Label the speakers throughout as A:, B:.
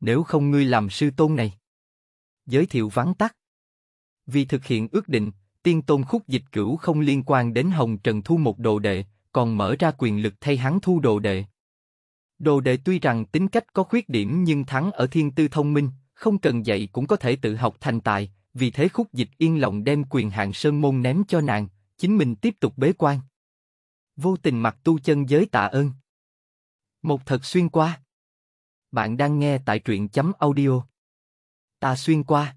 A: nếu không ngươi làm sư tôn này. Giới thiệu vắn tắt. Vì thực hiện ước định, tiên tôn khúc dịch cửu không liên quan đến Hồng Trần thu một đồ đệ, còn mở ra quyền lực thay hắn thu đồ đệ. Đồ đệ tuy rằng tính cách có khuyết điểm nhưng thắng ở thiên tư thông minh, không cần dạy cũng có thể tự học thành tài, vì thế khúc dịch yên lòng đem quyền hạng sơn môn ném cho nàng, chính mình tiếp tục bế quan. Vô tình mặt tu chân giới tạ ơn. Một thật xuyên qua. Bạn đang nghe tại truyện chấm audio. Ta xuyên qua.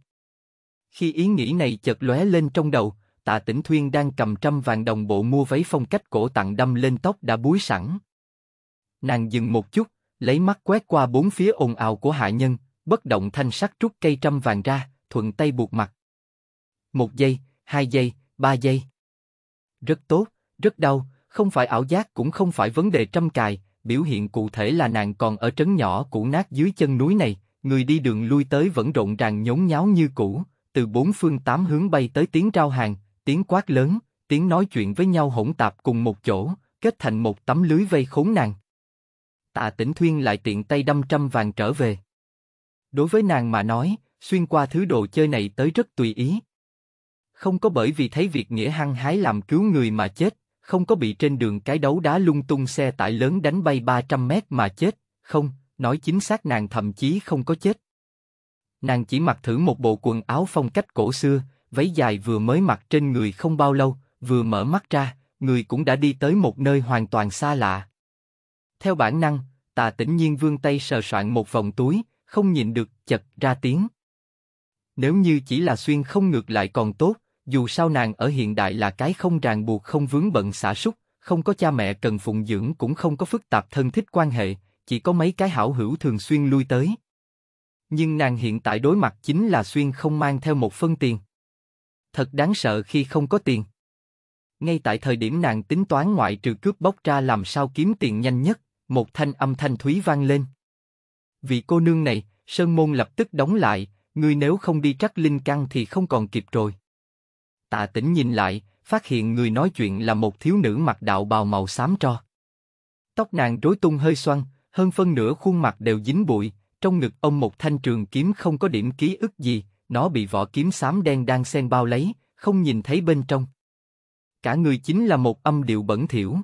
A: Khi ý nghĩ này chợt lóe lên trong đầu, Tạ Tĩnh Thuyên đang cầm trăm vàng đồng bộ mua váy phong cách cổ tặng đâm lên tóc đã búi sẵn. Nàng dừng một chút, lấy mắt quét qua bốn phía ồn ào của hạ nhân, bất động thanh sắc rút cây trăm vàng ra, thuận tay buộc mặt. Một giây, hai giây, ba giây. Rất tốt, rất đau, không phải ảo giác cũng không phải vấn đề trăm cài, biểu hiện cụ thể là nàng còn ở trấn nhỏ cũ nát dưới chân núi này, người đi đường lui tới vẫn rộn ràng nhốn nháo như cũ, từ bốn phương tám hướng bay tới tiếng trao hàng, tiếng quát lớn, tiếng nói chuyện với nhau hỗn tạp cùng một chỗ, kết thành một tấm lưới vây khốn nàng. Tạ Tĩnh Thuyên lại tiện tay đâm trăm vàng trở về. Đối với nàng mà nói, xuyên qua thứ đồ chơi này tới rất tùy ý. Không có bởi vì thấy việc nghĩa hăng hái làm cứu người mà chết, không có bị trên đường cái đấu đá lung tung xe tải lớn đánh bay 300 mét mà chết, không, nói chính xác nàng thậm chí không có chết. Nàng chỉ mặc thử một bộ quần áo phong cách cổ xưa, váy dài vừa mới mặc trên người không bao lâu, vừa mở mắt ra, người cũng đã đi tới một nơi hoàn toàn xa lạ. Theo bản năng, tà tĩnh nhiên vương tay sờ soạn một vòng túi, không nhìn được, chật ra tiếng. Nếu như chỉ là xuyên không ngược lại còn tốt, dù sao nàng ở hiện đại là cái không ràng buộc không vướng bận xả súc, không có cha mẹ cần phụng dưỡng cũng không có phức tạp thân thích quan hệ, chỉ có mấy cái hảo hữu thường xuyên lui tới. Nhưng nàng hiện tại đối mặt chính là xuyên không mang theo một phân tiền. Thật đáng sợ khi không có tiền. Ngay tại thời điểm nàng tính toán ngoại trừ cướp bóc ra làm sao kiếm tiền nhanh nhất, một thanh âm thanh thúy vang lên. Vị cô nương này, Sơn Môn lập tức đóng lại, người nếu không đi trắc linh căn thì không còn kịp rồi. Tạ Tĩnh nhìn lại, phát hiện người nói chuyện là một thiếu nữ mặc đạo bào màu xám tro. Tóc nàng rối tung hơi xoăn, hơn phân nửa khuôn mặt đều dính bụi, trong ngực ông một thanh trường kiếm không có điểm ký ức gì, nó bị vỏ kiếm xám đen đang xen bao lấy, không nhìn thấy bên trong. Cả người chính là một âm điệu bẩn thỉu.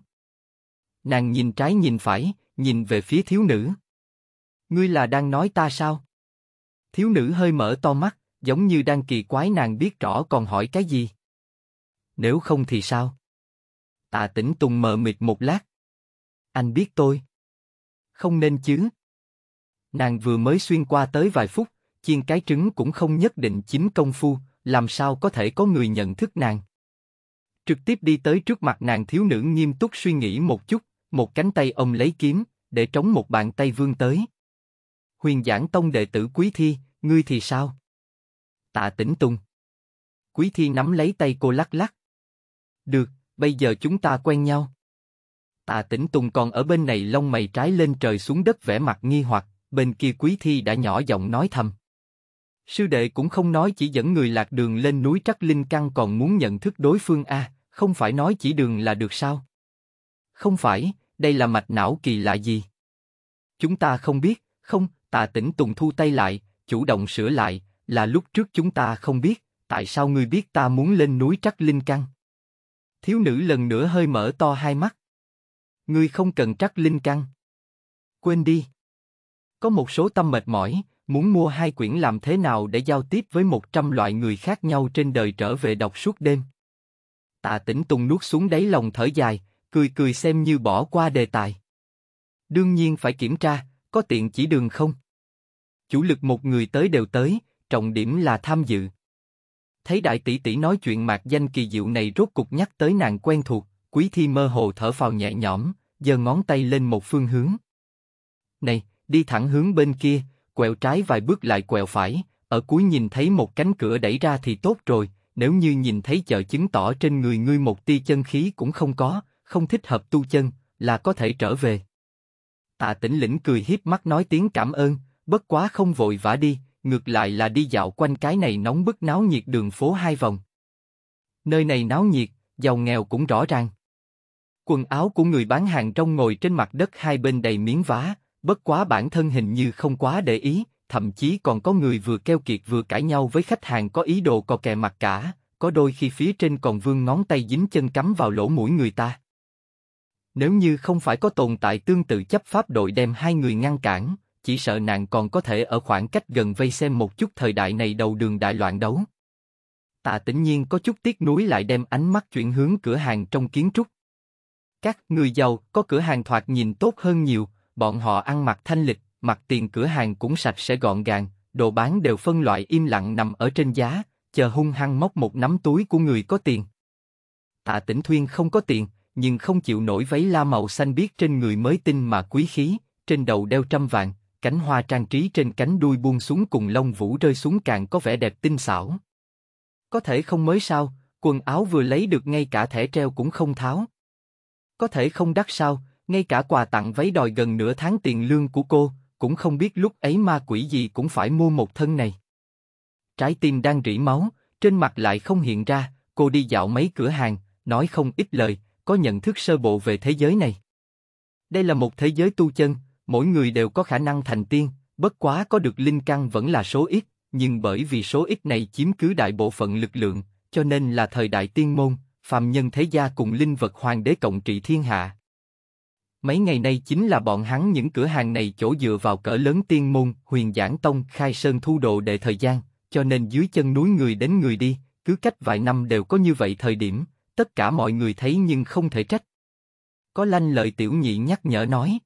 A: Nàng nhìn trái nhìn phải, nhìn về phía thiếu nữ. Ngươi là đang nói ta sao? Thiếu nữ hơi mở to mắt, giống như đang kỳ quái nàng biết rõ còn hỏi cái gì nếu không thì sao? Tạ Tĩnh Tùng mờ mịt một lát. Anh biết tôi. Không nên chứ. Nàng vừa mới xuyên qua tới vài phút, chiên cái trứng cũng không nhất định chính công phu, làm sao có thể có người nhận thức nàng? Trực tiếp đi tới trước mặt nàng thiếu nữ nghiêm túc suy nghĩ một chút, một cánh tay ông lấy kiếm, để trống một bàn tay vương tới. Huyền giảng tông đệ tử quý thi, ngươi thì sao? Tạ Tĩnh Tùng. Quý thi nắm lấy tay cô lắc lắc, được, bây giờ chúng ta quen nhau. Tạ Tĩnh Tùng còn ở bên này lông mày trái lên trời xuống đất vẻ mặt nghi hoặc, bên kia Quý Thi đã nhỏ giọng nói thầm. Sư đệ cũng không nói chỉ dẫn người lạc đường lên núi Trắc Linh Căn còn muốn nhận thức đối phương a, à, không phải nói chỉ đường là được sao? Không phải, đây là mạch não kỳ lạ gì? Chúng ta không biết, không, Tạ Tĩnh Tùng thu tay lại, chủ động sửa lại, là lúc trước chúng ta không biết, tại sao ngươi biết ta muốn lên núi Trắc Linh Căn? Thiếu nữ lần nữa hơi mở to hai mắt. Ngươi không cần trắc linh căn. Quên đi. Có một số tâm mệt mỏi, muốn mua hai quyển làm thế nào để giao tiếp với một trăm loại người khác nhau trên đời trở về đọc suốt đêm. Tạ Tĩnh Tùng nuốt xuống đáy lòng thở dài, cười cười xem như bỏ qua đề tài. Đương nhiên phải kiểm tra, có tiện chỉ đường không? Chủ lực một người tới đều tới, trọng điểm là tham dự thấy đại tỷ tỷ nói chuyện mạc danh kỳ diệu này rốt cục nhắc tới nàng quen thuộc, quý thi mơ hồ thở phào nhẹ nhõm, giơ ngón tay lên một phương hướng. Này, đi thẳng hướng bên kia, quẹo trái vài bước lại quẹo phải, ở cuối nhìn thấy một cánh cửa đẩy ra thì tốt rồi, nếu như nhìn thấy chợ chứng tỏ trên người ngươi một tia chân khí cũng không có, không thích hợp tu chân, là có thể trở về. Tạ Tĩnh Lĩnh cười hiếp mắt nói tiếng cảm ơn, bất quá không vội vã đi, ngược lại là đi dạo quanh cái này nóng bức náo nhiệt đường phố hai vòng. Nơi này náo nhiệt, giàu nghèo cũng rõ ràng. Quần áo của người bán hàng trong ngồi trên mặt đất hai bên đầy miếng vá, bất quá bản thân hình như không quá để ý, thậm chí còn có người vừa keo kiệt vừa cãi nhau với khách hàng có ý đồ cò kè mặt cả, có đôi khi phía trên còn vương ngón tay dính chân cắm vào lỗ mũi người ta. Nếu như không phải có tồn tại tương tự chấp pháp đội đem hai người ngăn cản, chỉ sợ nàng còn có thể ở khoảng cách gần vây xem một chút thời đại này đầu đường đại loạn đấu. Tạ tĩnh nhiên có chút tiếc nuối lại đem ánh mắt chuyển hướng cửa hàng trong kiến trúc. Các người giàu có cửa hàng thoạt nhìn tốt hơn nhiều, bọn họ ăn mặc thanh lịch, mặt tiền cửa hàng cũng sạch sẽ gọn gàng, đồ bán đều phân loại im lặng nằm ở trên giá, chờ hung hăng móc một nắm túi của người có tiền. Tạ Tĩnh Thuyên không có tiền, nhưng không chịu nổi váy la màu xanh biếc trên người mới tinh mà quý khí, trên đầu đeo trăm vàng, cánh hoa trang trí trên cánh đuôi buông xuống cùng lông vũ rơi xuống càng có vẻ đẹp tinh xảo. Có thể không mới sao, quần áo vừa lấy được ngay cả thẻ treo cũng không tháo. Có thể không đắt sao, ngay cả quà tặng váy đòi gần nửa tháng tiền lương của cô, cũng không biết lúc ấy ma quỷ gì cũng phải mua một thân này. Trái tim đang rỉ máu, trên mặt lại không hiện ra, cô đi dạo mấy cửa hàng, nói không ít lời, có nhận thức sơ bộ về thế giới này. Đây là một thế giới tu chân, mỗi người đều có khả năng thành tiên, bất quá có được linh căn vẫn là số ít, nhưng bởi vì số ít này chiếm cứ đại bộ phận lực lượng, cho nên là thời đại tiên môn, phàm nhân thế gia cùng linh vật hoàng đế cộng trị thiên hạ. Mấy ngày nay chính là bọn hắn những cửa hàng này chỗ dựa vào cỡ lớn tiên môn, huyền giảng tông, khai sơn thu đồ để thời gian, cho nên dưới chân núi người đến người đi, cứ cách vài năm đều có như vậy thời điểm, tất cả mọi người thấy nhưng không thể trách. Có lanh lợi tiểu nhị nhắc nhở nói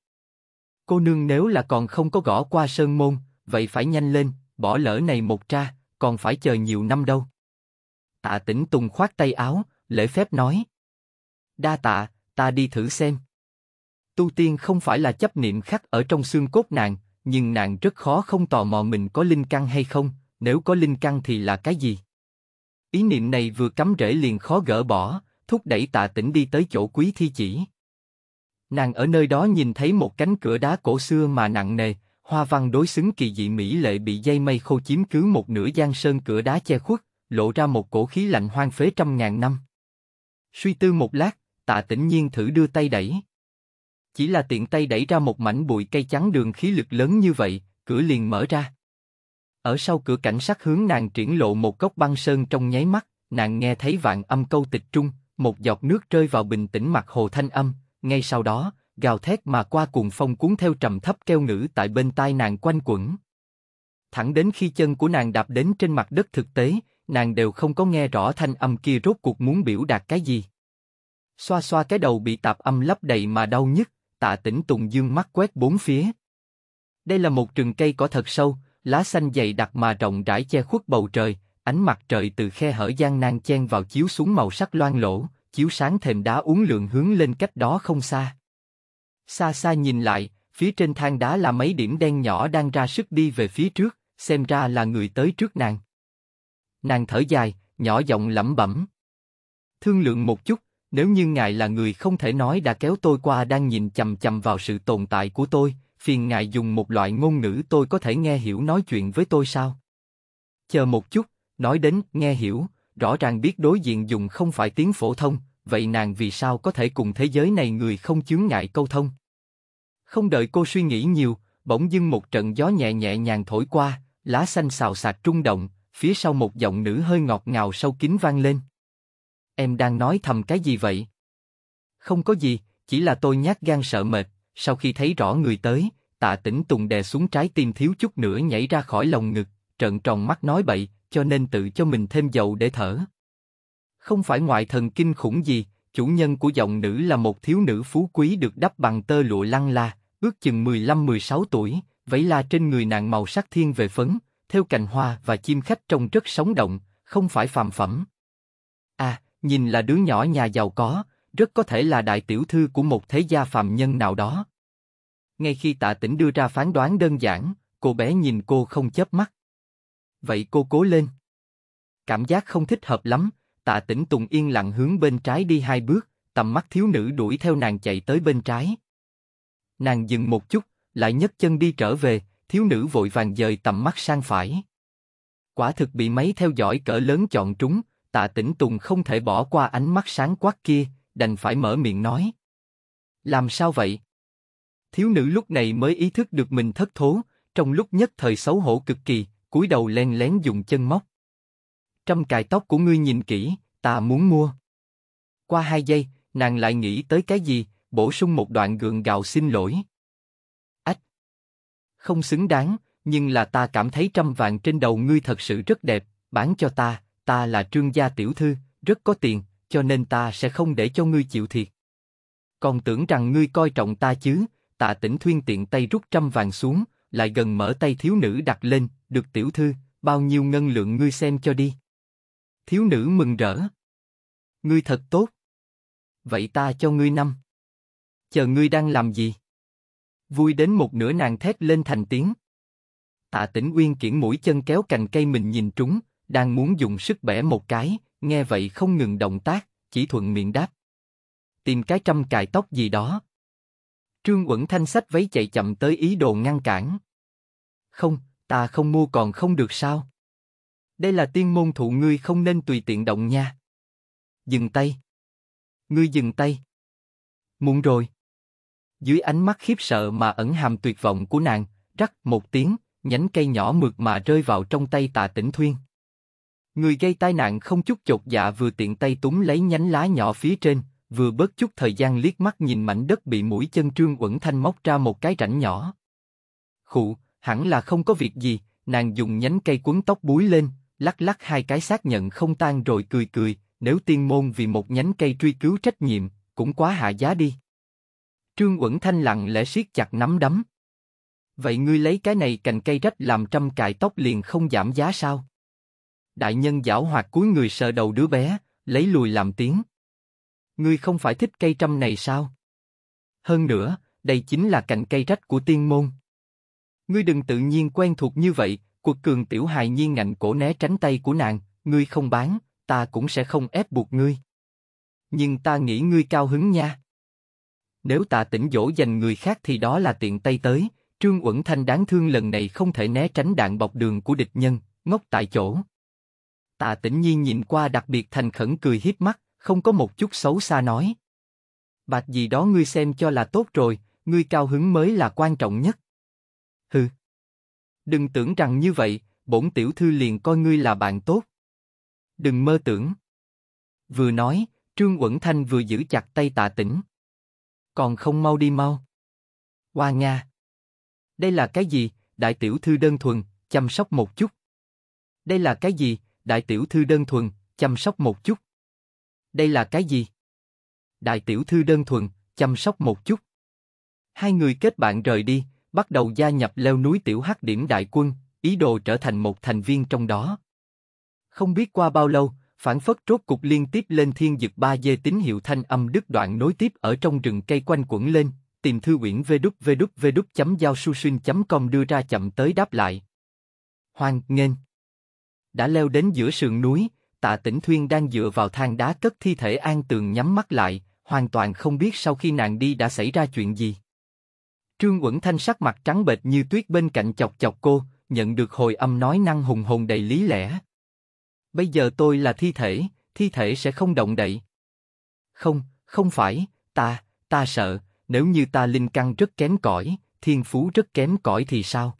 A: cô nương nếu là còn không có gõ qua sơn môn, vậy phải nhanh lên, bỏ lỡ này một tra, còn phải chờ nhiều năm đâu. Tạ Tĩnh Tùng khoát tay áo, lễ phép nói. Đa tạ, ta đi thử xem. Tu tiên không phải là chấp niệm khắc ở trong xương cốt nàng, nhưng nàng rất khó không tò mò mình có linh căn hay không, nếu có linh căn thì là cái gì. Ý niệm này vừa cắm rễ liền khó gỡ bỏ, thúc đẩy tạ tĩnh đi tới chỗ quý thi chỉ. Nàng ở nơi đó nhìn thấy một cánh cửa đá cổ xưa mà nặng nề, hoa văn đối xứng kỳ dị mỹ lệ bị dây mây khô chiếm cứ một nửa gian sơn cửa đá che khuất, lộ ra một cổ khí lạnh hoang phế trăm ngàn năm. Suy tư một lát, tạ tĩnh nhiên thử đưa tay đẩy. Chỉ là tiện tay đẩy ra một mảnh bụi cây trắng đường khí lực lớn như vậy, cửa liền mở ra. Ở sau cửa cảnh sát hướng nàng triển lộ một góc băng sơn trong nháy mắt, nàng nghe thấy vạn âm câu tịch trung, một giọt nước rơi vào bình tĩnh mặt hồ thanh âm, ngay sau đó, gào thét mà qua cuồng phong cuốn theo trầm thấp kêu ngữ tại bên tai nàng quanh quẩn. Thẳng đến khi chân của nàng đạp đến trên mặt đất thực tế, nàng đều không có nghe rõ thanh âm kia rốt cuộc muốn biểu đạt cái gì. Xoa xoa cái đầu bị tạp âm lấp đầy mà đau nhức, tạ tỉnh tùng dương mắt quét bốn phía. Đây là một rừng cây cỏ thật sâu, lá xanh dày đặc mà rộng rãi che khuất bầu trời, ánh mặt trời từ khe hở gian nan chen vào chiếu xuống màu sắc loang lỗ, chiếu sáng thềm đá uốn lượn hướng lên cách đó không xa. Xa xa nhìn lại, phía trên thang đá là mấy điểm đen nhỏ đang ra sức đi về phía trước, xem ra là người tới trước nàng. Nàng thở dài, nhỏ giọng lẩm bẩm. Thương lượng một chút, nếu như ngài là người không thể nói đã kéo tôi qua đang nhìn chầm chầm vào sự tồn tại của tôi, phiền ngài dùng một loại ngôn ngữ tôi có thể nghe hiểu nói chuyện với tôi sao? Chờ một chút, nói đến, nghe hiểu, rõ ràng biết đối diện dùng không phải tiếng phổ thông, vậy nàng vì sao có thể cùng thế giới này người không chướng ngại câu thông? Không đợi cô suy nghĩ nhiều, bỗng dưng một trận gió nhẹ nhẹ nhàng thổi qua, lá xanh xào xạc trung động, phía sau một giọng nữ hơi ngọt ngào sâu kín vang lên. Em đang nói thầm cái gì vậy? Không có gì, chỉ là tôi nhát gan sợ mệt, sau khi thấy rõ người tới, tạ tĩnh tùng đè xuống trái tim thiếu chút nữa nhảy ra khỏi lòng ngực, trợn tròn mắt nói bậy, cho nên tự cho mình thêm dầu để thở. Không phải ngoại thần kinh khủng gì, chủ nhân của giọng nữ là một thiếu nữ phú quý được đắp bằng tơ lụa lăng la, ước chừng 15-16 tuổi, vẫy la trên người nàng màu sắc thiên về phấn, theo cành hoa và chim khách trông rất sống động, không phải phàm phẩm. À, nhìn là đứa nhỏ nhà giàu có, rất có thể là đại tiểu thư của một thế gia phàm nhân nào đó. Ngay khi tạ tỉnh đưa ra phán đoán đơn giản, cô bé nhìn cô không chớp mắt vậy cô cố lên. Cảm giác không thích hợp lắm, tạ tĩnh Tùng yên lặng hướng bên trái đi hai bước, tầm mắt thiếu nữ đuổi theo nàng chạy tới bên trái. Nàng dừng một chút, lại nhấc chân đi trở về, thiếu nữ vội vàng dời tầm mắt sang phải. Quả thực bị máy theo dõi cỡ lớn chọn trúng, tạ tĩnh Tùng không thể bỏ qua ánh mắt sáng quát kia, đành phải mở miệng nói. Làm sao vậy? Thiếu nữ lúc này mới ý thức được mình thất thố, trong lúc nhất thời xấu hổ cực kỳ, cúi đầu len lén dùng chân móc. Trăm cài tóc của ngươi nhìn kỹ, ta muốn mua. Qua hai giây, nàng lại nghĩ tới cái gì, bổ sung một đoạn gượng gạo xin lỗi. Ách! Không xứng đáng, nhưng là ta cảm thấy trăm vạn trên đầu ngươi thật sự rất đẹp, bán cho ta, ta là trương gia tiểu thư, rất có tiền, cho nên ta sẽ không để cho ngươi chịu thiệt. Còn tưởng rằng ngươi coi trọng ta chứ, tạ tỉnh thuyên tiện tay rút trăm vàng xuống, lại gần mở tay thiếu nữ đặt lên, được tiểu thư, bao nhiêu ngân lượng ngươi xem cho đi. Thiếu nữ mừng rỡ. Ngươi thật tốt. Vậy ta cho ngươi năm. Chờ ngươi đang làm gì? Vui đến một nửa nàng thét lên thành tiếng. Tạ Tĩnh Uyên kiển mũi chân kéo cành cây mình nhìn trúng, đang muốn dùng sức bẻ một cái, nghe vậy không ngừng động tác, chỉ thuận miệng đáp. Tìm cái trăm cài tóc gì đó. Trương Quẩn Thanh sách váy chạy chậm tới ý đồ ngăn cản. Không, ta không mua còn không được sao? Đây là tiên môn thụ ngươi không nên tùy tiện động nha. Dừng tay. Ngươi dừng tay. Muộn rồi. Dưới ánh mắt khiếp sợ mà ẩn hàm tuyệt vọng của nàng, rắc một tiếng, nhánh cây nhỏ mượt mà rơi vào trong tay tạ tỉnh thuyên. Người gây tai nạn không chút chột dạ vừa tiện tay túm lấy nhánh lá nhỏ phía trên, vừa bớt chút thời gian liếc mắt nhìn mảnh đất bị mũi chân trương quẩn thanh móc ra một cái rảnh nhỏ. Khụ, hẳn là không có việc gì, nàng dùng nhánh cây cuốn tóc búi lên, lắc lắc hai cái xác nhận không tan rồi cười cười, nếu tiên môn vì một nhánh cây truy cứu trách nhiệm, cũng quá hạ giá đi. Trương Quẩn Thanh lặng lẽ siết chặt nắm đấm. Vậy ngươi lấy cái này cành cây rách làm trăm cài tóc liền không giảm giá sao? Đại nhân giảo hoạt cúi người sờ đầu đứa bé, lấy lùi làm tiếng ngươi không phải thích cây trăm này sao? Hơn nữa, đây chính là cạnh cây rách của tiên môn. Ngươi đừng tự nhiên quen thuộc như vậy, cuộc cường tiểu hài nhiên ngạnh cổ né tránh tay của nàng, ngươi không bán, ta cũng sẽ không ép buộc ngươi. Nhưng ta nghĩ ngươi cao hứng nha. Nếu ta tỉnh dỗ dành người khác thì đó là tiện tay tới, Trương Uẩn Thanh đáng thương lần này không thể né tránh đạn bọc đường của địch nhân, ngốc tại chỗ. Tạ Tĩnh Nhiên nhìn qua đặc biệt thành khẩn cười hiếp mắt, không có một chút xấu xa nói. Bạch gì đó ngươi xem cho là tốt rồi, ngươi cao hứng mới là quan trọng nhất. Hừ. Đừng tưởng rằng như vậy, bổn tiểu thư liền coi ngươi là bạn tốt. Đừng mơ tưởng. Vừa nói, Trương Quẩn Thanh vừa giữ chặt tay tạ tỉnh. Còn không mau đi mau. Qua Nga. Đây là cái gì, đại tiểu thư đơn thuần, chăm sóc một chút. Đây là cái gì, đại tiểu thư đơn thuần, chăm sóc một chút. Đây là cái gì? Đại tiểu thư đơn thuần, chăm sóc một chút. Hai người kết bạn rời đi, bắt đầu gia nhập leo núi tiểu hắc điểm đại quân, ý đồ trở thành một thành viên trong đó. Không biết qua bao lâu, phản phất rốt cục liên tiếp lên thiên dực ba dê tín hiệu thanh âm đứt đoạn nối tiếp ở trong rừng cây quanh quẩn lên, tìm thư quyển vê đúc chấm giao su xuyên chấm com đưa ra chậm tới đáp lại. Hoang, nghênh. Đã leo đến giữa sườn núi, tạ tỉnh Thuyên đang dựa vào thang đá cất thi thể An Tường nhắm mắt lại, hoàn toàn không biết sau khi nàng đi đã xảy ra chuyện gì. Trương Uẩn Thanh sắc mặt trắng bệch như tuyết bên cạnh chọc chọc cô, nhận được hồi âm nói năng hùng hồn đầy lý lẽ. Bây giờ tôi là thi thể, thi thể sẽ không động đậy. Không, không phải, ta, ta sợ, nếu như ta linh căn rất kém cỏi, thiên phú rất kém cỏi thì sao?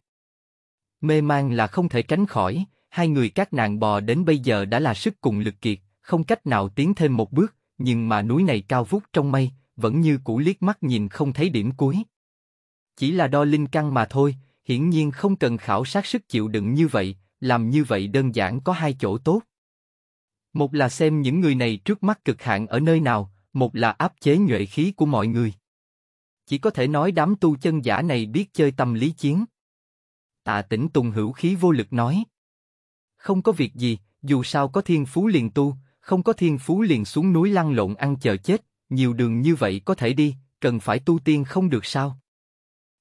A: Mê mang là không thể tránh khỏi, hai người các nàng bò đến bây giờ đã là sức cùng lực kiệt, không cách nào tiến thêm một bước, nhưng mà núi này cao vút trong mây, vẫn như cũ liếc mắt nhìn không thấy điểm cuối. Chỉ là đo linh căn mà thôi, hiển nhiên không cần khảo sát sức chịu đựng như vậy, làm như vậy đơn giản có hai chỗ tốt. Một là xem những người này trước mắt cực hạn ở nơi nào, một là áp chế nhuệ khí của mọi người. Chỉ có thể nói đám tu chân giả này biết chơi tâm lý chiến. Tạ tỉnh Tùng hữu khí vô lực nói không có việc gì, dù sao có thiên phú liền tu, không có thiên phú liền xuống núi lăn lộn ăn chờ chết, nhiều đường như vậy có thể đi, cần phải tu tiên không được sao?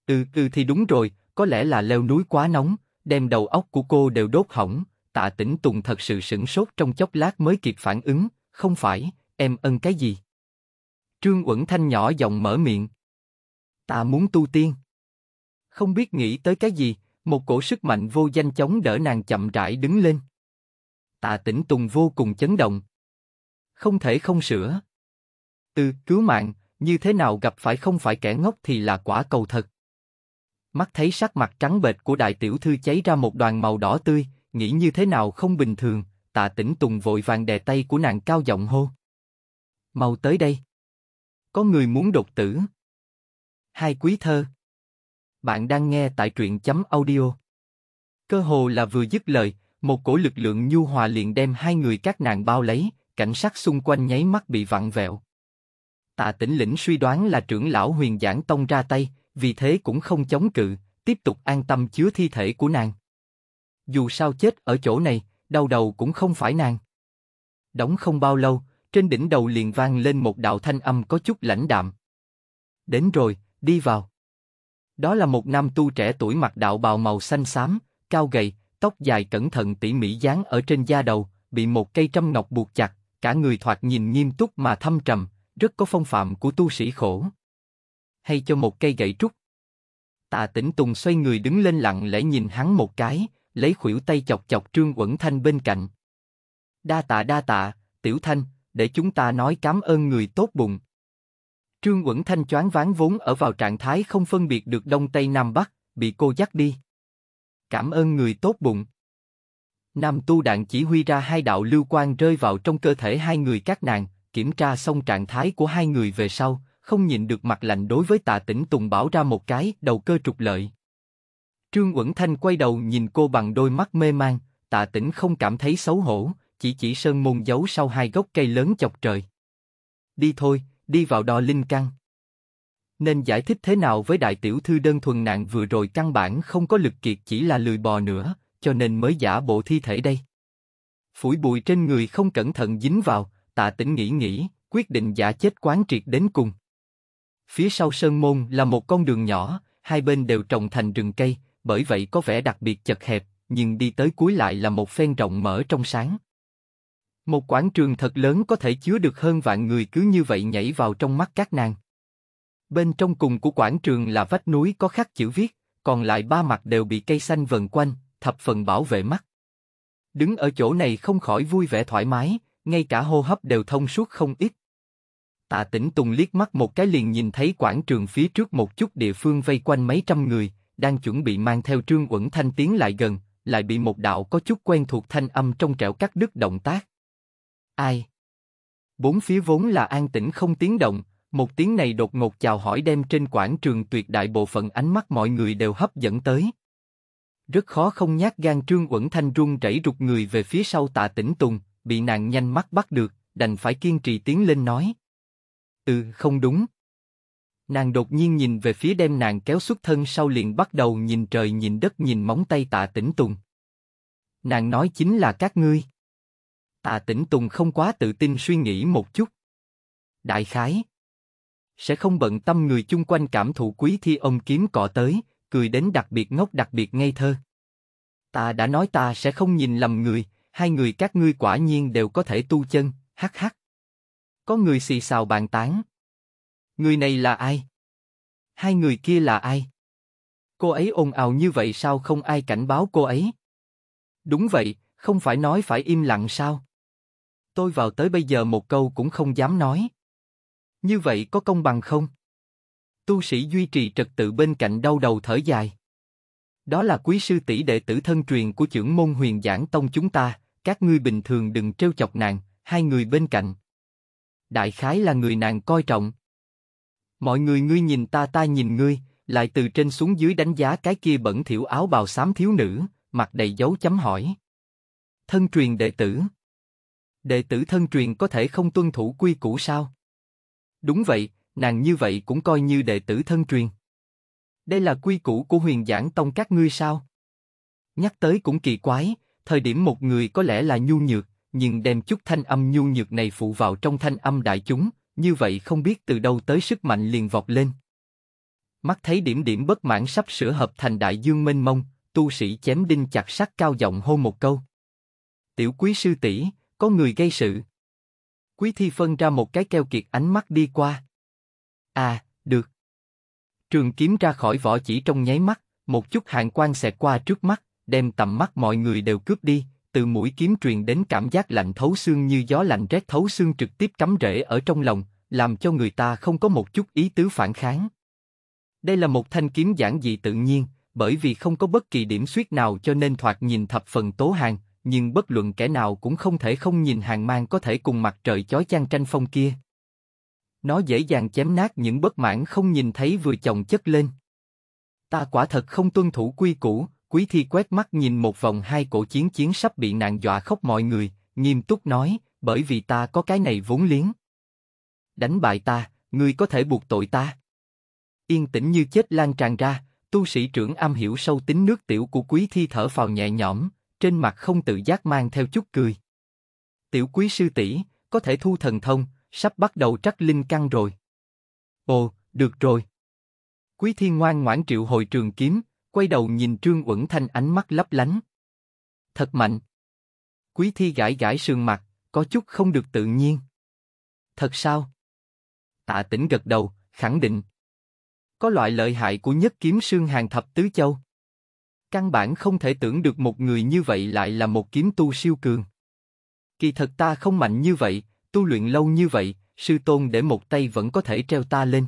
A: Ừ, ừ thì đúng rồi, có lẽ là leo núi quá nóng, đem đầu óc của cô đều đốt hỏng, tạ tĩnh Tùng thật sự sửng sốt trong chốc lát mới kịp phản ứng, không phải, em ân cái gì? Trương Uẩn Thanh nhỏ giọng mở miệng. Ta muốn tu tiên. Không biết nghĩ tới cái gì, một cổ sức mạnh vô danh chống đỡ nàng chậm rãi đứng lên. Tạ Tĩnh Tùng vô cùng chấn động. Không thể không sửa. Từ cứu mạng, như thế nào gặp phải không phải kẻ ngốc thì là quả cầu thật. Mắt thấy sắc mặt trắng bệch của đại tiểu thư cháy ra một đoàn màu đỏ tươi, nghĩ như thế nào không bình thường, tạ tĩnh tùng vội vàng đè tay của nàng cao giọng hô. Mau tới đây. Có người muốn đột tử. Hai quý thơ. Bạn đang nghe tại truyện chấm audio. Cơ hồ là vừa dứt lời, một cổ lực lượng nhu hòa liền đem hai người các nàng bao lấy, cảnh sát xung quanh nháy mắt bị vặn vẹo. Tạ Tĩnh Lĩnh suy đoán là trưởng lão Huyền Giảng Tông ra tay, vì thế cũng không chống cự, tiếp tục an tâm chứa thi thể của nàng. Dù sao chết ở chỗ này, đau đầu cũng không phải nàng. Đóng không bao lâu, trên đỉnh đầu liền vang lên một đạo thanh âm có chút lãnh đạm. Đến rồi, đi vào. Đó là một nam tu trẻ tuổi mặc đạo bào màu xanh xám, cao gầy, tóc dài cẩn thận tỉ mỉ dán ở trên da đầu, bị một cây trăm ngọc buộc chặt, cả người thoạt nhìn nghiêm túc mà thâm trầm, rất có phong phạm của tu sĩ khổ. Hay cho một cây gậy trúc. Tạ Tĩnh Tùng xoay người đứng lên lặng lẽ nhìn hắn một cái, lấy khuỷu tay chọc chọc Trương Quẩn Thanh bên cạnh. Đa tạ đa tạ, Tiểu Thanh, để chúng ta nói cảm ơn người tốt bụng. Trương Quẩn Thanh choáng ván vốn ở vào trạng thái không phân biệt được Đông Tây Nam Bắc, bị cô dắt đi. Cảm ơn người tốt bụng. Nam tu đạn chỉ huy ra hai đạo lưu quang rơi vào trong cơ thể hai người các nàng, kiểm tra xong trạng thái của hai người về sau, không nhìn được mặt lạnh đối với tạ tỉnh Tùng bảo ra một cái đầu cơ trục lợi. Trương Quẩn Thanh quay đầu nhìn cô bằng đôi mắt mê mang, tạ tỉnh không cảm thấy xấu hổ, chỉ chỉ sơn môn giấu sau hai gốc cây lớn chọc trời. Đi thôi, đi vào đo linh căn. Nên giải thích thế nào với đại tiểu thư đơn thuần nạn vừa rồi căn bản không có lực kiệt chỉ là lười bò nữa, cho nên mới giả bộ thi thể đây. Phủi bụi trên người không cẩn thận dính vào, tạ tĩnh nghĩ nghĩ, quyết định giả chết quán triệt đến cùng. Phía sau sơn môn là một con đường nhỏ, hai bên đều trồng thành rừng cây, bởi vậy có vẻ đặc biệt chật hẹp, nhưng đi tới cuối lại là một phen rộng mở trong sáng. Một quảng trường thật lớn có thể chứa được hơn vạn người cứ như vậy nhảy vào trong mắt các nàng. Bên trong cùng của quảng trường là vách núi có khắc chữ viết, còn lại ba mặt đều bị cây xanh vần quanh, thập phần bảo vệ mắt. Đứng ở chỗ này không khỏi vui vẻ thoải mái, ngay cả hô hấp đều thông suốt không ít. Tạ Tĩnh Tùng liếc mắt một cái liền nhìn thấy quảng trường phía trước một chút địa phương vây quanh mấy trăm người, đang chuẩn bị mang theo Trương Uẩn Thanh tiến lại gần, lại bị một đạo có chút quen thuộc thanh âm trong trẻo cắt đứt động tác. Ai? Bốn phía vốn là an tĩnh không tiếng động, một tiếng này đột ngột chào hỏi đem trên quảng trường tuyệt đại bộ phận ánh mắt mọi người đều hấp dẫn tới. Rất khó không nhát gan Trương Quẩn Thanh run rẩy rụt người về phía sau tạ tỉnh Tùng, bị nàng nhanh mắt bắt được, đành phải kiên trì tiến lên nói. Ừ, không đúng. Nàng đột nhiên nhìn về phía đem nàng kéo xuất thân sau liền bắt đầu nhìn trời nhìn đất nhìn móng tay tạ tỉnh Tùng. Nàng nói chính là các ngươi. Tạ Tĩnh Tùng không quá tự tin suy nghĩ một chút. Đại khái. Sẽ không bận tâm người chung quanh cảm thụ quý thi ông kiếm cọ tới, cười đến đặc biệt ngốc đặc biệt ngây thơ. Ta đã nói ta sẽ không nhìn lầm người, hai người các ngươi quả nhiên đều có thể tu chân, hắc hắc. Có người xì xào bàn tán. Người này là ai? Hai người kia là ai? Cô ấy ồn ào như vậy sao không ai cảnh báo cô ấy? Đúng vậy, không phải nói phải im lặng sao? tôi vào tới bây giờ một câu cũng không dám nói. Như vậy có công bằng không? Tu sĩ duy trì trật tự bên cạnh đau đầu thở dài. Đó là quý sư tỷ đệ tử thân truyền của trưởng môn huyền giảng tông chúng ta, các ngươi bình thường đừng trêu chọc nàng, hai người bên cạnh. Đại khái là người nàng coi trọng. Mọi người ngươi nhìn ta ta nhìn ngươi, lại từ trên xuống dưới đánh giá cái kia bẩn thỉu áo bào xám thiếu nữ, mặt đầy dấu chấm hỏi. Thân truyền đệ tử Đệ tử thân truyền có thể không tuân thủ quy củ sao? Đúng vậy, nàng như vậy cũng coi như đệ tử thân truyền. Đây là quy củ của huyền giảng tông các ngươi sao? Nhắc tới cũng kỳ quái, thời điểm một người có lẽ là nhu nhược, nhưng đem chút thanh âm nhu nhược này phụ vào trong thanh âm đại chúng, như vậy không biết từ đâu tới sức mạnh liền vọt lên. Mắt thấy điểm điểm bất mãn sắp sửa hợp thành đại dương mênh mông, tu sĩ chém đinh chặt sắt cao giọng hô một câu. Tiểu quý sư tỷ, có người gây sự. Quý thi phân ra một cái keo kiệt ánh mắt đi qua. À, được. Trường kiếm ra khỏi vỏ chỉ trong nháy mắt, một chút hàng quang xẹt qua trước mắt, đem tầm mắt mọi người đều cướp đi, từ mũi kiếm truyền đến cảm giác lạnh thấu xương như gió lạnh rét thấu xương trực tiếp cắm rễ ở trong lòng, làm cho người ta không có một chút ý tứ phản kháng. Đây là một thanh kiếm giản dị tự nhiên, bởi vì không có bất kỳ điểm suyết nào cho nên thoạt nhìn thập phần tố hàng, nhưng bất luận kẻ nào cũng không thể không nhìn hàng mang có thể cùng mặt trời chói chang tranh phong kia. Nó dễ dàng chém nát những bất mãn không nhìn thấy vừa chồng chất lên. Ta quả thật không tuân thủ quy củ, quý thi quét mắt nhìn một vòng hai cổ chiến chiến sắp bị nạn dọa khóc mọi người, nghiêm túc nói, bởi vì ta có cái này vốn liếng. Đánh bại ta, ngươi có thể buộc tội ta. Yên tĩnh như chết lan tràn ra, tu sĩ trưởng am hiểu sâu tính nước tiểu của quý thi thở phào nhẹ nhõm, trên mặt không tự giác mang theo chút cười. Tiểu quý sư tỷ, có thể thu thần thông, sắp bắt đầu trắc linh căn rồi. Ồ, được rồi. Quý thiên ngoan ngoãn triệu hồi trường kiếm, quay đầu nhìn Trương Uẩn Thanh ánh mắt lấp lánh. Thật mạnh. Quý thi gãi gãi sườn mặt, có chút không được tự nhiên. Thật sao? Tạ tỉnh gật đầu, khẳng định. Có loại lợi hại của nhất kiếm sương hàng thập tứ châu. Căn bản không thể tưởng được một người như vậy lại là một kiếm tu siêu cường. Kỳ thật ta không mạnh như vậy, tu luyện lâu như vậy, sư tôn để một tay vẫn có thể treo ta lên.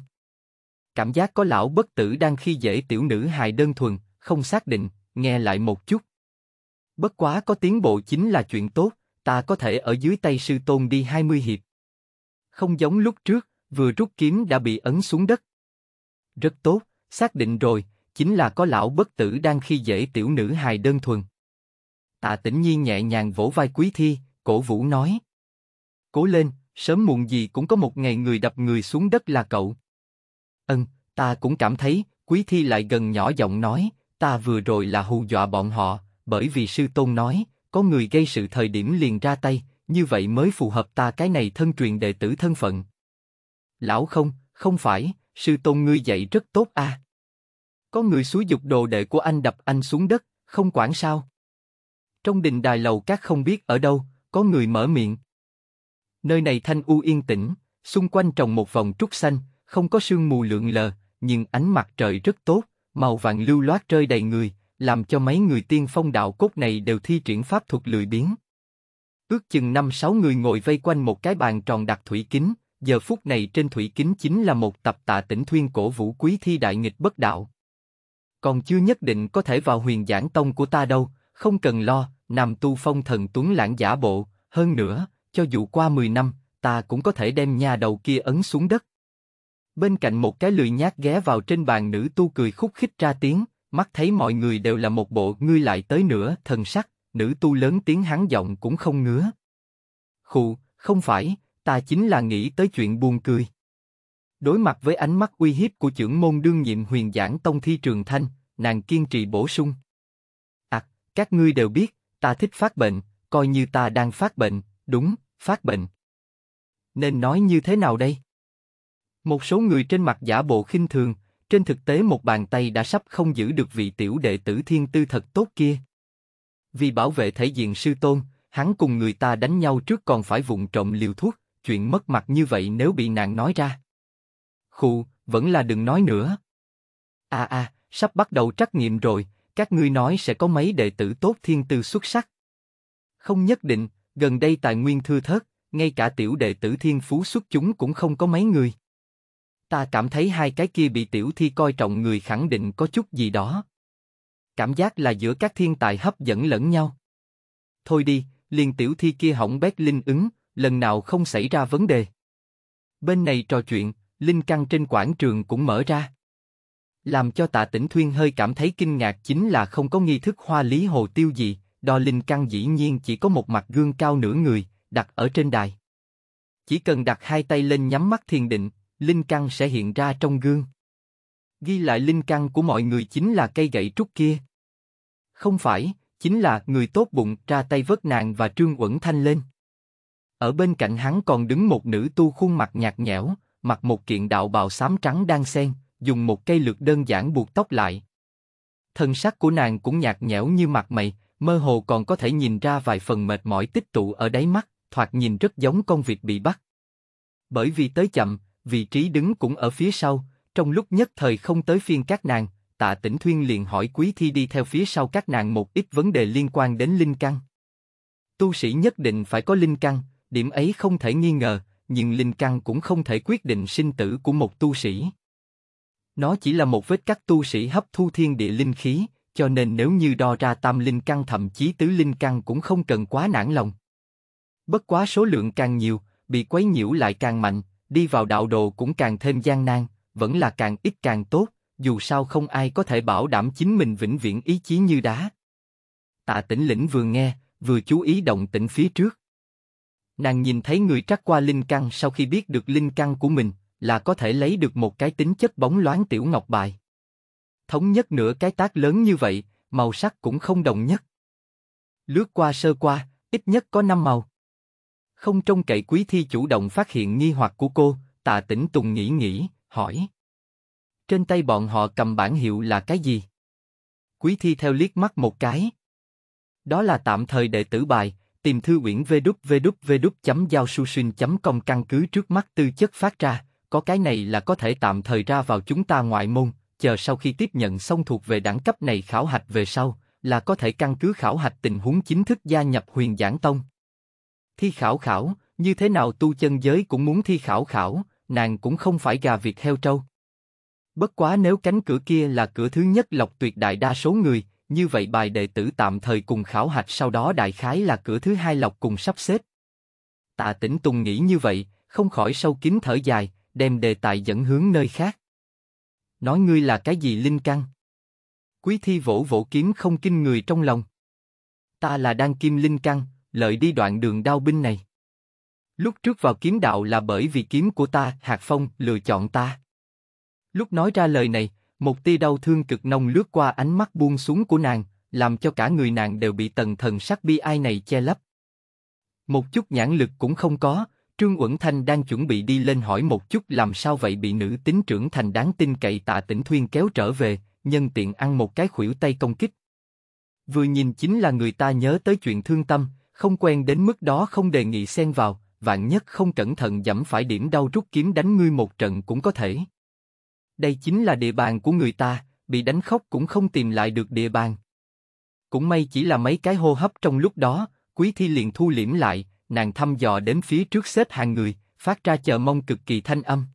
A: Cảm giác có lão bất tử đang khi dễ tiểu nữ hài đơn thuần, không xác định, nghe lại một chút. Bất quá có tiến bộ chính là chuyện tốt, ta có thể ở dưới tay sư tôn đi 20 hiệp. Không giống lúc trước, vừa rút kiếm đã bị ấn xuống đất. Rất tốt, xác định rồi, chính là có lão bất tử đang khi dễ tiểu nữ hài đơn thuần. Tạ Tĩnh Nhiên nhẹ nhàng vỗ vai Quý Thi, cổ vũ nói: cố lên, sớm muộn gì cũng có một ngày người đập người xuống đất là cậu. Ân, ta cũng cảm thấy. Quý Thi lại gần nhỏ giọng nói, ta vừa rồi là hù dọa bọn họ, bởi vì sư tôn nói, có người gây sự thời điểm liền ra tay, như vậy mới phù hợp ta cái này thân truyền đệ tử thân phận. Lão không, không phải, sư tôn ngươi dạy rất tốt a. À. Có người xúi dục đồ đệ của anh đập anh xuống đất, không quản sao. Trong đình đài lầu các không biết ở đâu, có người mở miệng. Nơi này thanh u yên tĩnh, xung quanh trồng một vòng trúc xanh, không có sương mù lượn lờ, nhưng ánh mặt trời rất tốt, màu vàng lưu loát rơi đầy người, làm cho mấy người tiên phong đạo cốt này đều thi triển pháp thuật lười biến. Ước chừng năm sáu người ngồi vây quanh một cái bàn tròn đặt thủy kính, giờ phút này trên thủy kính chính là một tập tạ tỉnh thuyên cổ vũ quý thi đại nghịch bất đạo còn chưa nhất định có thể vào huyền giảng tông của ta đâu, không cần lo, nằm Tu Phong thần tuấn lãng giả bộ, hơn nữa, cho dù qua 10 năm, ta cũng có thể đem nhà đầu kia ấn xuống đất. Bên cạnh một cái lười nhát ghé vào trên bàn nữ tu cười khúc khích ra tiếng, mắt thấy mọi người đều là một bộ ngươi lại tới nữa, thần sắc, nữ tu lớn tiếng hắn giọng cũng không ngứa. Khụ, không phải, ta chính là nghĩ tới chuyện buồn cười. Đối mặt với ánh mắt uy hiếp của trưởng môn đương nhiệm huyền giảng tông thi trường thanh, nàng kiên trì bổ sung. À, các ngươi đều biết, ta thích phát bệnh, coi như ta đang phát bệnh, đúng, phát bệnh. Nên nói như thế nào đây? Một số người trên mặt giả bộ khinh thường, trên thực tế một bàn tay đã sắp không giữ được vị tiểu đệ tử thiên tư thật tốt kia. Vì bảo vệ thể diện sư tôn, hắn cùng người ta đánh nhau trước còn phải vụng trộm liều thuốc, chuyện mất mặt như vậy nếu bị nàng nói ra. Khu, vẫn là đừng nói nữa. À à, sắp bắt đầu trắc nghiệm rồi, các ngươi nói sẽ có mấy đệ tử tốt thiên tư xuất sắc. Không nhất định, gần đây tài nguyên thưa thớt, ngay cả tiểu đệ tử thiên phú xuất chúng cũng không có mấy người. Ta cảm thấy hai cái kia bị tiểu thi coi trọng người khẳng định có chút gì đó. Cảm giác là giữa các thiên tài hấp dẫn lẫn nhau. Thôi đi, liền tiểu thi kia hỏng bét linh ứng, lần nào không xảy ra vấn đề. Bên này trò chuyện, linh căn trên quảng trường cũng mở ra. Làm cho tạ tỉnh Thuyên hơi cảm thấy kinh ngạc chính là không có nghi thức hoa lý hồ tiêu gì, đo linh căn dĩ nhiên chỉ có một mặt gương cao nửa người, đặt ở trên đài. Chỉ cần đặt hai tay lên nhắm mắt thiền định, linh căn sẽ hiện ra trong gương. Ghi lại linh căn của mọi người chính là cây gậy trúc kia. Không phải, chính là người tốt bụng ra tay vớt nạn và Trương Uẩn Thanh lên. Ở bên cạnh hắn còn đứng một nữ tu khuôn mặt nhạt nhẽo, mặc một kiện đạo bào xám trắng đang xen, dùng một cây lược đơn giản buộc tóc lại. Thân sắc của nàng cũng nhạt nhẽo như mặt mày, mơ hồ còn có thể nhìn ra vài phần mệt mỏi tích tụ ở đáy mắt, thoạt nhìn rất giống con vịt bị bắt. Bởi vì tới chậm, vị trí đứng cũng ở phía sau, trong lúc nhất thời không tới phiên các nàng, tạ tỉnh thuyên liền hỏi quý thi đi theo phía sau các nàng một ít vấn đề liên quan đến linh căn. Tu sĩ nhất định phải có linh căn, điểm ấy không thể nghi ngờ, nhưng linh căn cũng không thể quyết định sinh tử của một tu sĩ. Nó chỉ là một vết cắt tu sĩ hấp thu thiên địa linh khí, cho nên nếu như đo ra tam linh căn thậm chí tứ linh căn cũng không cần quá nản lòng. Bất quá số lượng càng nhiều, bị quấy nhiễu lại càng mạnh, đi vào đạo đồ cũng càng thêm gian nan, vẫn là càng ít càng tốt, dù sao không ai có thể bảo đảm chính mình vĩnh viễn ý chí như đá. Tạ Tĩnh Lĩnh vừa nghe, vừa chú ý động tĩnh phía trước. Nàng nhìn thấy người trắc qua linh căn sau khi biết được linh căn của mình là có thể lấy được một cái tính chất bóng loáng tiểu ngọc bài. Thống nhất nửa cái tác lớn như vậy, màu sắc cũng không đồng nhất. Lướt qua sơ qua, ít nhất có năm màu. Không trông cậy quý thi chủ động phát hiện nghi hoặc của cô, tạ tỉnh Tùng nghĩ nghĩ, hỏi. Trên tay bọn họ cầm bản hiệu là cái gì? Quý thi theo liếc mắt một cái. Đó là tạm thời đệ tử bài, tìm thư quyển www.giaosusin.com căn cứ trước mắt tư chất phát ra, có cái này là có thể tạm thời ra vào chúng ta ngoại môn, chờ sau khi tiếp nhận xong thuộc về đẳng cấp này khảo hạch về sau, là có thể căn cứ khảo hạch tình huống chính thức gia nhập huyền giảng tông. Thi khảo khảo, như thế nào tu chân giới cũng muốn thi khảo khảo, nàng cũng không phải gà vịt heo trâu. Bất quá nếu cánh cửa kia là cửa thứ nhất lọc tuyệt đại đa số người, như vậy bài đệ tử tạm thời cùng khảo hạch sau đó đại khái là cửa thứ hai lọc cùng sắp xếp. Tạ Tĩnh Tùng nghĩ như vậy, không khỏi sâu kín thở dài, đem đề tài dẫn hướng nơi khác. Nói ngươi là cái gì linh căn? Quý thi vỗ vỗ kiếm không kinh người trong lòng. Ta là đang kim linh căn, lợi đi đoạn đường đao binh này. Lúc trước vào kiếm đạo là bởi vì kiếm của ta, Hạc Phong, lựa chọn ta. Lúc nói ra lời này, một tia đau thương cực nông lướt qua ánh mắt buông xuống của nàng, làm cho cả người nàng đều bị tần thần sắc bi ai này che lấp. Một chút nhãn lực cũng không có, Trương Uẩn Thanh đang chuẩn bị đi lên hỏi một chút làm sao vậy bị nữ tính trưởng thành đáng tin cậy tạ tỉnh Thuyên kéo trở về, nhân tiện ăn một cái khuỷu tay công kích. Vừa nhìn chính là người ta nhớ tới chuyện thương tâm, không quen đến mức đó không đề nghị xen vào, vạn nhất không cẩn thận dẫm phải điểm đau rút kiếm đánh ngươi một trận cũng có thể. Đây chính là địa bàn của người ta, bị đánh khóc cũng không tìm lại được địa bàn. Cũng may chỉ là mấy cái hô hấp trong lúc đó, Quý Thi liền thu liễm lại, nàng thăm dò đến phía trước xếp hàng người, phát ra chờ mong cực kỳ thanh âm.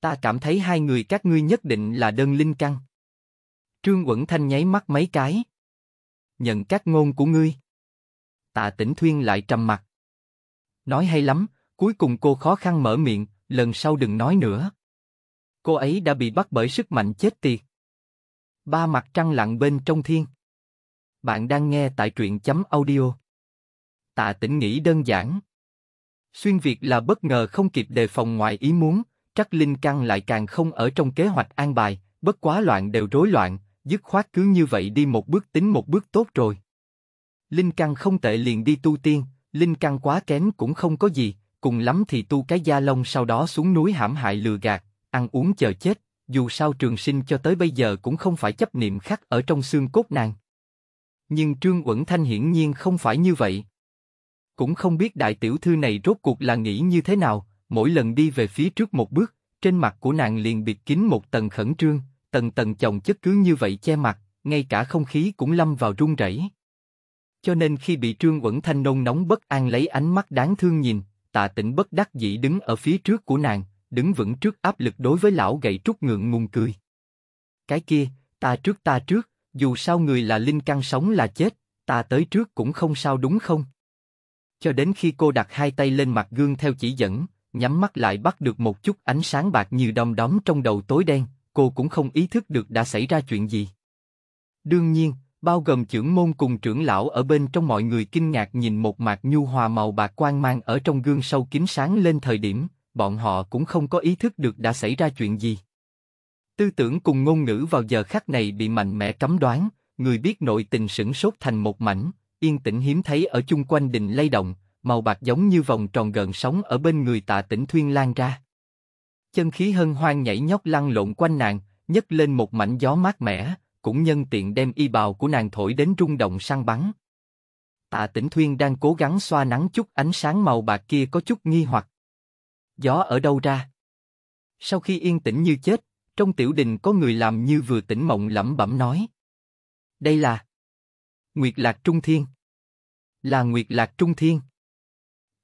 A: Ta cảm thấy hai người các ngươi nhất định là đơn linh căn. Trương Quẩn Thanh nháy mắt mấy cái. Nhận các ngôn của ngươi. Tạ Tĩnh Thuyên lại trầm mặt. Nói hay lắm, cuối cùng cô khó khăn mở miệng, lần sau đừng nói nữa cô ấy đã bị bắt bởi sức mạnh chết tiệt. Ba mặt trăng lặng bên trong thiên. Bạn đang nghe tại truyện chấm audio. Tạ tỉnh nghĩ đơn giản. Xuyên Việt là bất ngờ không kịp đề phòng ngoài ý muốn, chắc Linh Căng lại càng không ở trong kế hoạch an bài, bất quá loạn đều rối loạn, dứt khoát cứ như vậy đi một bước tính một bước tốt rồi. Linh Căng không tệ liền đi tu tiên, Linh Căng quá kém cũng không có gì, cùng lắm thì tu cái gia lông sau đó xuống núi hãm hại lừa gạt, ăn uống chờ chết, dù sao trường sinh cho tới bây giờ cũng không phải chấp niệm khắc ở trong xương cốt nàng. Nhưng Trương Uẩn Thanh hiển nhiên không phải như vậy. Cũng không biết đại tiểu thư này rốt cuộc là nghĩ như thế nào, mỗi lần đi về phía trước một bước, trên mặt của nàng liền bịt kín một tầng khẩn trương, tầng tầng chồng chất cứ như vậy che mặt, ngay cả không khí cũng lâm vào rung rẩy. Cho nên khi bị Trương Uẩn Thanh nôn nóng bất an lấy ánh mắt đáng thương nhìn, tạ tĩnh bất đắc dĩ đứng ở phía trước của nàng, đứng vững trước áp lực đối với lão gậy trúc ngượng ngùng cười. Cái kia, ta trước ta trước, dù sao người là linh căn sống là chết, ta tới trước cũng không sao đúng không? Cho đến khi cô đặt hai tay lên mặt gương theo chỉ dẫn, nhắm mắt lại bắt được một chút ánh sáng bạc như đom đóm trong đầu tối đen, cô cũng không ý thức được đã xảy ra chuyện gì. Đương nhiên, bao gồm trưởng môn cùng trưởng lão ở bên trong mọi người kinh ngạc nhìn một mạc nhu hòa màu bạc quang mang ở trong gương sâu kín sáng lên thời điểm, bọn họ cũng không có ý thức được đã xảy ra chuyện gì. Tư tưởng cùng ngôn ngữ vào giờ khắc này bị mạnh mẽ cấm đoán, người biết nội tình sửng sốt thành một mảnh, yên tĩnh hiếm thấy ở chung quanh đình lay động, màu bạc giống như vòng tròn gần sóng ở bên người tạ tỉnh thuyên lan ra. Chân khí hân hoang nhảy nhót lăn lộn quanh nàng, nhấc lên một mảnh gió mát mẻ, cũng nhân tiện đem y bào của nàng thổi đến rung động săn bắn. Tạ Tĩnh Thuyên đang cố gắng xoa nắng chút ánh sáng màu bạc kia có chút nghi hoặc, gió ở đâu ra? Sau khi yên tĩnh như chết, trong tiểu đình có người làm như vừa tỉnh mộng lẩm bẩm nói. Đây là Nguyệt Lạc Trung Thiên. Là Nguyệt Lạc Trung Thiên.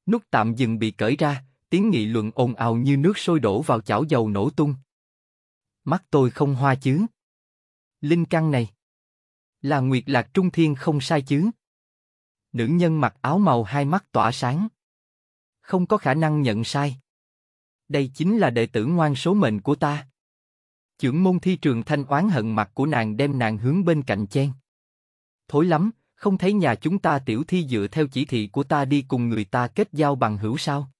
A: Nút tạm dừng bị cởi ra, tiếng nghị luận ồn ào như nước sôi đổ vào chảo dầu nổ tung. Mắt tôi không hoa chứ. Linh căn này. Là Nguyệt Lạc Trung Thiên không sai chứ. Nữ nhân mặc áo màu hai mắt tỏa sáng. Không có khả năng nhận sai đây chính là đệ tử ngoan số mệnh của ta. Chưởng môn thi trường thanh oán hận mặt của nàng đem nàng hướng bên cạnh chen. Thối lắm, không thấy nhà chúng ta tiểu thi dựa theo chỉ thị của ta đi cùng người ta kết giao bằng hữu sao?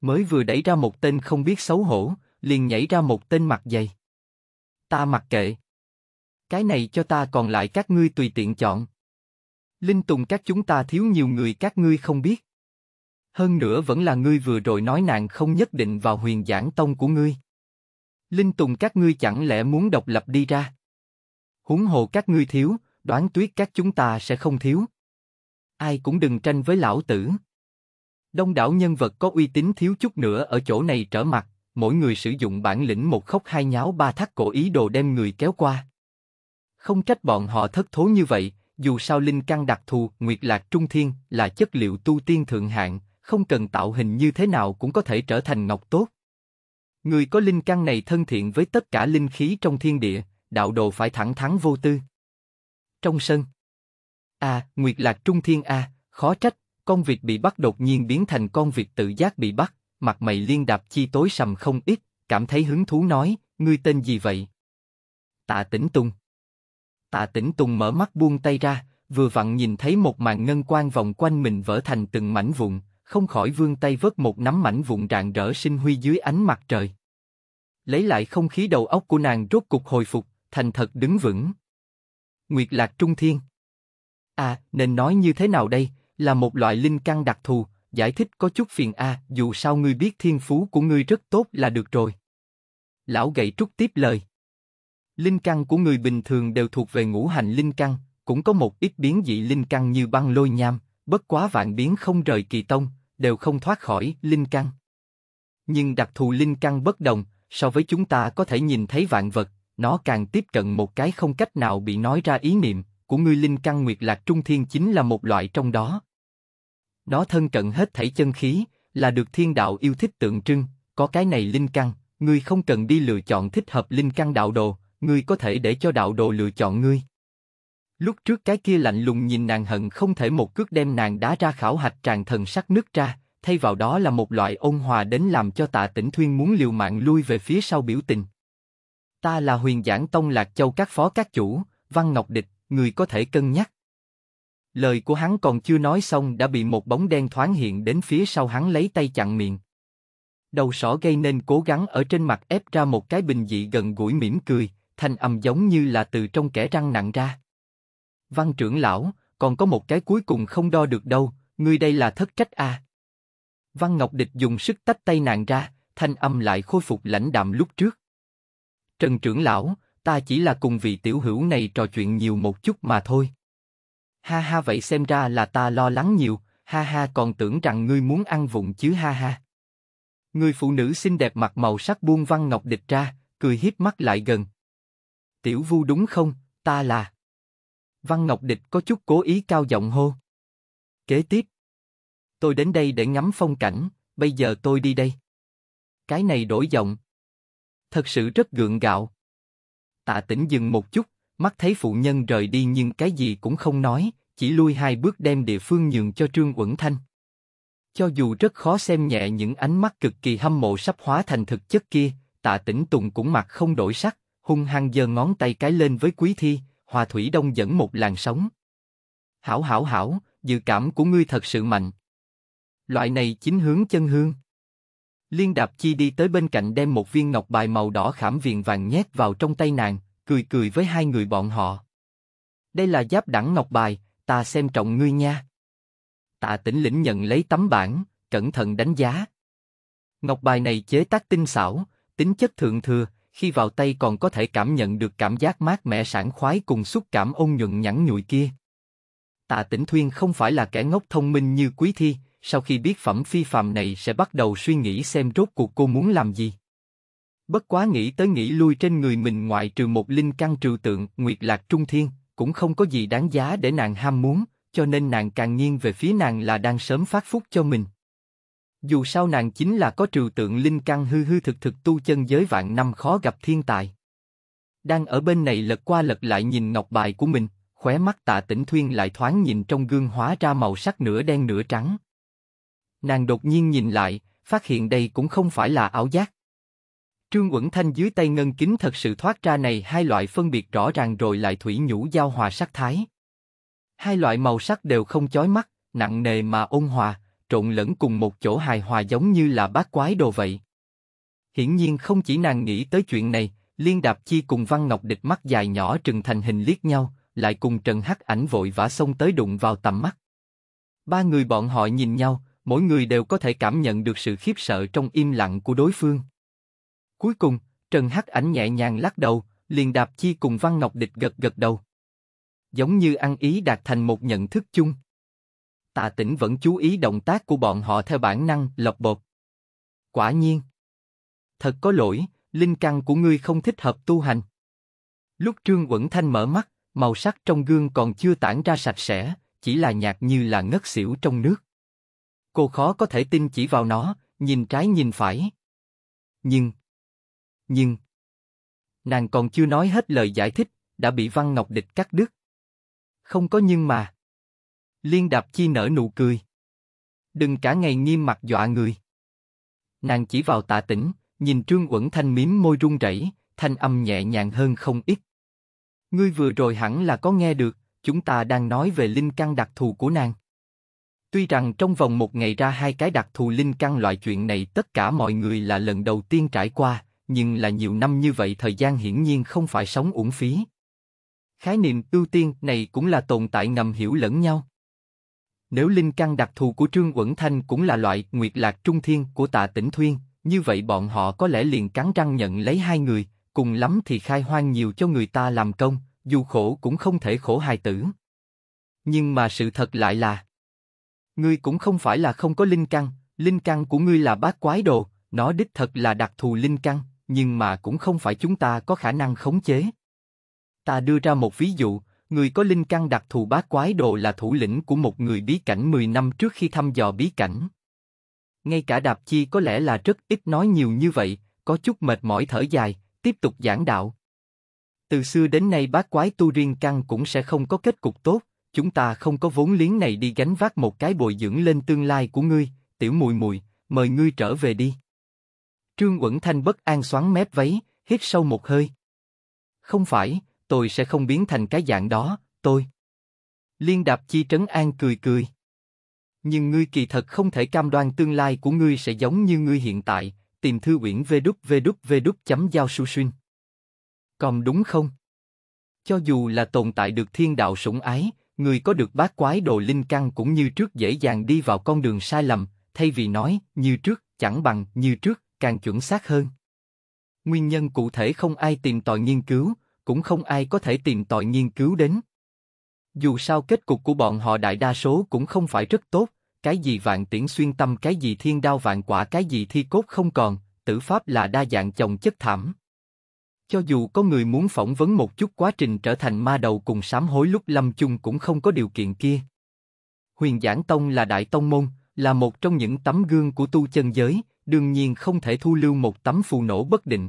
A: Mới vừa đẩy ra một tên không biết xấu hổ, liền nhảy ra một tên mặt dày. Ta mặc kệ. Cái này cho ta còn lại các ngươi tùy tiện chọn. Linh Tùng các chúng ta thiếu nhiều người các ngươi không biết. Hơn nữa vẫn là ngươi vừa rồi nói nàng không nhất định vào huyền giảng tông của ngươi. Linh Tùng các ngươi chẳng lẽ muốn độc lập đi ra? Húng hồ các ngươi thiếu, đoán tuyết các chúng ta sẽ không thiếu. Ai cũng đừng tranh với lão tử. Đông đảo nhân vật có uy tín thiếu chút nữa ở chỗ này trở mặt, mỗi người sử dụng bản lĩnh một khóc hai nháo ba thắt cổ ý đồ đem người kéo qua. Không trách bọn họ thất thố như vậy, dù sao linh căn đặc thù, nguyệt lạc trung thiên là chất liệu tu tiên thượng hạng, không cần tạo hình như thế nào cũng có thể trở thành ngọc tốt. Người có linh căn này thân thiện với tất cả linh khí trong thiên địa, đạo đồ phải thẳng thắn vô tư. Trong sân. a à, Nguyệt Lạc Trung Thiên a à, khó trách, con vịt bị bắt đột nhiên biến thành con vịt tự giác bị bắt, mặt mày liên đạp chi tối sầm không ít, cảm thấy hứng thú nói, ngươi tên gì vậy? Tạ Tĩnh Tùng. Tạ Tĩnh Tùng mở mắt buông tay ra, vừa vặn nhìn thấy một màn ngân quang vòng quanh mình vỡ thành từng mảnh vụn, không khỏi vươn tay vớt một nắm mảnh vụn rạng rỡ sinh huy dưới ánh mặt trời. Lấy lại không khí đầu óc của nàng rốt cục hồi phục, thành thật đứng vững. Nguyệt lạc trung thiên. À, nên nói như thế nào đây, là một loại linh căn đặc thù, giải thích có chút phiền a, à, dù sao ngươi biết thiên phú của ngươi rất tốt là được rồi. Lão gậy trúc tiếp lời. Linh căn của người bình thường đều thuộc về ngũ hành linh căn, cũng có một ít biến dị linh căn như băng lôi nham, bất quá vạn biến không rời kỳ tông, đều không thoát khỏi linh căn. Nhưng đặc thù linh căn bất đồng, so với chúng ta có thể nhìn thấy vạn vật, nó càng tiếp cận một cái không cách nào bị nói ra ý niệm của ngươi linh căn nguyệt lạc trung thiên chính là một loại trong đó. Nó thân cận hết thảy chân khí, là được thiên đạo yêu thích tượng trưng, có cái này linh căn, ngươi không cần đi lựa chọn thích hợp linh căn đạo đồ, ngươi có thể để cho đạo đồ lựa chọn ngươi. Lúc trước cái kia lạnh lùng nhìn nàng hận không thể một cước đem nàng đá ra khảo hạch tràn thần sắc nứt ra, thay vào đó là một loại ôn hòa đến làm cho tạ tỉnh thuyên muốn liều mạng lui về phía sau biểu tình. Ta là huyền giảng tông lạc châu các phó các chủ, văn ngọc địch, người có thể cân nhắc. Lời của hắn còn chưa nói xong đã bị một bóng đen thoáng hiện đến phía sau hắn lấy tay chặn miệng. Đầu sỏ gây nên cố gắng ở trên mặt ép ra một cái bình dị gần gũi mỉm cười, thanh âm giống như là từ trong kẻ răng nặng ra. Văn trưởng lão, còn có một cái cuối cùng không đo được đâu, ngươi đây là thất trách à. Văn Ngọc Địch dùng sức tách tay nàng ra, thanh âm lại khôi phục lãnh đạm lúc trước. Trần trưởng lão, ta chỉ là cùng vị tiểu hữu này trò chuyện nhiều một chút mà thôi. Ha ha vậy xem ra là ta lo lắng nhiều, ha ha còn tưởng rằng ngươi muốn ăn vụng chứ ha ha. Người phụ nữ xinh đẹp mặt màu sắc buông Văn Ngọc Địch ra, cười hiếp mắt lại gần. Tiểu vu đúng không, ta là... Văn Ngọc Địch có chút cố ý cao giọng hô. Kế tiếp, tôi đến đây để ngắm phong cảnh, bây giờ tôi đi đây. Cái này đổi giọng. Thật sự rất gượng gạo. Tạ tỉnh dừng một chút, mắt thấy phụ nhân rời đi nhưng cái gì cũng không nói, chỉ lui hai bước đem địa phương nhường cho Trương Uẩn Thanh. Cho dù rất khó xem nhẹ những ánh mắt cực kỳ hâm mộ sắp hóa thành thực chất kia, tạ tỉnh Tùng cũng mặt không đổi sắc, hung hăng giơ ngón tay cái lên với quý thi, Hòa Thủy Đông dẫn một làn sóng. Hảo hảo hảo, dự cảm của ngươi thật sự mạnh. Loại này chính hướng chân hương. Liên Đạp Chi đi tới bên cạnh đem một viên ngọc bài màu đỏ khảm viền vàng nhét vào trong tay nàng, cười cười với hai người bọn họ. Đây là giáp đẳng ngọc bài, ta xem trọng ngươi nha. Tạ Tĩnh Lĩnh nhận lấy tấm bản, cẩn thận đánh giá. Ngọc bài này chế tác tinh xảo, tính chất thượng thừa, khi vào tay còn có thể cảm nhận được cảm giác mát mẻ sảng khoái cùng xúc cảm ôn nhuận nhẵn nhụi kia. Tạ Tĩnh Thuyên không phải là kẻ ngốc thông minh như Quý Thi, sau khi biết phẩm phi phàm này sẽ bắt đầu suy nghĩ xem rốt cuộc cô muốn làm gì. Bất quá nghĩ tới nghĩ lui trên người mình ngoại trừ một linh căn trừ tượng, nguyệt lạc trung thiên, cũng không có gì đáng giá để nàng ham muốn, cho nên nàng càng nghiêng về phía nàng là đang sớm phát phúc cho mình. Dù sao nàng chính là có trừu tượng linh căn hư hư thực thực tu chân giới vạn năm khó gặp thiên tài. Đang ở bên này lật qua lật lại nhìn ngọc bài của mình, khóe mắt tạ tỉnh thuyên lại thoáng nhìn trong gương hóa ra màu sắc nửa đen nửa trắng. Nàng đột nhiên nhìn lại, phát hiện đây cũng không phải là ảo giác. Trương Quẩn Thanh dưới tay ngân kính thật sự thoát ra này hai loại phân biệt rõ ràng rồi lại thủy nhũ giao hòa sắc thái. Hai loại màu sắc đều không chói mắt, nặng nề mà ôn hòa, trộn lẫn cùng một chỗ hài hòa giống như là bát quái đồ vậy. Hiển nhiên không chỉ nàng nghĩ tới chuyện này, Liên Đạp Chi cùng Văn Ngọc Địch mắt dài nhỏ trừng thành hình liếc nhau, lại cùng Trần Hắc ảnh vội vã xông tới đụng vào tầm mắt. Ba người bọn họ nhìn nhau, mỗi người đều có thể cảm nhận được sự khiếp sợ trong im lặng của đối phương. Cuối cùng, Trần Hắc ảnh nhẹ nhàng lắc đầu, Liên Đạp Chi cùng Văn Ngọc Địch gật gật đầu. Giống như ăn ý đạt thành một nhận thức chung. Tạ Tĩnh vẫn chú ý động tác của bọn họ theo bản năng, lọc bột. Quả nhiên. Thật có lỗi, linh căn của ngươi không thích hợp tu hành. Lúc Trương Quẩn Thanh mở mắt, màu sắc trong gương còn chưa tản ra sạch sẽ, chỉ là nhạt như là ngất xỉu trong nước. Cô khó có thể tin chỉ vào nó, nhìn trái nhìn phải. Nhưng... Nhưng... Nàng còn chưa nói hết lời giải thích, đã bị Văn Ngọc Địch cắt đứt. Không có nhưng mà... Liên Đạp Chi nở nụ cười. Đừng cả ngày nghiêm mặt dọa người. Nàng chỉ vào tạ tỉnh, nhìn Trương Uẩn Thanh mím môi run rẩy, thanh âm nhẹ nhàng hơn không ít. Ngươi vừa rồi hẳn là có nghe được, chúng ta đang nói về linh căn đặc thù của nàng. Tuy rằng trong vòng một ngày ra hai cái đặc thù linh căn loại chuyện này tất cả mọi người là lần đầu tiên trải qua, nhưng là nhiều năm như vậy thời gian hiển nhiên không phải sống uổng phí. Khái niệm ưu tiên này cũng là tồn tại ngầm hiểu lẫn nhau. Nếu linh căn đặc thù của Trương Quẩn Thanh cũng là loại nguyệt lạc trung thiên của tạ tĩnh Thuyên, như vậy bọn họ có lẽ liền cắn răng nhận lấy hai người, cùng lắm thì khai hoang nhiều cho người ta làm công, dù khổ cũng không thể khổ hài tử. Nhưng mà sự thật lại là, ngươi cũng không phải là không có linh căn, linh căn của ngươi là bát quái đồ, nó đích thật là đặc thù linh căn, nhưng mà cũng không phải chúng ta có khả năng khống chế. Ta đưa ra một ví dụ, Người có linh căn đặc thù bá quái đồ là thủ lĩnh của một người bí cảnh 10 năm trước khi thăm dò bí cảnh. Ngay cả Đạp Chi có lẽ là rất ít nói nhiều như vậy, có chút mệt mỏi thở dài, tiếp tục giảng đạo. Từ xưa đến nay bát quái tu riêng căn cũng sẽ không có kết cục tốt, chúng ta không có vốn liếng này đi gánh vác một cái bồi dưỡng lên tương lai của ngươi, tiểu mùi mùi, mời ngươi trở về đi. Trương Uẩn Thanh bất an xoắn mép váy, hít sâu một hơi. Không phải, tôi sẽ không biến thành cái dạng đó, tôi. Liên Đạp Chi trấn an cười cười. Nhưng ngươi kỳ thật không thể cam đoan tương lai của ngươi sẽ giống như ngươi hiện tại, tìm thư uyển www.giao-su-xuyên. Còn đúng không? Cho dù là tồn tại được thiên đạo sủng ái, người có được bát quái đồ linh căn cũng như trước dễ dàng đi vào con đường sai lầm, thay vì nói như trước, chẳng bằng như trước, càng chuẩn xác hơn. Nguyên nhân cụ thể không ai tìm tòi nghiên cứu, cũng không ai có thể tìm tòi nghiên cứu đến. Dù sao kết cục của bọn họ đại đa số cũng không phải rất tốt, cái gì vạn tiễn xuyên tâm cái gì thiên đao vạn quả cái gì thi cốt không còn, tử pháp là đa dạng chồng chất thảm. Cho dù có người muốn phỏng vấn một chút quá trình trở thành ma đầu cùng sám hối lúc lâm chung cũng không có điều kiện kia. Huyền Giảng Tông là đại tông môn, là một trong những tấm gương của tu chân giới, đương nhiên không thể thu lưu một tấm phù nổ bất định.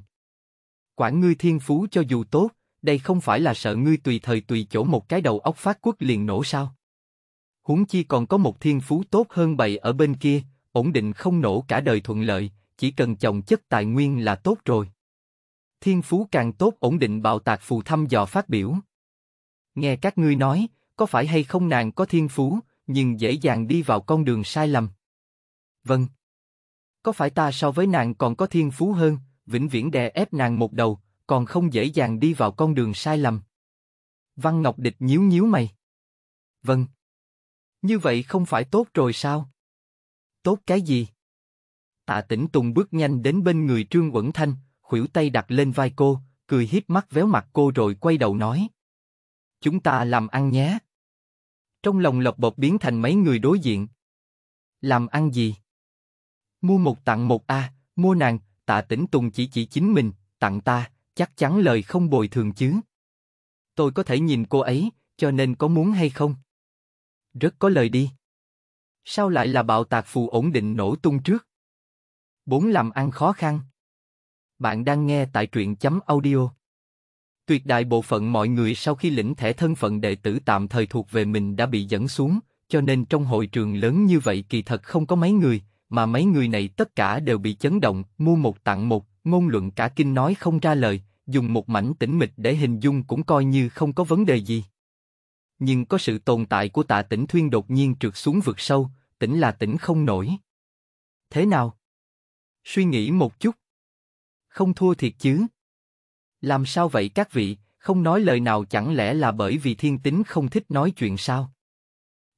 A: Quản ngươi thiên phú cho dù tốt, đây không phải là sợ ngươi tùy thời tùy chỗ một cái đầu óc phát quất liền nổ sao? Huống chi còn có một thiên phú tốt hơn bầy ở bên kia, ổn định không nổ cả đời thuận lợi, chỉ cần chồng chất tài nguyên là tốt rồi. Thiên phú càng tốt ổn định bạo tạc phù thăm dò phát biểu. Nghe các ngươi nói, có phải hay không nàng có thiên phú, nhưng dễ dàng đi vào con đường sai lầm? Vâng. Có phải ta so với nàng còn có thiên phú hơn, vĩnh viễn đè ép nàng một đầu, còn không dễ dàng đi vào con đường sai lầm. Văn Ngọc Địch nhíu nhíu mày. Vâng. Như vậy không phải tốt rồi sao? Tốt cái gì? Tạ Tĩnh Tùng bước nhanh đến bên người Trương Quẩn Thanh, khuỷu tay đặt lên vai cô, cười hiếp mắt véo mặt cô rồi quay đầu nói. Chúng ta làm ăn nhé. Trong lòng lộc bột biến thành mấy người đối diện. Làm ăn gì? Mua một tặng một a, à, mua nàng, tạ tĩnh tùng chỉ chỉ chính mình, tặng ta, chắc chắn lời không bồi thường chứ. Tôi có thể nhìn cô ấy, cho nên có muốn hay không? Rất có lời đi. Sao lại là bạo tạc phù ổn định nổ tung trước? Bốn làm ăn khó khăn. Bạn đang nghe tại truyện chấm audio. Tuyệt đại bộ phận mọi người sau khi lĩnh thẻ thân phận đệ tử tạm thời thuộc về mình đã bị dẫn xuống, cho nên trong hội trường lớn như vậy kỳ thật không có mấy người, mà mấy người này tất cả đều bị chấn động, mua một tặng một, ngôn luận cả kinh nói không ra lời, dùng một mảnh tĩnh mịch để hình dung cũng coi như không có vấn đề gì. Nhưng có sự tồn tại của tạ tĩnh thuyên đột nhiên trượt xuống vực sâu, tĩnh là tĩnh không nổi. Thế nào? Suy nghĩ một chút. Không thua thiệt chứ. Làm sao vậy các vị, không nói lời nào chẳng lẽ là bởi vì thiên tính không thích nói chuyện sao?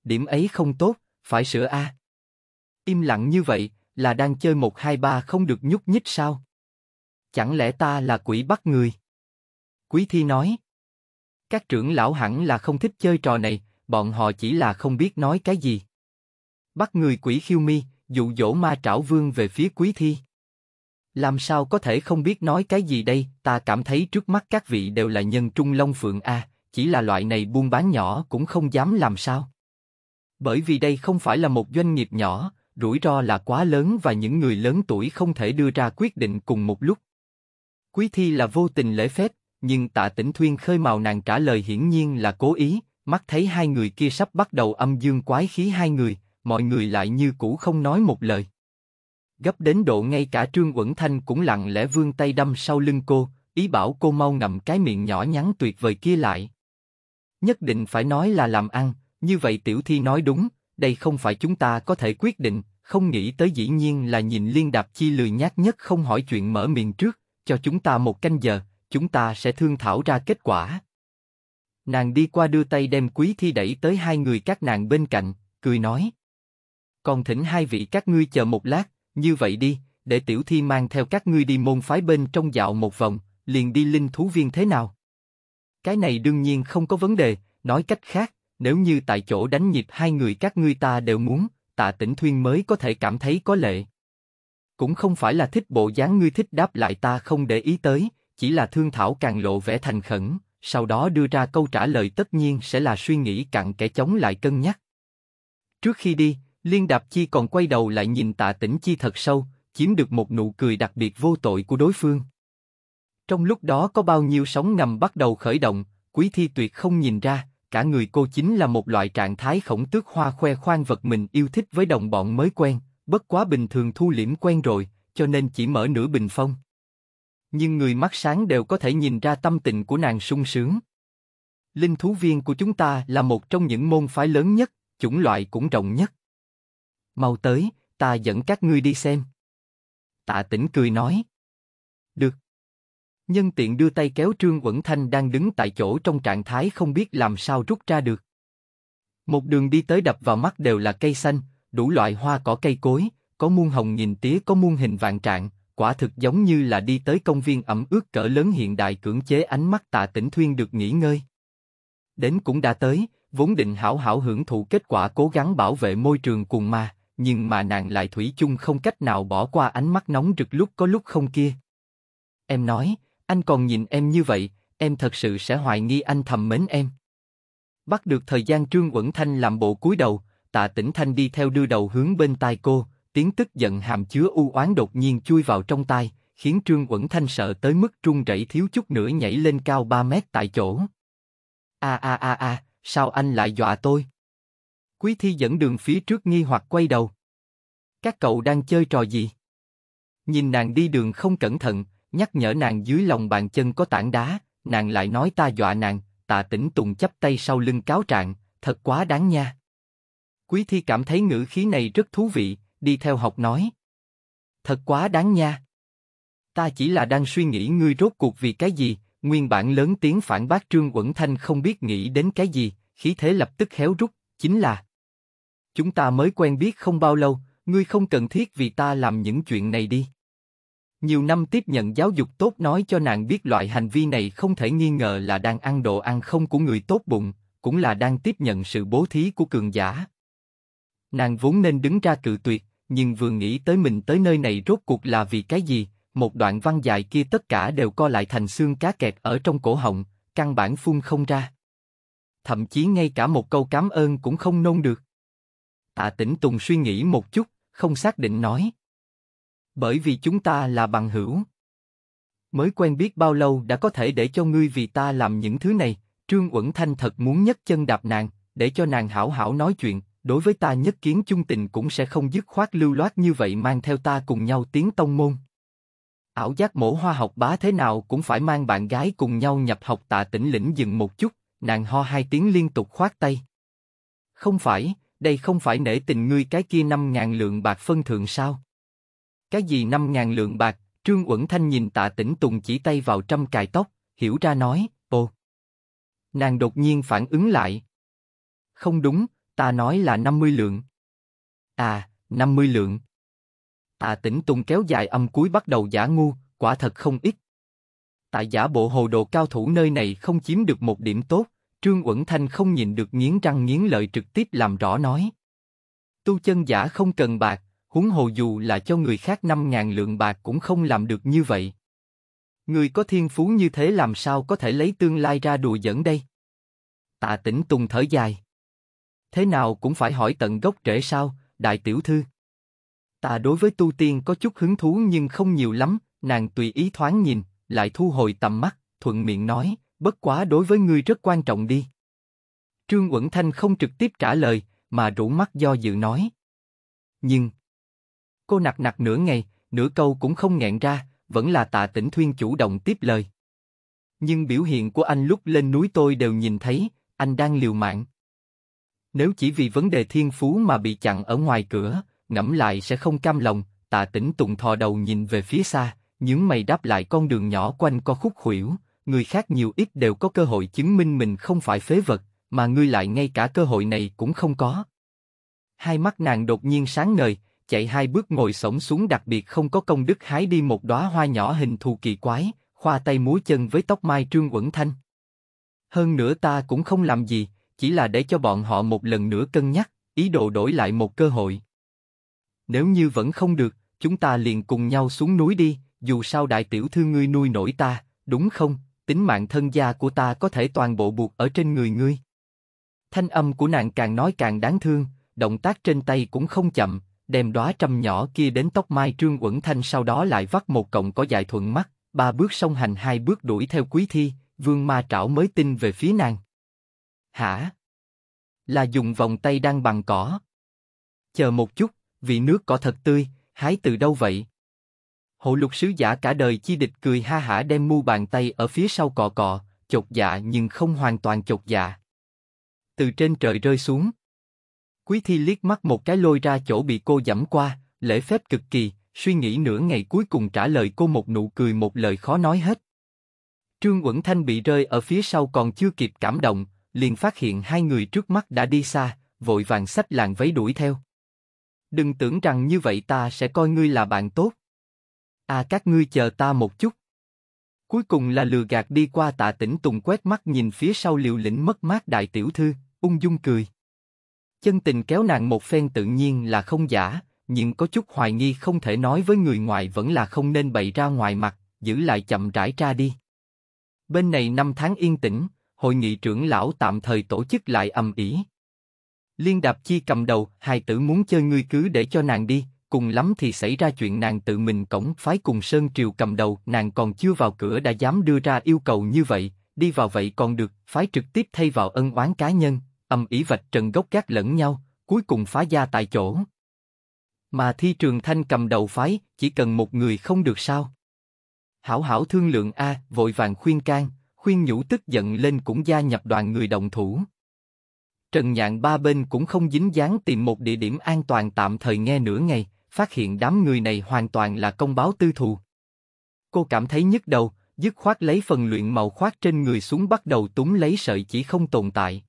A: Điểm ấy không tốt, phải sửa A. Im lặng như vậy, là đang chơi một hai ba không được nhúc nhích sao? Chẳng lẽ ta là quỷ bắt người? Quý thi nói. Các trưởng lão hẳn là không thích chơi trò này, bọn họ chỉ là không biết nói cái gì. Bắt người quỷ khiêu mi, dụ dỗ ma trảo vương về phía quý thi. Làm sao có thể không biết nói cái gì đây, ta cảm thấy trước mắt các vị đều là nhân trung long phượng A, chỉ là loại này buôn bán nhỏ cũng không dám làm sao. Bởi vì đây không phải là một doanh nghiệp nhỏ, rủi ro là quá lớn và những người lớn tuổi không thể đưa ra quyết định cùng một lúc. Quý thi là vô tình lễ phép, nhưng tạ Tĩnh thuyên khơi màu nàng trả lời hiển nhiên là cố ý, mắt thấy hai người kia sắp bắt đầu âm dương quái khí hai người, mọi người lại như cũ không nói một lời. Gấp đến độ ngay cả Trương Uẩn Thanh cũng lặng lẽ vươn tay đâm sau lưng cô, ý bảo cô mau ngậm cái miệng nhỏ nhắn tuyệt vời kia lại. Nhất định phải nói là làm ăn, như vậy Tiểu Thi nói đúng, đây không phải chúng ta có thể quyết định, không nghĩ tới dĩ nhiên là nhìn liên đạp chi lười nhát nhất không hỏi chuyện mở miệng trước, cho chúng ta một canh giờ, chúng ta sẽ thương thảo ra kết quả. Nàng đi qua đưa tay đem quý thi đẩy tới hai người các nàng bên cạnh, cười nói. Còn thỉnh hai vị các ngươi chờ một lát, như vậy đi, để tiểu thi mang theo các ngươi đi môn phái bên trong dạo một vòng, liền đi linh thú viên thế nào? Cái này đương nhiên không có vấn đề, nói cách khác, nếu như tại chỗ đánh nhịp hai người các ngươi ta đều muốn, tạ tỉnh thuyên mới có thể cảm thấy có lệ cũng không phải là thích bộ dáng ngươi thích đáp lại ta không để ý tới, chỉ là thương thảo càng lộ vẻ thành khẩn, sau đó đưa ra câu trả lời tất nhiên sẽ là suy nghĩ cặn kẽ chống lại cân nhắc. Trước khi đi, Liên Đạp Chi còn quay đầu lại nhìn tạ tĩnh chi thật sâu, chiếm được một nụ cười đặc biệt vô tội của đối phương. Trong lúc đó có bao nhiêu sóng ngầm bắt đầu khởi động, quý thi tuyệt không nhìn ra, cả người cô chính là một loại trạng thái khổng tước hoa khoe khoan vật mình yêu thích với đồng bọn mới quen, bất quá bình thường thu liễm quen rồi, cho nên chỉ mở nửa bình phong. Nhưng người mắt sáng đều có thể nhìn ra tâm tình của nàng sung sướng. Linh thú viên của chúng ta là một trong những môn phái lớn nhất, chủng loại cũng rộng nhất. Mau tới, ta dẫn các ngươi đi xem. Tạ tỉnh cười nói. Được. Nhân tiện đưa tay kéo Trương Quẩn Thanh đang đứng tại chỗ trong trạng thái không biết làm sao rút ra được. Một đường đi tới đập vào mắt đều là cây xanh, đủ loại hoa cỏ cây cối, có muôn hồng nghìn tía có muôn hình vạn trạng, quả thực giống như là đi tới công viên ẩm ướt cỡ lớn hiện đại cưỡng chế ánh mắt tạ tỉnh thuyên được nghỉ ngơi. Đến cũng đã tới, vốn định hảo hảo hưởng thụ kết quả cố gắng bảo vệ môi trường cùng ma, nhưng mà nàng lại thủy chung không cách nào bỏ qua ánh mắt nóng rực lúc có lúc không kia. Em nói, anh còn nhìn em như vậy, em thật sự sẽ hoài nghi anh thầm mến em. Bắt được thời gian Trương Quẩn Thanh làm bộ cúi đầu, Tạ Tĩnh Thanh đi theo đưa đầu hướng bên tai cô, tiếng tức giận hàm chứa u oán đột nhiên chui vào trong tai, khiến Trương Uẩn Thanh sợ tới mức run rẩy thiếu chút nữa nhảy lên cao 3 mét tại chỗ. A a a a, sao anh lại dọa tôi? Quý Thi dẫn đường phía trước nghi hoặc quay đầu. Các cậu đang chơi trò gì? Nhìn nàng đi đường không cẩn thận, nhắc nhở nàng dưới lòng bàn chân có tảng đá, nàng lại nói ta dọa nàng, tạ tĩnh tùng chắp tay sau lưng cáo trạng, thật quá đáng nha. Quý thi cảm thấy ngữ khí này rất thú vị, đi theo học nói. Thật quá đáng nha. Ta chỉ là đang suy nghĩ ngươi rốt cuộc vì cái gì, nguyên bản lớn tiếng phản bác Trương Quẩn Thanh không biết nghĩ đến cái gì, khí thế lập tức héo rút, chính là. Chúng ta mới quen biết không bao lâu, ngươi không cần thiết vì ta làm những chuyện này đi. Nhiều năm tiếp nhận giáo dục tốt nói cho nàng biết loại hành vi này không thể nghi ngờ là đang ăn đồ ăn không của người tốt bụng, cũng là đang tiếp nhận sự bố thí của cường giả. Nàng vốn nên đứng ra cự tuyệt, nhưng vừa nghĩ tới mình tới nơi này rốt cuộc là vì cái gì, một đoạn văn dài kia tất cả đều co lại thành xương cá kẹt ở trong cổ họng, căn bản phun không ra. Thậm chí ngay cả một câu cảm ơn cũng không nôn được. Tạ Tĩnh Tùng suy nghĩ một chút, không xác định nói. Bởi vì chúng ta là bằng hữu. Mới quen biết bao lâu đã có thể để cho ngươi vì ta làm những thứ này, Trương Uẩn Thanh thật muốn nhấc chân đạp nàng, để cho nàng hảo hảo nói chuyện, đối với ta nhất kiến chung tình cũng sẽ không dứt khoát lưu loát như vậy mang theo ta cùng nhau tiến tông môn. Ảo giác mổ hoa học bá thế nào cũng phải mang bạn gái cùng nhau nhập học tạ tỉnh lĩnh dừng một chút, nàng ho hai tiếng liên tục khoát tay. Không phải, đây không phải nể tình ngươi cái kia năm ngàn lượng bạc phân thượng sao? Cái gì năm ngàn lượng bạc, Trương Uẩn Thanh nhìn tạ tỉnh Tùng chỉ tay vào trăm cài tóc, hiểu ra nói, ô Nàng đột nhiên phản ứng lại. Không đúng, Ta nói là 50 lượng. À, 50 lượng. Tạ à, Tĩnh Tùng kéo dài âm cuối bắt đầu giả ngu, quả thật không ít. Tại giả bộ hồ đồ cao thủ nơi này không chiếm được một điểm tốt, Trương Uẩn Thanh không nhìn được nghiến răng nghiến lợi trực tiếp làm rõ nói. Tu chân giả không cần bạc, huống hồ dù là cho người khác 5.000 lượng bạc cũng không làm được như vậy. Người có thiên phú như thế làm sao có thể lấy tương lai ra đùa giỡn đây? Tạ Tĩnh Tùng thở dài thế nào cũng phải hỏi tận gốc rễ sao, đại tiểu thư. Ta đối với tu tiên có chút hứng thú nhưng không nhiều lắm, nàng tùy ý thoáng nhìn, lại thu hồi tầm mắt, thuận miệng nói, bất quá đối với ngươi rất quan trọng đi. Trương Uẩn Thanh không trực tiếp trả lời, mà rủ mắt do dự nói. Nhưng, cô nặc nặc nửa ngày, nửa câu cũng không nghẹn ra, vẫn là tạ tỉnh thuyên chủ động tiếp lời. Nhưng biểu hiện của anh lúc lên núi tôi đều nhìn thấy, anh đang liều mạng. Nếu chỉ vì vấn đề thiên phú mà bị chặn ở ngoài cửa, ngẫm lại sẽ không cam lòng, tạ tĩnh tùng thò đầu nhìn về phía xa, những mày đáp lại con đường nhỏ quanh co khúc khuỷu, người khác nhiều ít đều có cơ hội chứng minh mình không phải phế vật, mà ngươi lại ngay cả cơ hội này cũng không có. Hai mắt nàng đột nhiên sáng ngời, chạy hai bước ngồi sổng xuống đặc biệt không có công đức hái đi một đóa hoa nhỏ hình thù kỳ quái, khoa tay múa chân với tóc mai trương quẩn thanh. Hơn nữa ta cũng không làm gì, chỉ là để cho bọn họ một lần nữa cân nhắc, ý đồ đổi lại một cơ hội. Nếu như vẫn không được, chúng ta liền cùng nhau xuống núi đi, dù sao đại tiểu thư ngươi nuôi nổi ta, đúng không? Tính mạng thân gia của ta có thể toàn bộ buộc ở trên người ngươi. Thanh âm của nàng càng nói càng đáng thương, động tác trên tay cũng không chậm, đem đóa trăm nhỏ kia đến tóc mai trương uẩn thanh sau đó lại vắt một cọng có dài thuận mắt, ba bước song hành hai bước đuổi theo quý thi, vương ma trảo mới tin về phía nàng hả? Là dùng vòng tay đang bằng cỏ. Chờ một chút, vị nước cỏ thật tươi, hái từ đâu vậy? Hộ lục sứ giả cả đời chi địch cười ha hả đem mu bàn tay ở phía sau cọ cọ, chột dạ nhưng không hoàn toàn chột dạ. Từ trên trời rơi xuống. Quý thi liếc mắt một cái lôi ra chỗ bị cô dẫm qua, lễ phép cực kỳ, suy nghĩ nửa ngày cuối cùng trả lời cô một nụ cười một lời khó nói hết. Trương Quẩn Thanh bị rơi ở phía sau còn chưa kịp cảm động, liền phát hiện hai người trước mắt đã đi xa, vội vàng xách làng váy đuổi theo. Đừng tưởng rằng như vậy ta sẽ coi ngươi là bạn tốt. À các ngươi chờ ta một chút. Cuối cùng là lừa gạt đi qua tạ tỉnh Tùng quét mắt nhìn phía sau liều lĩnh mất mát đại tiểu thư, ung dung cười. Chân tình kéo nàng một phen tự nhiên là không giả, nhưng có chút hoài nghi không thể nói với người ngoài vẫn là không nên bày ra ngoài mặt, giữ lại chậm rãi ra đi. Bên này năm tháng yên tĩnh, hội nghị trưởng lão tạm thời tổ chức lại âm ĩ. Liên Đạp Chi cầm đầu, hài tử muốn chơi ngươi cứ để cho nàng đi, cùng lắm thì xảy ra chuyện nàng tự mình cổng phái cùng Sơn Triều cầm đầu, nàng còn chưa vào cửa đã dám đưa ra yêu cầu như vậy, đi vào vậy còn được, phái trực tiếp thay vào ân oán cá nhân, âm ĩ vạch trần gốc gác lẫn nhau, cuối cùng phá gia tại chỗ. Mà thi trường thanh cầm đầu phái, chỉ cần một người không được sao. Hảo hảo thương lượng A, vội vàng khuyên can, khuyên nhủ tức giận lên cũng gia nhập đoàn người đồng thủ. Trần Nhạn ba bên cũng không dính dáng tìm một địa điểm an toàn tạm thời nghe nửa ngày, phát hiện đám người này hoàn toàn là công báo tư thù. Cô cảm thấy nhức đầu, dứt khoát lấy phần luyện màu khoát trên người xuống bắt đầu túng lấy sợi chỉ không tồn tại.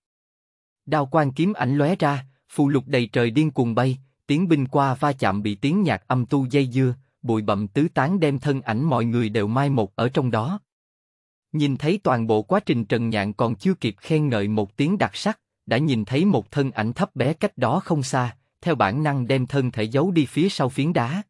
A: Đao quan kiếm ảnh lóe ra, phù lục đầy trời điên cuồng bay, tiếng binh qua va chạm bị tiếng nhạc âm tu dây dưa, bụi bậm tứ tán đem thân ảnh mọi người đều mai một ở trong đó. Nhìn thấy toàn bộ quá trình Trần Nhạn còn chưa kịp khen ngợi một tiếng đặc sắc, đã nhìn thấy một thân ảnh thấp bé cách đó không xa, theo bản năng đem thân thể giấu đi phía sau phiến đá.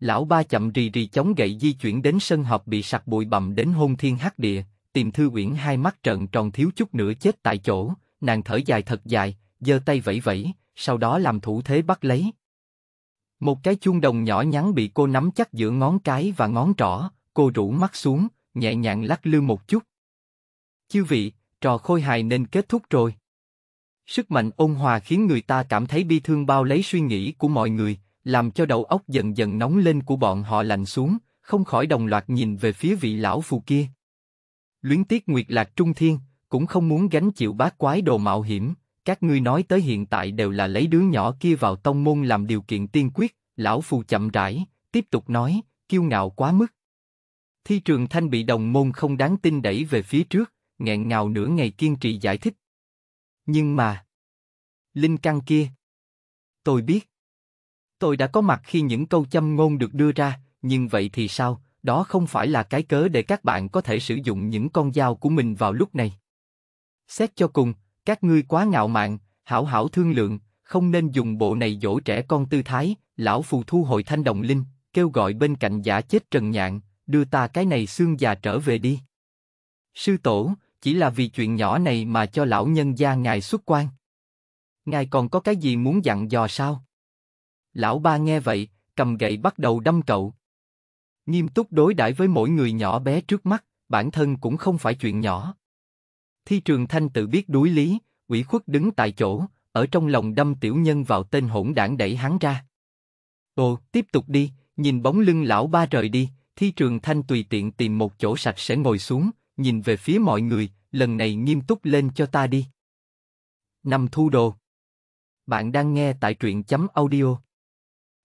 A: Lão ba chậm rì rì chống gậy di chuyển đến sân họp bị sặc bụi bặm đến hôn thiên hắc địa, tìm thư uyển hai mắt trợn tròn thiếu chút nữa chết tại chỗ, nàng thở dài thật dài, giơ tay vẫy vẫy, sau đó làm thủ thế bắt lấy. Một cái chuông đồng nhỏ nhắn bị cô nắm chắc giữa ngón cái và ngón trỏ, cô rũ mắt xuống, nhẹ nhàng lắc lư một chút. Chư vị, trò khôi hài nên kết thúc rồi. Sức mạnh ôn hòa khiến người ta cảm thấy bi thương bao lấy suy nghĩ của mọi người, làm cho đầu óc dần dần nóng lên của bọn họ lạnh xuống, không khỏi đồng loạt nhìn về phía vị lão phù kia. Luyến tiếc nguyệt lạc trung thiên, cũng không muốn gánh chịu bát quái đồ mạo hiểm, các ngươi nói tới hiện tại đều là lấy đứa nhỏ kia vào tông môn làm điều kiện tiên quyết, lão phù chậm rãi, tiếp tục nói, kiêu ngạo quá mức. Thi Trường Thanh bị đồng môn không đáng tin đẩy về phía trước, nghẹn ngào nửa ngày kiên trì giải thích. Nhưng mà... Linh căn kia... Tôi biết. Tôi đã có mặt khi những câu châm ngôn được đưa ra, nhưng vậy thì sao, đó không phải là cái cớ để các bạn có thể sử dụng những con dao của mình vào lúc này. Xét cho cùng, các ngươi quá ngạo mạn, hảo hảo thương lượng, không nên dùng bộ này dỗ trẻ con tư thái, lão phù thu hồi thanh đồng linh, kêu gọi bên cạnh giả chết trần nhạn, đưa ta cái này xương già trở về đi. Sư tổ, chỉ là vì chuyện nhỏ này mà cho lão nhân gia ngài xuất quan. Ngài còn có cái gì muốn dặn dò sao? Lão ba nghe vậy, cầm gậy bắt đầu đâm cậu. Nghiêm túc đối đãi với mỗi người nhỏ bé trước mắt, bản thân cũng không phải chuyện nhỏ. Thi trường thanh tự biết đuối lý, ủy khuất đứng tại chỗ, ở trong lòng đâm tiểu nhân vào tên hỗn đảng đẩy hắn ra. Ồ, tiếp tục đi, nhìn bóng lưng lão ba rời đi, Thi Trường Thanh tùy tiện tìm một chỗ sạch sẽ ngồi xuống, nhìn về phía mọi người, lần này nghiêm túc lên cho ta đi. Năm thu đồ. Bạn đang nghe tại truyện chấm audio.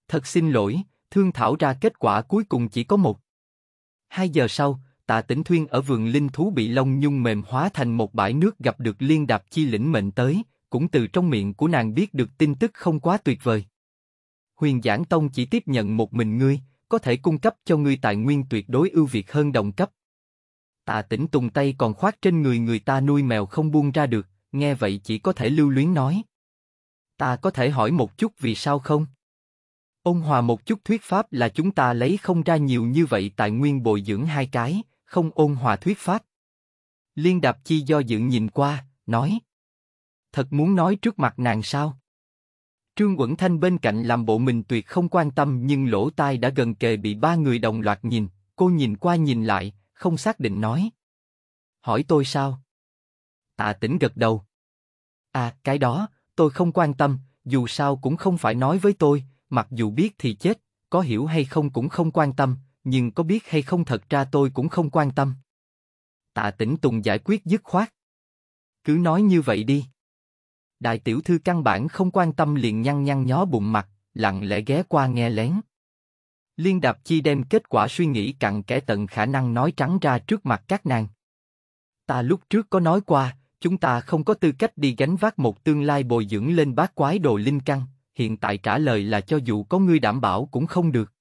A: Thật xin lỗi, thương thảo ra kết quả cuối cùng chỉ có một. Hai giờ sau, tạ tỉnh thuyên ở vườn linh thú bị lông nhung mềm hóa thành một bãi nước gặp được liên đạp chi lĩnh mệnh tới, cũng từ trong miệng của nàng biết được tin tức không quá tuyệt vời. Huyền Giảng Tông chỉ tiếp nhận một mình ngươi, có thể cung cấp cho ngươi tài nguyên tuyệt đối ưu việt hơn đồng cấp. Tạ tỉnh tùng tay còn khoác trên người người ta nuôi mèo không buông ra được, nghe vậy chỉ có thể lưu luyến nói. Ta có thể hỏi một chút vì sao không? Ông Hòa một chút thuyết pháp là chúng ta lấy không ra nhiều như vậy tài nguyên bồi dưỡng hai cái, không ôn hòa thuyết pháp. Liên Đạp Chi do dự nhìn qua, nói. Thật muốn nói trước mặt nàng sao? Trương Quẩn Thanh bên cạnh làm bộ mình tuyệt không quan tâm nhưng lỗ tai đã gần kề bị ba người đồng loạt nhìn, cô nhìn qua nhìn lại, không xác định nói. Hỏi tôi sao? Tạ à, tỉnh gật đầu. À, cái đó, tôi không quan tâm, dù sao cũng không phải nói với tôi, mặc dù biết thì chết, có hiểu hay không cũng không quan tâm, nhưng có biết hay không thật ra tôi cũng không quan tâm. Tạ Tĩnh Tùng giải quyết dứt khoát. Cứ nói như vậy đi. Đại tiểu thư căn bản không quan tâm liền nhăn nhăn nhó bụng mặt, lặng lẽ ghé qua nghe lén. Liên Đạp Chi đem kết quả suy nghĩ cặn kẽ tận khả năng nói trắng ra trước mặt các nàng. Ta lúc trước có nói qua, chúng ta không có tư cách đi gánh vác một tương lai bồi dưỡng lên bát quái đồ linh căn, hiện tại trả lời là cho dù có ngươi đảm bảo cũng không được.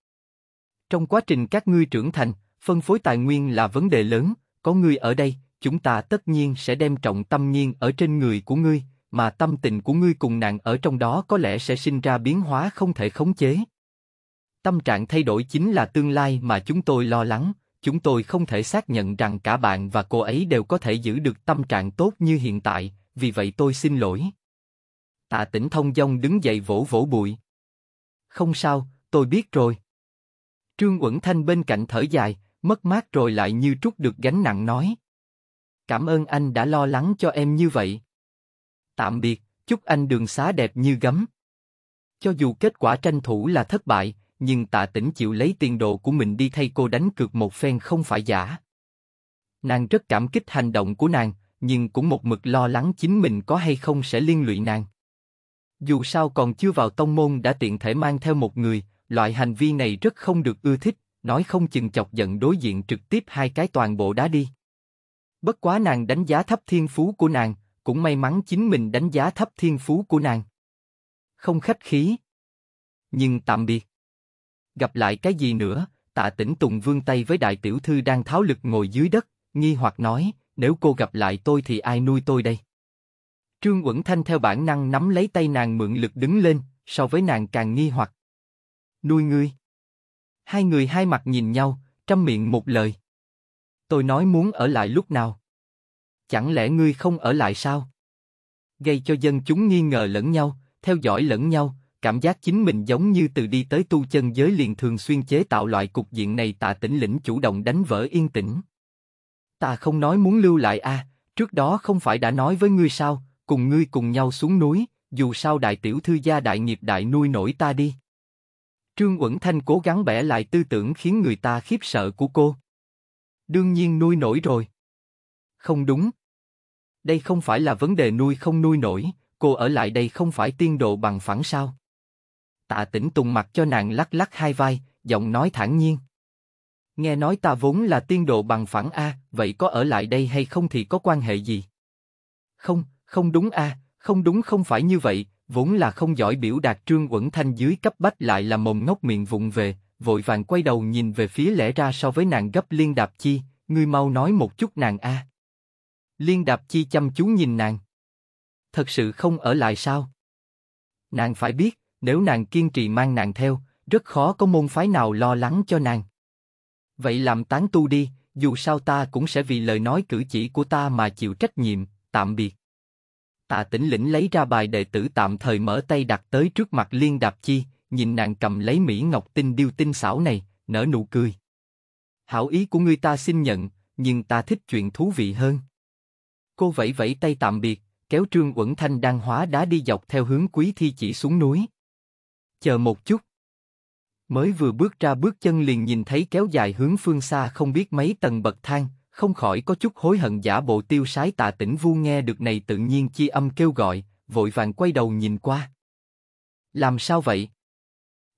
A: Trong quá trình các ngươi trưởng thành, phân phối tài nguyên là vấn đề lớn, có ngươi ở đây, chúng ta tất nhiên sẽ đem trọng tâm nhiên ở trên người của ngươi, mà tâm tình của ngươi cùng nàng ở trong đó có lẽ sẽ sinh ra biến hóa không thể khống chế. Tâm trạng thay đổi chính là tương lai mà chúng tôi lo lắng, chúng tôi không thể xác nhận rằng cả bạn và cô ấy đều có thể giữ được tâm trạng tốt như hiện tại, vì vậy tôi xin lỗi. Tạ tỉnh thông dong đứng dậy vỗ vỗ bụi. Không sao, tôi biết rồi. Trương Uẩn Thanh bên cạnh thở dài, mất mát rồi lại như trút được gánh nặng nói. Cảm ơn anh đã lo lắng cho em như vậy tạm biệt, chúc anh đường xá đẹp như gấm. Cho dù kết quả tranh thủ là thất bại, nhưng tạ tĩnh chịu lấy tiền đồ của mình đi thay cô đánh cược một phen không phải giả. Nàng rất cảm kích hành động của nàng, nhưng cũng một mực lo lắng chính mình có hay không sẽ liên lụy nàng. Dù sao còn chưa vào tông môn đã tiện thể mang theo một người, loại hành vi này rất không được ưa thích, nói không chừng chọc giận đối diện trực tiếp hai cái toàn bộ đá đi. Bất quá nàng đánh giá thấp thiên phú của nàng, cũng may mắn chính mình đánh giá thấp thiên phú của nàng. Không khách khí. Nhưng tạm biệt. Gặp lại cái gì nữa, tạ tỉnh Tùng vương tay với đại tiểu thư đang tháo lực ngồi dưới đất, nghi hoặc nói, nếu cô gặp lại tôi thì ai nuôi tôi đây? Trương Quẩn Thanh theo bản năng nắm lấy tay nàng mượn lực đứng lên, so với nàng càng nghi hoặc. Nuôi ngươi. Hai người hai mặt nhìn nhau, trăm miệng một lời. Tôi nói muốn ở lại lúc nào. Chẳng lẽ ngươi không ở lại sao? Gây cho dân chúng nghi ngờ lẫn nhau, theo dõi lẫn nhau, cảm giác chính mình giống như từ đi tới tu chân giới liền thường xuyên chế tạo loại cục diện này tạ tỉnh lĩnh chủ động đánh vỡ yên tĩnh. Ta không nói muốn lưu lại a, trước đó không phải đã nói với ngươi sao, cùng ngươi cùng nhau xuống núi, dù sao đại tiểu thư gia đại nghiệp đại nuôi nổi ta đi. Trương Uẩn Thanh cố gắng bẻ lại tư tưởng khiến người ta khiếp sợ của cô. Đương nhiên nuôi nổi rồi. Không đúng, đây không phải là vấn đề nuôi không nuôi nổi, cô ở lại đây không phải tiên độ bằng phẳng sao? Tạ Tĩnh Tùng mặt cho nàng lắc lắc hai vai, giọng nói thản nhiên. Nghe nói ta vốn là tiên độ bằng phẳng a, vậy có ở lại đây hay không thì có quan hệ gì? Không, không đúng a, không đúng không phải như vậy, vốn là không giỏi biểu đạt Trương Quẩn Thanh dưới cấp bách lại là mồm ngốc miệng vụng về, vội vàng quay đầu nhìn về phía lẽ ra so với nàng gấp liên đạp chi, ngươi mau nói một chút nàng a. Liên Đạp Chi chăm chú nhìn nàng. Thật sự không ở lại sao? Nàng phải biết, nếu nàng kiên trì mang nàng theo, rất khó có môn phái nào lo lắng cho nàng. Vậy làm tán tu đi, dù sao ta cũng sẽ vì lời nói cử chỉ của ta mà chịu trách nhiệm, tạm biệt. Tạ tĩnh lĩnh lấy ra bài đệ tử tạm thời mở tay đặt tới trước mặt Liên Đạp Chi, nhìn nàng cầm lấy Mỹ Ngọc Tinh điêu tinh xảo này, nở nụ cười. Hảo ý của ngươi ta xin nhận, nhưng ta thích chuyện thú vị hơn. Cô vẫy vẫy tay tạm biệt, kéo Trương Uẩn Thanh đang hóa đá đi dọc theo hướng Quý Thi chỉ xuống núi. Chờ một chút. Mới vừa bước ra bước chân liền nhìn thấy kéo dài hướng phương xa không biết mấy tầng bậc thang, không khỏi có chút hối hận giả bộ tiêu sái tà tỉnh vu nghe được này tự nhiên chi âm kêu gọi, vội vàng quay đầu nhìn qua. Làm sao vậy?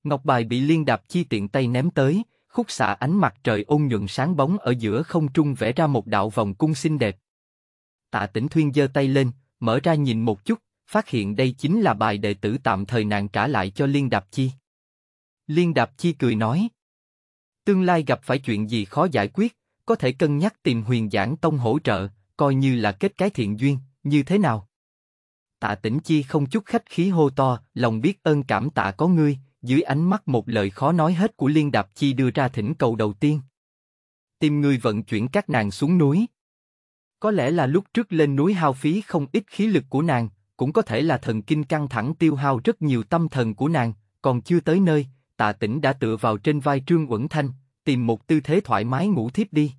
A: Ngọc bài bị liên đạp chi tiện tay ném tới, khúc xạ ánh mặt trời ôn nhuận sáng bóng ở giữa không trung vẽ ra một đạo vòng cung xinh đẹp. Tạ Tĩnh Thuyên giơ tay lên, mở ra nhìn một chút, phát hiện đây chính là bài đệ tử tạm thời nàng trả lại cho Liên Đạp Chi. Liên Đạp Chi cười nói, tương lai gặp phải chuyện gì khó giải quyết, có thể cân nhắc tìm huyền giảng tông hỗ trợ, coi như là kết cái thiện duyên, như thế nào? Tạ Tĩnh Chi không chút khách khí hô to, lòng biết ơn cảm tạ có ngươi, dưới ánh mắt một lời khó nói hết của Liên Đạp Chi đưa ra thỉnh cầu đầu tiên. Tìm người vận chuyển các nàng xuống núi. Có lẽ là lúc trước lên núi hao phí không ít khí lực của nàng, cũng có thể là thần kinh căng thẳng tiêu hao rất nhiều tâm thần của nàng, còn chưa tới nơi, tạ tỉnh đã tựa vào trên vai Trương Uẩn Thanh, tìm một tư thế thoải mái ngủ thiếp đi.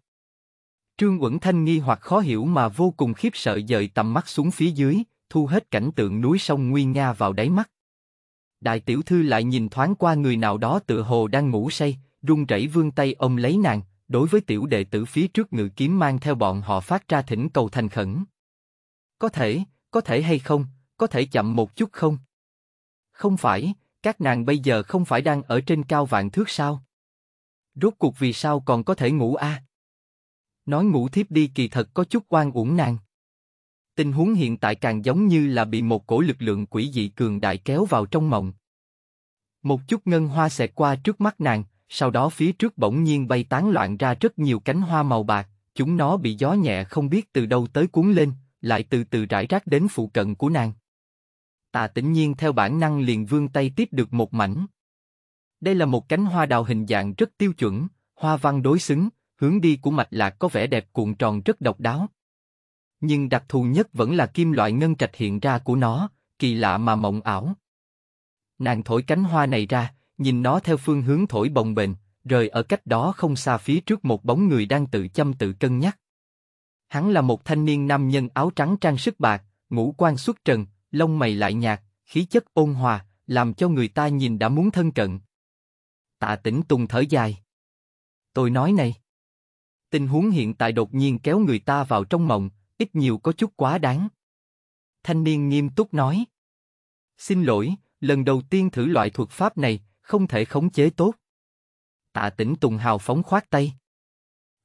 A: Trương Uẩn Thanh nghi hoặc khó hiểu mà vô cùng khiếp sợ dời tầm mắt xuống phía dưới, thu hết cảnh tượng núi sông nguy Nga vào đáy mắt. Đại tiểu thư lại nhìn thoáng qua người nào đó tựa hồ đang ngủ say, run rẩy vươn tay ôm lấy nàng, đối với tiểu đệ tử phía trước ngự kiếm mang theo bọn họ phát ra thỉnh cầu thành khẩn. Có thể, có thể hay không, có thể chậm một chút không? Không phải, các nàng bây giờ không phải đang ở trên cao vạn thước sao? Rốt cuộc vì sao còn có thể ngủ a? Nói ngủ thiếp đi kỳ thật có chút oan uổng nàng. Tình huống hiện tại càng giống như là bị một cổ lực lượng quỷ dị cường đại kéo vào trong mộng. Một chút ngân hoa xẹt qua trước mắt nàng, sau đó phía trước bỗng nhiên bay tán loạn ra rất nhiều cánh hoa màu bạc, chúng nó bị gió nhẹ không biết từ đâu tới cuốn lên, lại từ từ rải rác đến phụ cận của nàng. Tạ tĩnh nhiên theo bản năng liền vươn tay tiếp được một mảnh. Đây là một cánh hoa đào hình dạng rất tiêu chuẩn, hoa văn đối xứng, hướng đi của mạch lạc có vẻ đẹp cuộn tròn rất độc đáo. Nhưng đặc thù nhất vẫn là kim loại ngân trạch hiện ra của nó, kỳ lạ mà mộng ảo. Nàng thổi cánh hoa này ra, nhìn nó theo phương hướng thổi bồng bềnh, rời ở cách đó không xa phía trước một bóng người đang tự chăm tự cân nhắc. Hắn là một thanh niên nam nhân áo trắng trang sức bạc, ngũ quan xuất trần, lông mày lại nhạt, khí chất ôn hòa, làm cho người ta nhìn đã muốn thân cận. Tạ Tĩnh Tùng thở dài. Tôi nói này. Tình huống hiện tại đột nhiên kéo người ta vào trong mộng, ít nhiều có chút quá đáng. Thanh niên nghiêm túc nói. Xin lỗi, lần đầu tiên thử loại thuật pháp này, không thể khống chế tốt. Tạ Tĩnh Tùng hào phóng khoát tay.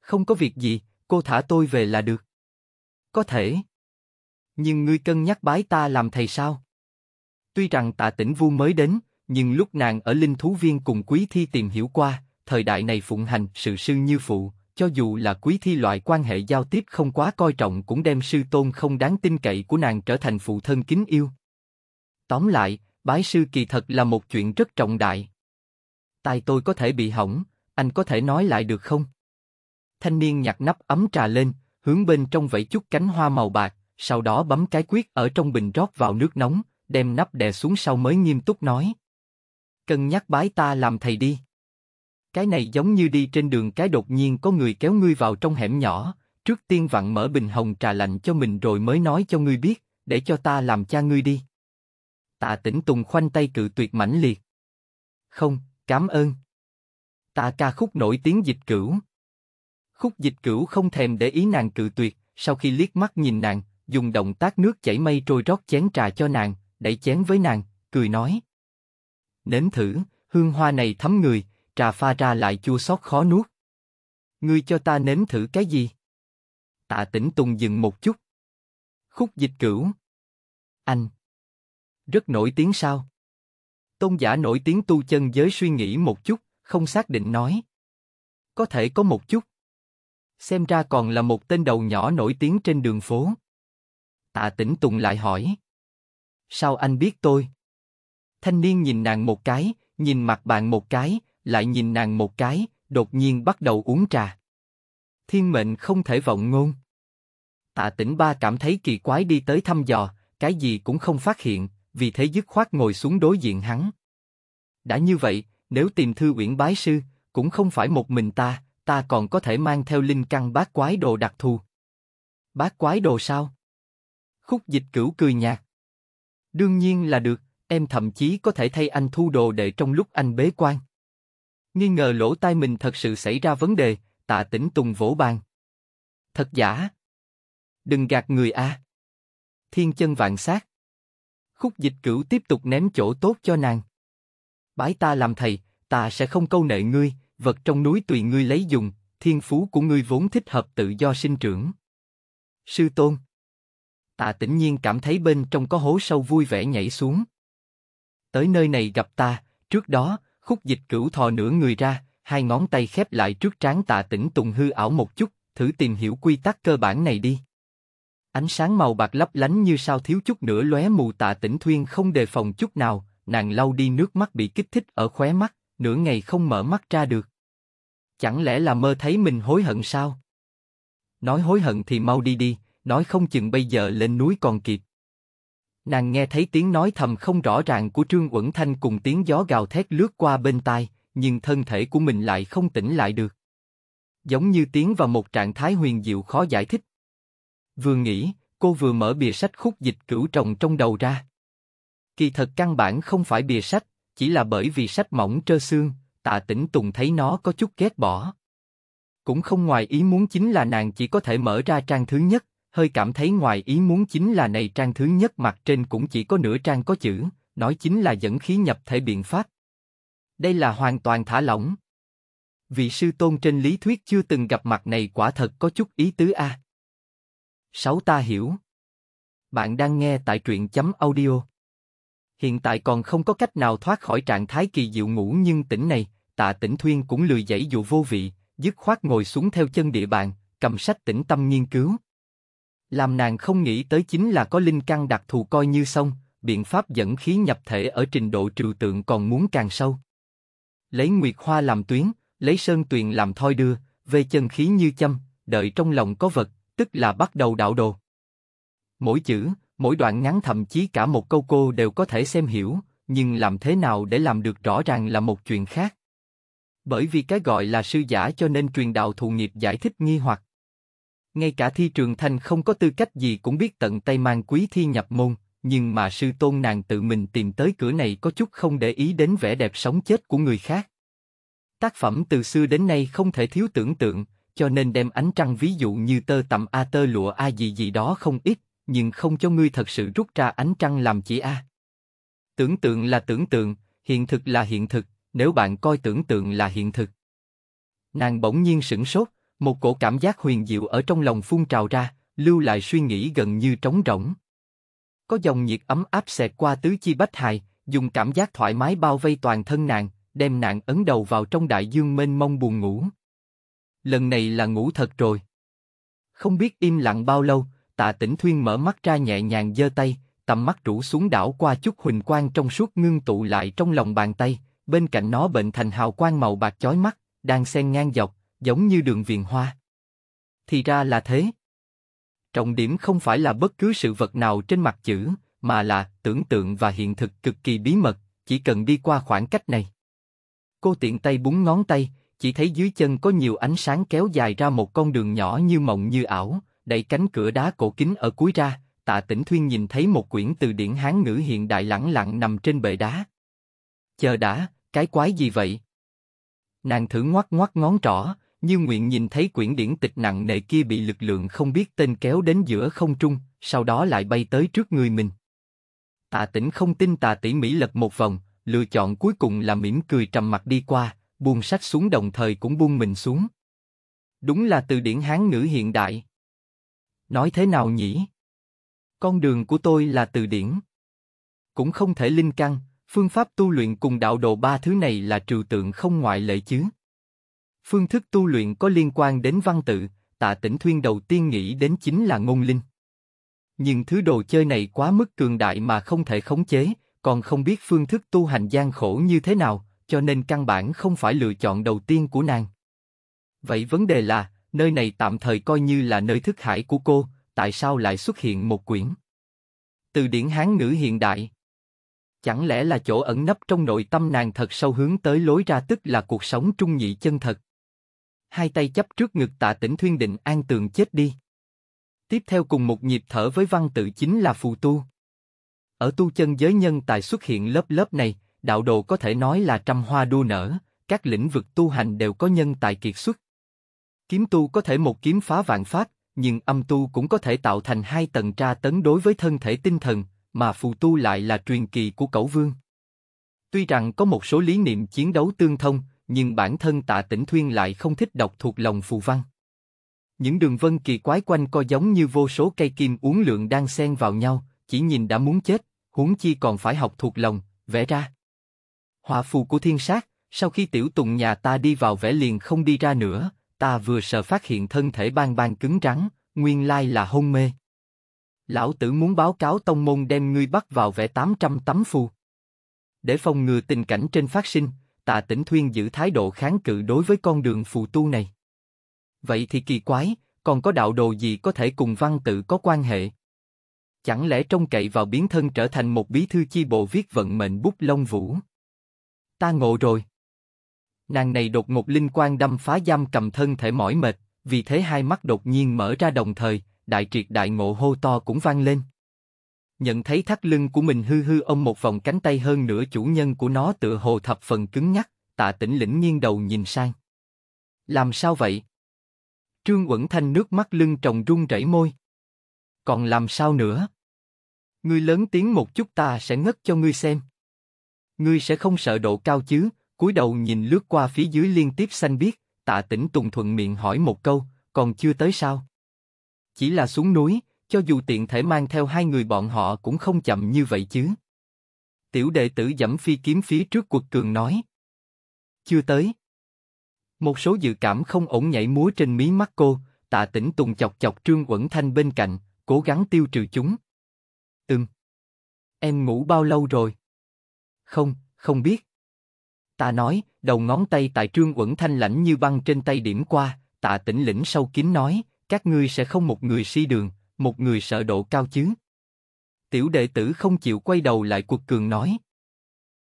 A: Không có việc gì, cô thả tôi về là được. Có thể. Nhưng ngươi cân nhắc bái ta làm thầy sao? Tuy rằng Tạ Tĩnh Vu mới đến, nhưng lúc nàng ở Linh Thú Viên cùng Quý Thi tìm hiểu qua, thời đại này phụng hành sự sư như phụ, cho dù là Quý Thi loại quan hệ giao tiếp không quá coi trọng cũng đem sư tôn không đáng tin cậy của nàng trở thành phụ thân kính yêu. Tóm lại, bái sư kỳ thật là một chuyện rất trọng đại tai tôi có thể bị hỏng, anh có thể nói lại được không? Thanh niên nhặt nắp ấm trà lên, hướng bên trong vẫy chút cánh hoa màu bạc, sau đó bấm cái quyết ở trong bình rót vào nước nóng, đem nắp đè xuống sau mới nghiêm túc nói. Cân nhắc bái ta làm thầy đi. Cái này giống như đi trên đường cái đột nhiên có người kéo ngươi vào trong hẻm nhỏ, trước tiên vặn mở bình hồng trà lạnh cho mình rồi mới nói cho ngươi biết, để cho ta làm cha ngươi đi. Tạ Tĩnh Tùng khoanh tay cự tuyệt mãnh liệt. Không, Cảm ơn. ta ca khúc nổi tiếng dịch cửu. Khúc dịch cửu không thèm để ý nàng cự tuyệt, sau khi liếc mắt nhìn nàng, dùng động tác nước chảy mây trôi rót chén trà cho nàng, đẩy chén với nàng, cười nói. Nếm thử, hương hoa này thấm người, trà pha ra lại chua xót khó nuốt. Ngươi cho ta nếm thử cái gì? Tạ tỉnh Tùng dừng một chút. Khúc dịch cửu. Anh. Rất nổi tiếng sao? Tôn giả nổi tiếng tu chân giới suy nghĩ một chút, không xác định nói. Có thể có một chút. Xem ra còn là một tên đầu nhỏ nổi tiếng trên đường phố. Tạ tỉnh Tùng lại hỏi. Sao anh biết tôi? Thanh niên nhìn nàng một cái, nhìn mặt bạn một cái, lại nhìn nàng một cái, đột nhiên bắt đầu uống trà. Thiên mệnh không thể vọng ngôn. Tạ tỉnh ba cảm thấy kỳ quái đi tới thăm dò, cái gì cũng không phát hiện, vì thế dứt khoát ngồi xuống đối diện hắn. Đã như vậy, nếu tìm thư uyển bái sư, cũng không phải một mình ta, ta còn có thể mang theo linh căn bát quái đồ đặc thù. Bát quái đồ sao? Khúc dịch cửu cười nhạt. Đương nhiên là được, em thậm chí có thể thay anh thu đồ để trong lúc anh bế quan. Nghi ngờ lỗ tai mình thật sự xảy ra vấn đề, tạ tỉnh tùng vỗ bàn. Thật giả. Đừng gạt người a. À. Thiên chân vạn sát. Khúc dịch cửu tiếp tục ném chỗ tốt cho nàng. Bái ta làm thầy, ta sẽ không câu nệ ngươi, vật trong núi tùy ngươi lấy dùng, thiên phú của ngươi vốn thích hợp tự do sinh trưởng. Sư tôn. ta tĩnh nhiên cảm thấy bên trong có hố sâu vui vẻ nhảy xuống. Tới nơi này gặp ta, trước đó, khúc dịch cửu thò nửa người ra, hai ngón tay khép lại trước trán tạ tĩnh tùng hư ảo một chút, thử tìm hiểu quy tắc cơ bản này đi. Ánh sáng màu bạc lấp lánh như sao thiếu chút nữa lóe mù tạ tỉnh thuyên không đề phòng chút nào, nàng lau đi nước mắt bị kích thích ở khóe mắt, nửa ngày không mở mắt ra được. Chẳng lẽ là mơ thấy mình hối hận sao? Nói hối hận thì mau đi đi, nói không chừng bây giờ lên núi còn kịp. Nàng nghe thấy tiếng nói thầm không rõ ràng của Trương Uẩn Thanh cùng tiếng gió gào thét lướt qua bên tai, nhưng thân thể của mình lại không tỉnh lại được. Giống như tiến vào một trạng thái huyền diệu khó giải thích. Vừa nghĩ, cô vừa mở bìa sách khúc dịch cửu trọng trong đầu ra. Kỳ thật căn bản không phải bìa sách, chỉ là bởi vì sách mỏng trơ xương, tạ tĩnh Tùng thấy nó có chút ghét bỏ. Cũng không ngoài ý muốn chính là nàng chỉ có thể mở ra trang thứ nhất, hơi cảm thấy ngoài ý muốn chính là này trang thứ nhất mặt trên cũng chỉ có nửa trang có chữ, nói chính là dẫn khí nhập thể biện pháp. Đây là hoàn toàn thả lỏng. Vị sư tôn trên lý thuyết chưa từng gặp mặt này quả thật có chút ý tứ a. À. Sáu ta hiểu. Bạn đang nghe tại truyện chấm audio. Hiện tại còn không có cách nào thoát khỏi trạng thái kỳ diệu ngủ nhưng tỉnh này, tạ tỉnh thuyên cũng lười dãy dụ vô vị, dứt khoát ngồi xuống theo chân địa bàn, cầm sách tĩnh tâm nghiên cứu. Làm nàng không nghĩ tới chính là có linh căn đặc thù coi như xong, biện pháp dẫn khí nhập thể ở trình độ trừu tượng còn muốn càng sâu. Lấy nguyệt hoa làm tuyến, lấy sơn tuyền làm thoi đưa, về chân khí như châm, đợi trong lòng có vật, tức là bắt đầu đạo đồ. Mỗi chữ, mỗi đoạn ngắn thậm chí cả một câu cô đều có thể xem hiểu, nhưng làm thế nào để làm được rõ ràng là một chuyện khác. Bởi vì cái gọi là sư giả cho nên truyền đạo thù nghiệp giải thích nghi hoặc. Ngay cả thi trường thanh không có tư cách gì cũng biết tận tay mang quý thi nhập môn, nhưng mà sư tôn nàng tự mình tìm tới cửa này có chút không để ý đến vẻ đẹp sống chết của người khác. Tác phẩm từ xưa đến nay không thể thiếu tưởng tượng, cho nên đem ánh trăng ví dụ như tơ tầm a tơ lụa a gì gì đó không ít, nhưng không cho ngươi thật sự rút ra ánh trăng làm chỉ a. Tưởng tượng là tưởng tượng, hiện thực là hiện thực, nếu bạn coi tưởng tượng là hiện thực. Nàng bỗng nhiên sửng sốt, một cổ cảm giác huyền diệu ở trong lòng phun trào ra, lưu lại suy nghĩ gần như trống rỗng. Có dòng nhiệt ấm áp xẹt qua tứ chi bách hài, dùng cảm giác thoải mái bao vây toàn thân nàng, đem nàng ấn đầu vào trong đại dương mênh mông buồn ngủ lần này là ngủ thật rồi. Không biết im lặng bao lâu, tạ Tĩnh thuyên mở mắt ra nhẹ nhàng giơ tay, tầm mắt rũ xuống đảo qua chút huỳnh quang trong suốt ngưng tụ lại trong lòng bàn tay, bên cạnh nó bệnh thành hào quang màu bạc chói mắt, đang xen ngang dọc, giống như đường viền hoa. Thì ra là thế. Trọng điểm không phải là bất cứ sự vật nào trên mặt chữ, mà là tưởng tượng và hiện thực cực kỳ bí mật, chỉ cần đi qua khoảng cách này. Cô tiện tay búng ngón tay, chỉ thấy dưới chân có nhiều ánh sáng kéo dài ra một con đường nhỏ như mộng như ảo, đẩy cánh cửa đá cổ kính ở cuối ra, tạ tỉnh thuyên nhìn thấy một quyển từ điển hán ngữ hiện đại lẳng lặng nằm trên bệ đá. Chờ đã, cái quái gì vậy? Nàng thử ngoắc ngoắc ngón trỏ, như nguyện nhìn thấy quyển điển tịch nặng nề kia bị lực lượng không biết tên kéo đến giữa không trung, sau đó lại bay tới trước người mình. Tạ tỉnh không tin tạ tỉ mỹ lật một vòng, lựa chọn cuối cùng là mỉm cười trầm mặt đi qua, buông sách xuống đồng thời cũng buông mình xuống. Đúng là từ điển Hán ngữ hiện đại. Nói thế nào nhỉ? Con đường của tôi là từ điển. Cũng không thể linh căn, phương pháp tu luyện cùng đạo đồ ba thứ này là trừ tượng không ngoại lệ chứ. Phương thức tu luyện có liên quan đến văn tự, tạ tỉnh thuyên đầu tiên nghĩ đến chính là ngôn linh. Nhưng thứ đồ chơi này quá mức cường đại mà không thể khống chế, còn không biết phương thức tu hành gian khổ như thế nào, cho nên căn bản không phải lựa chọn đầu tiên của nàng. Vậy vấn đề là, nơi này tạm thời coi như là nơi thức hải của cô, tại sao lại xuất hiện một quyển? Từ điển Hán ngữ hiện đại. Chẳng lẽ là chỗ ẩn nấp trong nội tâm nàng thật sâu hướng tới lối ra tức là cuộc sống trung nhị chân thật? Hai tay chấp trước ngực tạ tỉnh thuyên định an tường chết đi. Tiếp theo cùng một nhịp thở với văn tự chính là phù tu. Ở tu chân giới nhân tài xuất hiện lớp lớp này, đạo đồ có thể nói là trăm hoa đua nở, các lĩnh vực tu hành đều có nhân tài kiệt xuất. Kiếm tu có thể một kiếm phá vạn pháp, nhưng âm tu cũng có thể tạo thành hai tầng tra tấn đối với thân thể tinh thần, mà phù tu lại là truyền kỳ của cẩu vương. Tuy rằng có một số lý niệm chiến đấu tương thông, nhưng bản thân tạ tỉnh thuyên lại không thích đọc thuộc lòng phù văn. Những đường vân kỳ quái quanh co giống như vô số cây kim uốn lượng đang xen vào nhau, chỉ nhìn đã muốn chết, huống chi còn phải học thuộc lòng, vẽ ra. Hòa phù của thiên sát, sau khi tiểu tùng nhà ta đi vào vẽ liền không đi ra nữa, ta vừa sợ phát hiện thân thể ban ban cứng rắn, nguyên lai là hôn mê. Lão tử muốn báo cáo tông môn đem ngươi bắt vào vẽ 800 tấm phù. Để phòng ngừa tình cảnh trên phát sinh, tạ tỉnh thuyên giữ thái độ kháng cự đối với con đường phù tu này. Vậy thì kỳ quái, còn có đạo đồ gì có thể cùng văn tự có quan hệ? Chẳng lẽ trông cậy vào biến thân trở thành một bí thư chi bộ viết vận mệnh bút lông vũ? ta ngộ rồi. Nàng này đột ngột linh quan đâm phá giam cầm thân thể mỏi mệt, vì thế hai mắt đột nhiên mở ra đồng thời, đại triệt đại ngộ hô to cũng vang lên. Nhận thấy thắt lưng của mình hư hư ông một vòng cánh tay hơn nửa chủ nhân của nó tựa hồ thập phần cứng nhắc, tạ tỉnh lĩnh nghiêng đầu nhìn sang. Làm sao vậy? Trương Quẩn Thanh nước mắt lưng tròng run rẩy môi. Còn làm sao nữa? Ngươi lớn tiếng một chút ta sẽ ngất cho ngươi xem. Ngươi sẽ không sợ độ cao chứ, cúi đầu nhìn lướt qua phía dưới liên tiếp xanh biếc, tạ Tĩnh Tùng thuận miệng hỏi một câu, còn chưa tới sao? Chỉ là xuống núi, cho dù tiện thể mang theo hai người bọn họ cũng không chậm như vậy chứ. Tiểu đệ tử dẫm phi kiếm phía trước quật cường nói. Chưa tới. Một số dự cảm không ổn nhảy múa trên mí mắt cô, tạ tỉnh Tùng chọc chọc Trương Quẩn Thanh bên cạnh, cố gắng tiêu trừ chúng. Ừm. Em ngủ bao lâu rồi? Không, không biết. Ta nói, đầu ngón tay tại trương quẩn thanh lãnh như băng trên tay điểm qua, tạ tỉnh lĩnh sâu kín nói, các ngươi sẽ không một người si đường, một người sợ độ cao chứ. Tiểu đệ tử không chịu quay đầu lại cuộc cường nói.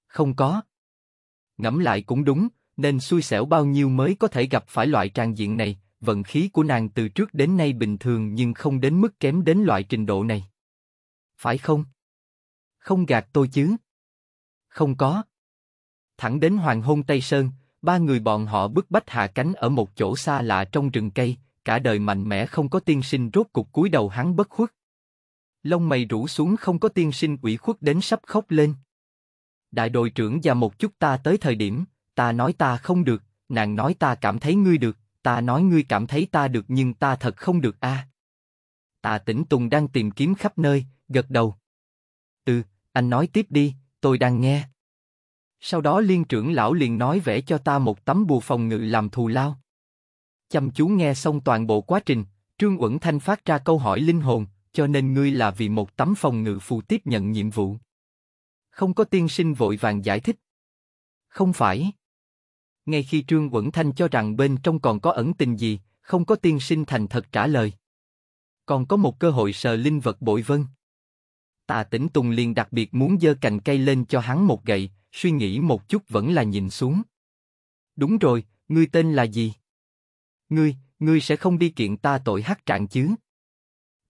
A: Không có. Ngẫm lại cũng đúng, nên xui xẻo bao nhiêu mới có thể gặp phải loại trang diện này, vận khí của nàng từ trước đến nay bình thường nhưng không đến mức kém đến loại trình độ này. Phải không? Không gạt tôi chứ. Không có. Thẳng đến hoàng hôn Tây Sơn, ba người bọn họ bức bách hạ cánh ở một chỗ xa lạ trong rừng cây, cả đời mạnh mẽ không có tiên sinh rốt cục cúi đầu hắn bất khuất. Lông mày rũ xuống không có tiên sinh ủy khuất đến sắp khóc lên. Đại đội trưởng và một chút ta tới thời điểm, ta nói ta không được, nàng nói ta cảm thấy ngươi được, ta nói ngươi cảm thấy ta được nhưng ta thật không được a. À. Tạ Tĩnh Tùng đang tìm kiếm khắp nơi, gật đầu. Ừ, anh nói tiếp đi, tôi đang nghe. Sau đó liên trưởng lão liền nói vẽ cho ta một tấm bùa phòng ngự làm thù lao. Chăm chú nghe xong toàn bộ quá trình, Trương Uẩn Thanh phát ra câu hỏi linh hồn, cho nên ngươi là vì một tấm phòng ngự phù tiếp nhận nhiệm vụ. Không có tiên sinh vội vàng giải thích. Không phải. Ngay khi Trương Uẩn Thanh cho rằng bên trong còn có ẩn tình gì, không có tiên sinh thành thật trả lời. Còn có một cơ hội sờ linh vật bội vân. Tạ Tĩnh Tùng liền đặc biệt muốn dơ cành cây lên cho hắn một gậy, suy nghĩ một chút vẫn là nhìn xuống. Đúng rồi, ngươi tên là gì? Ngươi, ngươi sẽ không đi kiện ta tội hắc trạng chứ?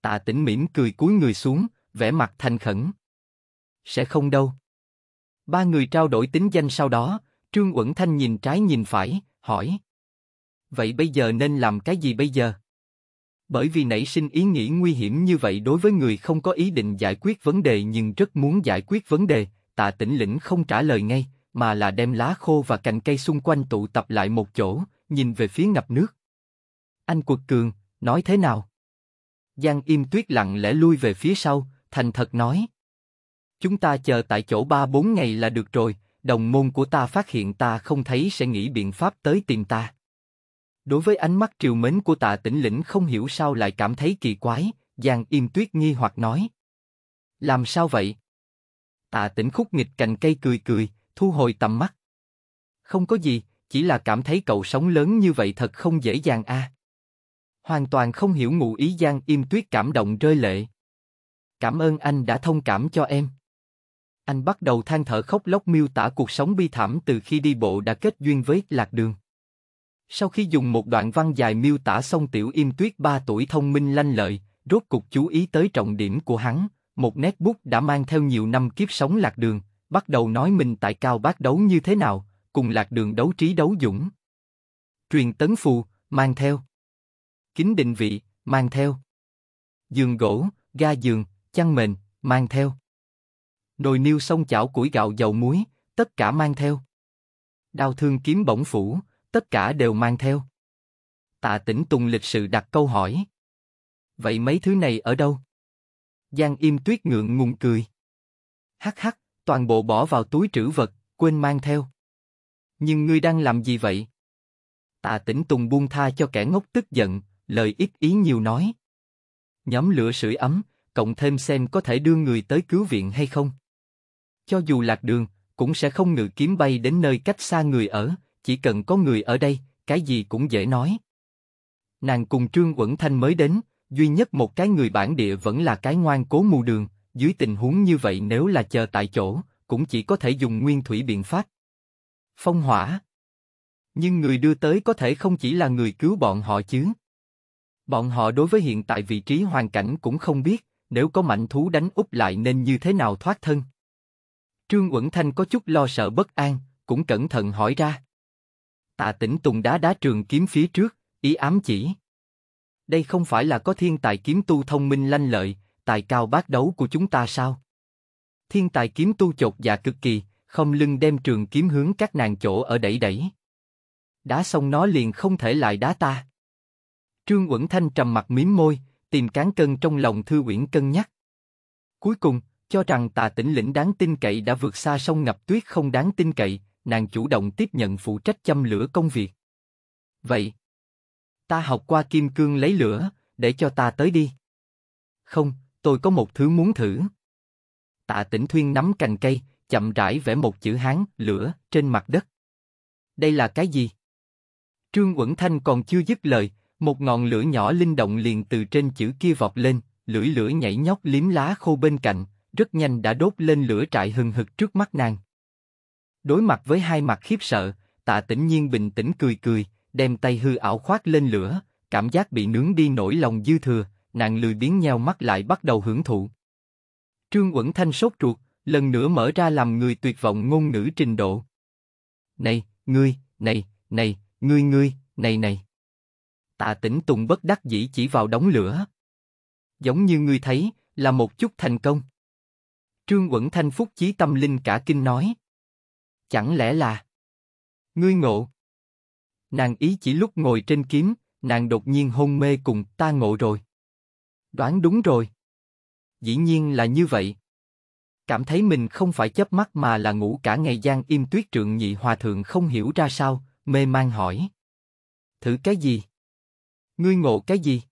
A: Tạ Tĩnh mỉm cười cúi người xuống, vẻ mặt thành khẩn. Sẽ không đâu. Ba người trao đổi tính danh sau đó, Trương Uẩn Thanh nhìn trái nhìn phải, hỏi. Vậy bây giờ nên làm cái gì bây giờ? bởi vì nảy sinh ý nghĩ nguy hiểm như vậy đối với người không có ý định giải quyết vấn đề nhưng rất muốn giải quyết vấn đề, tạ tĩnh lĩnh không trả lời ngay, mà là đem lá khô và cành cây xung quanh tụ tập lại một chỗ, nhìn về phía ngập nước. Anh Quật Cường, nói thế nào? Giang im tuyết lặng lẽ lui về phía sau, thành thật nói. Chúng ta chờ tại chỗ ba bốn ngày là được rồi, đồng môn của ta phát hiện ta không thấy sẽ nghĩ biện pháp tới tìm ta. Đối với ánh mắt triều mến của tạ Tĩnh lĩnh không hiểu sao lại cảm thấy kỳ quái, Giang im tuyết nghi hoặc nói. Làm sao vậy? Tạ Tĩnh khúc nghịch cành cây cười cười, thu hồi tầm mắt. Không có gì, chỉ là cảm thấy cậu sống lớn như vậy thật không dễ dàng a. Hoàn toàn không hiểu ngụ ý Giang im tuyết cảm động rơi lệ. Cảm ơn anh đã thông cảm cho em. Anh bắt đầu than thở khóc lóc miêu tả cuộc sống bi thảm từ khi đi bộ đã kết duyên với lạc đường. Sau khi dùng một đoạn văn dài miêu tả xong tiểu im tuyết ba tuổi thông minh lanh lợi, rốt cục chú ý tới trọng điểm của hắn, một nét bút đã mang theo nhiều năm kiếp sống lạc đường, bắt đầu nói mình tại cao bác đấu như thế nào, cùng lạc đường đấu trí đấu dũng. Truyền tấn phù, mang theo. Kính định vị, mang theo. Giường gỗ, ga giường, chăn mền, mang theo. Nồi niêu sông chảo củi gạo dầu muối, tất cả mang theo. đau thương kiếm bổng phủ, tất cả đều mang theo. Tạ Tĩnh Tùng lịch sự đặt câu hỏi. Vậy mấy thứ này ở đâu? Giang Im Tuyết ngượng ngùng cười. Hắc hắc, toàn bộ bỏ vào túi trữ vật, quên mang theo. Nhưng ngươi đang làm gì vậy? Tạ Tĩnh Tùng buông tha cho kẻ ngốc tức giận, lời ít ý nhiều nói. Nhóm lửa sưởi ấm, cộng thêm xem có thể đưa người tới cứu viện hay không. Cho dù lạc đường, cũng sẽ không ngự kiếm bay đến nơi cách xa người ở, chỉ cần có người ở đây, cái gì cũng dễ nói. Nàng cùng Trương Quẩn Thanh mới đến, duy nhất một cái người bản địa vẫn là cái ngoan cố mù đường, dưới tình huống như vậy nếu là chờ tại chỗ, cũng chỉ có thể dùng nguyên thủy biện pháp. Phong hỏa Nhưng người đưa tới có thể không chỉ là người cứu bọn họ chứ. Bọn họ đối với hiện tại vị trí hoàn cảnh cũng không biết, nếu có mạnh thú đánh úp lại nên như thế nào thoát thân. Trương Quẩn Thanh có chút lo sợ bất an, cũng cẩn thận hỏi ra. Tạ Tĩnh Tùng đá đá trường kiếm phía trước, ý ám chỉ. Đây không phải là có thiên tài kiếm tu thông minh lanh lợi, tài cao bát đấu của chúng ta sao? Thiên tài kiếm tu chột dạ cực kỳ, không lưng đem trường kiếm hướng các nàng chỗ ở đẩy đẩy. Đá xong nó liền không thể lại đá ta. Trương Uẩn Thanh trầm mặt miếm môi, tìm cán cân trong lòng Thư Uyển cân nhắc. Cuối cùng, cho rằng tà tỉnh lĩnh đáng tin cậy đã vượt xa sông ngập tuyết không đáng tin cậy, nàng chủ động tiếp nhận phụ trách châm lửa công việc. Vậy, ta học qua kim cương lấy lửa, để cho ta tới đi. Không, tôi có một thứ muốn thử. Tạ Tĩnh Thuyên nắm cành cây, chậm rãi vẽ một chữ Hán lửa trên mặt đất. Đây là cái gì? Trương Quẩn Thanh còn chưa dứt lời, một ngọn lửa nhỏ linh động liền từ trên chữ kia vọt lên, lưỡi lửa nhảy nhóc liếm lá khô bên cạnh, rất nhanh đã đốt lên lửa trại hừng hực trước mắt nàng. Đối mặt với hai mặt khiếp sợ, tạ tĩnh nhiên bình tĩnh cười cười, đem tay hư ảo khoác lên lửa, cảm giác bị nướng đi nổi lòng dư thừa, nàng lười biến nheo mắt lại bắt đầu hưởng thụ. Trương Uẩn Thanh sốt ruột, lần nữa mở ra làm người tuyệt vọng ngôn ngữ trình độ. Này, ngươi, này, này, ngươi ngươi, này này. Tạ tĩnh tùng bất đắc dĩ chỉ vào đống lửa. Giống như ngươi thấy, là một chút thành công. Trương Uẩn Thanh phúc chí tâm linh cả kinh nói. Chẳng lẽ là... Ngươi ngộ. Nàng ý chỉ lúc ngồi trên kiếm, nàng đột nhiên hôn mê cùng ta ngộ rồi. Đoán đúng rồi. Dĩ nhiên là như vậy. Cảm thấy mình không phải chớp mắt mà là ngủ cả ngày gian im tuyết trượng nhị hòa thượng không hiểu ra sao, mê mang hỏi. Thử cái gì? Ngươi ngộ cái gì?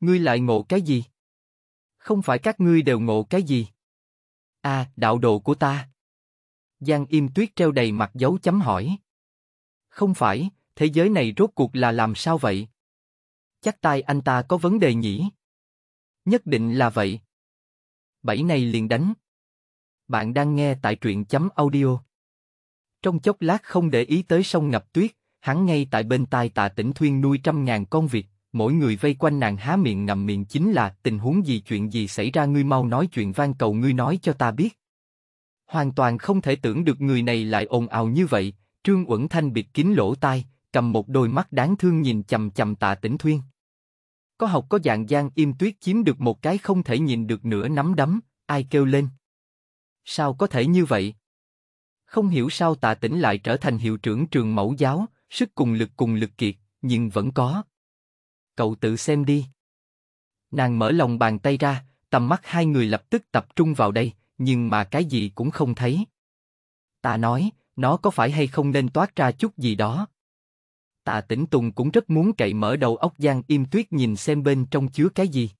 A: Ngươi lại ngộ cái gì? Không phải các ngươi đều ngộ cái gì? À, đạo đồ của ta. Giang Im Tuyết treo đầy mặt dấu chấm hỏi. Không phải, thế giới này rốt cuộc là làm sao vậy? Chắc tai anh ta có vấn đề nhỉ? Nhất định là vậy. Bảy này liền đánh. Bạn đang nghe tại truyện chấm audio. Trong chốc lát không để ý tới sông ngập tuyết, hắn ngay tại bên tai tạ tỉnh thuyên nuôi trăm ngàn con vịt, mỗi người vây quanh nàng há miệng ngậm miệng chính là tình huống gì chuyện gì xảy ra ngươi mau nói chuyện van cầu ngươi nói cho ta biết hoàn toàn không thể tưởng được người này lại ồn ào như vậy. Trương Uẩn Thanh bịt kín lỗ tai, cầm một đôi mắt đáng thương nhìn chầm chầm Tạ Tĩnh Thuyên. Có học có dạng gian im tuyết chiếm được một cái không thể nhìn được nữa nắm đấm, ai kêu lên. Sao có thể như vậy? Không hiểu sao Tạ Tĩnh lại trở thành hiệu trưởng trường mẫu giáo, sức cùng lực cùng lực kiệt, nhưng vẫn có. Cậu tự xem đi. Nàng mở lòng bàn tay ra, tầm mắt hai người lập tức tập trung vào đây, nhưng mà cái gì cũng không thấy. Ta nói, nó có phải hay không nên toát ra chút gì đó? Tạ tỉnh Tùng cũng rất muốn cậy mở đầu óc Giang Im Tuyết nhìn xem bên trong chứa cái gì.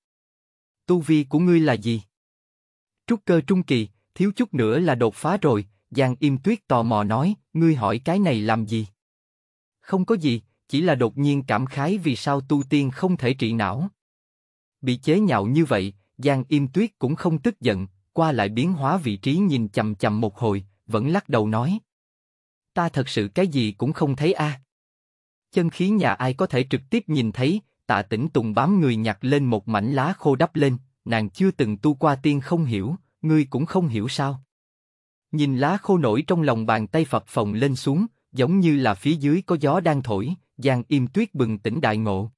A: Tu vi của ngươi là gì? Trúc cơ trung kỳ, thiếu chút nữa là đột phá rồi, Giang Im Tuyết tò mò nói, ngươi hỏi cái này làm gì? Không có gì, chỉ là đột nhiên cảm khái vì sao tu tiên không thể trị não. Bị chế nhạo như vậy, Giang Im Tuyết cũng không tức giận, qua lại biến hóa vị trí nhìn chầm chầm một hồi, vẫn lắc đầu nói. Ta thật sự cái gì cũng không thấy a. À. Chân khí nhà ai có thể trực tiếp nhìn thấy, tạ tỉnh tùng bám người nhặt lên một mảnh lá khô đắp lên, nàng chưa từng tu qua tiên không hiểu, ngươi cũng không hiểu sao. Nhìn lá khô nổi trong lòng bàn tay phập phồng lên xuống, giống như là phía dưới có gió đang thổi, Giang Im Tuyết bừng tỉnh đại ngộ.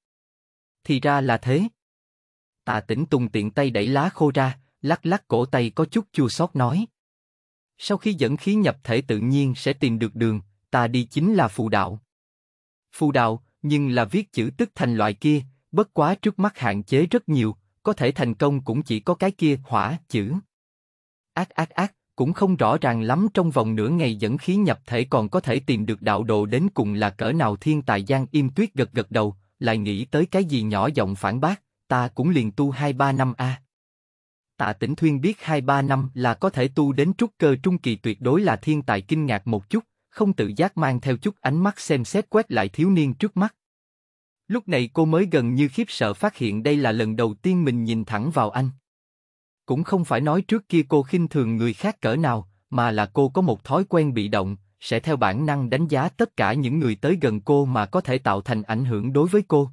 A: Thì ra là thế. Tạ Tĩnh Tùng tiện tay đẩy lá khô ra, lắc lắc cổ tay có chút chua xót nói. Sau khi dẫn khí nhập thể tự nhiên sẽ tìm được đường, ta đi chính là phù đạo. Phù đạo, nhưng là viết chữ tức thành loại kia, bất quá trước mắt hạn chế rất nhiều, có thể thành công cũng chỉ có cái kia hỏa chữ. Ác ác ác, cũng không rõ ràng lắm trong vòng nửa ngày dẫn khí nhập thể còn có thể tìm được đạo đồ đến cùng là cỡ nào thiên tài Giang Im Tuyết gật gật đầu, lại nghĩ tới cái gì nhỏ giọng phản bác, ta cũng liền tu hai ba năm a. À tạ tỉnh thuyên biết 2-3 năm là có thể tu đến trúc cơ trung kỳ tuyệt đối là thiên tài kinh ngạc một chút, không tự giác mang theo chút ánh mắt xem xét quét lại thiếu niên trước mắt. Lúc này cô mới gần như khiếp sợ phát hiện đây là lần đầu tiên mình nhìn thẳng vào anh. Cũng không phải nói trước kia cô khinh thường người khác cỡ nào, mà là cô có một thói quen bị động, sẽ theo bản năng đánh giá tất cả những người tới gần cô mà có thể tạo thành ảnh hưởng đối với cô.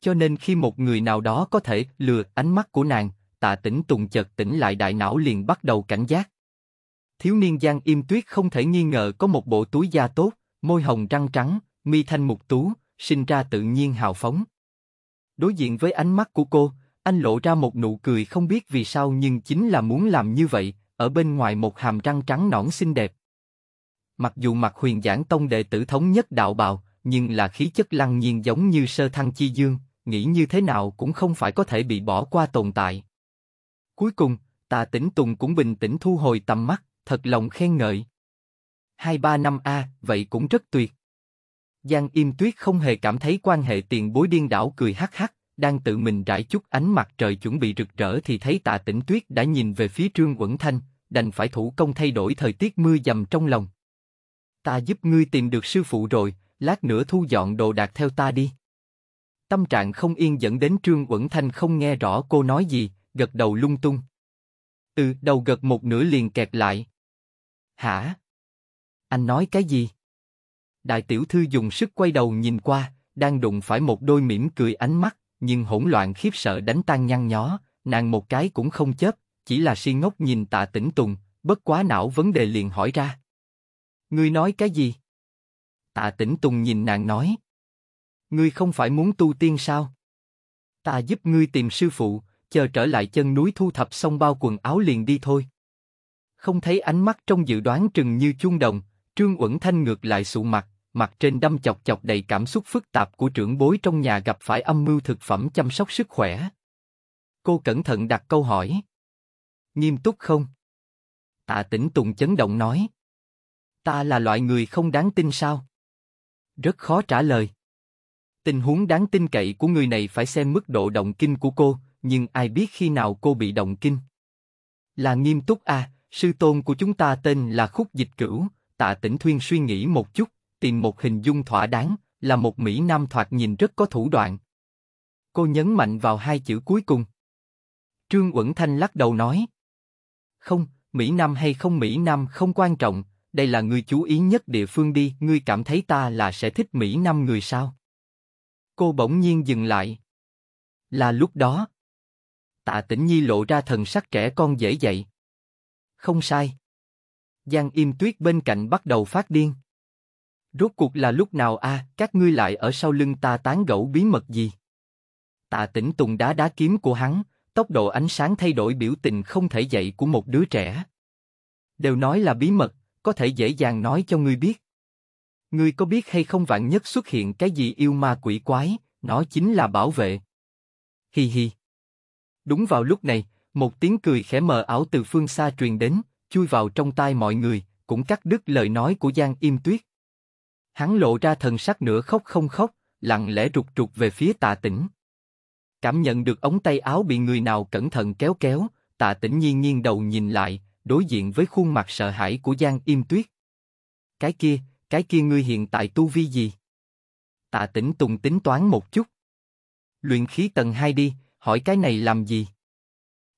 A: Cho nên khi một người nào đó có thể lừa ánh mắt của nàng, tạ tỉnh tùng chợt tỉnh lại đại não liền bắt đầu cảnh giác. Thiếu niên Giang Im Tuyết không thể nghi ngờ có một bộ túi da tốt, môi hồng răng trắng, mi thanh mục tú, sinh ra tự nhiên hào phóng. Đối diện với ánh mắt của cô, anh lộ ra một nụ cười không biết vì sao nhưng chính là muốn làm như vậy, ở bên ngoài một hàm răng trắng nõn xinh đẹp. Mặc dù mặt huyền giảng tông đệ tử thống nhất đạo bào, nhưng là khí chất lăng nhiên giống như sơ thăng chi dương, nghĩ như thế nào cũng không phải có thể bị bỏ qua tồn tại. Cuối cùng, Tạ Tĩnh Tùng cũng bình tĩnh thu hồi tầm mắt, thật lòng khen ngợi. Hai ba năm a, vậy cũng rất tuyệt. Giang Im Tuyết không hề cảm thấy quan hệ tiền bối điên đảo cười hắc hắc, đang tự mình rải chút ánh mặt trời chuẩn bị rực rỡ thì thấy Tạ Tĩnh Tuyết đã nhìn về phía Trương Quẩn Thanh, đành phải thủ công thay đổi thời tiết mưa dầm trong lòng. Ta giúp ngươi tìm được sư phụ rồi, lát nữa thu dọn đồ đạc theo ta đi. Tâm trạng không yên dẫn đến Trương Quẩn Thanh không nghe rõ cô nói gì, gật đầu lung tung. từ đầu gật một nửa liền kẹt lại. Hả? Anh nói cái gì? Đại tiểu thư dùng sức quay đầu nhìn qua, đang đụng phải một đôi mỉm cười ánh mắt, nhưng hỗn loạn khiếp sợ đánh tan nhăn nhó, nàng một cái cũng không chớp, chỉ là si ngốc nhìn tạ tĩnh tùng, bất quá não vấn đề liền hỏi ra. Ngươi nói cái gì? Tạ tĩnh tùng nhìn nàng nói. Ngươi không phải muốn tu tiên sao? Ta giúp ngươi tìm sư phụ, chờ trở lại chân núi thu thập xong bao quần áo liền đi thôi. Không thấy ánh mắt trong dự đoán trừng như chuông đồng, Trương Uẩn Thanh ngược lại sụ mặt, mặt trên đâm chọc chọc đầy cảm xúc phức tạp của trưởng bối trong nhà gặp phải âm mưu thực phẩm chăm sóc sức khỏe. Cô cẩn thận đặt câu hỏi. Nghiêm túc không? Tạ tỉnh Tùng chấn động nói. Ta là loại người không đáng tin sao? Rất khó trả lời. Tình huống đáng tin cậy của người này phải xem mức độ động kinh của cô, nhưng ai biết khi nào cô bị động kinh. Là nghiêm túc à, sư tôn của chúng ta tên là Khúc Dịch Cửu, tạ tỉnh Thuyên suy nghĩ một chút, tìm một hình dung thỏa đáng, là một Mỹ Nam thoạt nhìn rất có thủ đoạn. Cô nhấn mạnh vào hai chữ cuối cùng. Trương Uẩn Thanh lắc đầu nói. Không, Mỹ Nam hay không Mỹ Nam không quan trọng, đây là người chú ý nhất địa phương đi, ngươi cảm thấy ta là sẽ thích Mỹ Nam người sao? Cô bỗng nhiên dừng lại. Là lúc đó, Tạ Tĩnh Nhi lộ ra thần sắc trẻ con dễ dậy. Không sai. Giang Im Tuyết bên cạnh bắt đầu phát điên. Rốt cuộc là lúc nào a? À, các ngươi lại ở sau lưng ta tán gẫu bí mật gì? Tạ Tĩnh Tùng đá đá kiếm của hắn, tốc độ ánh sáng thay đổi biểu tình không thể dậy của một đứa trẻ. Đều nói là bí mật, có thể dễ dàng nói cho ngươi biết. Ngươi có biết hay không vạn nhất xuất hiện cái gì yêu ma quỷ quái, nó chính là bảo vệ. Hi hi. Đúng vào lúc này, một tiếng cười khẽ mờ ảo từ phương xa truyền đến, chui vào trong tai mọi người, cũng cắt đứt lời nói của Giang Im Tuyết. Hắn lộ ra thần sắc nửa khóc không khóc, lặng lẽ rụt rụt về phía tạ tỉnh. Cảm nhận được ống tay áo bị người nào cẩn thận kéo kéo, tạ tỉnh nhiên nghiêng đầu nhìn lại, đối diện với khuôn mặt sợ hãi của Giang Im Tuyết. Cái kia, cái kia ngươi hiện tại tu vi gì? Tạ tỉnh tùng tính toán một chút. Luyện khí tầng 2 đi, hỏi cái này làm gì?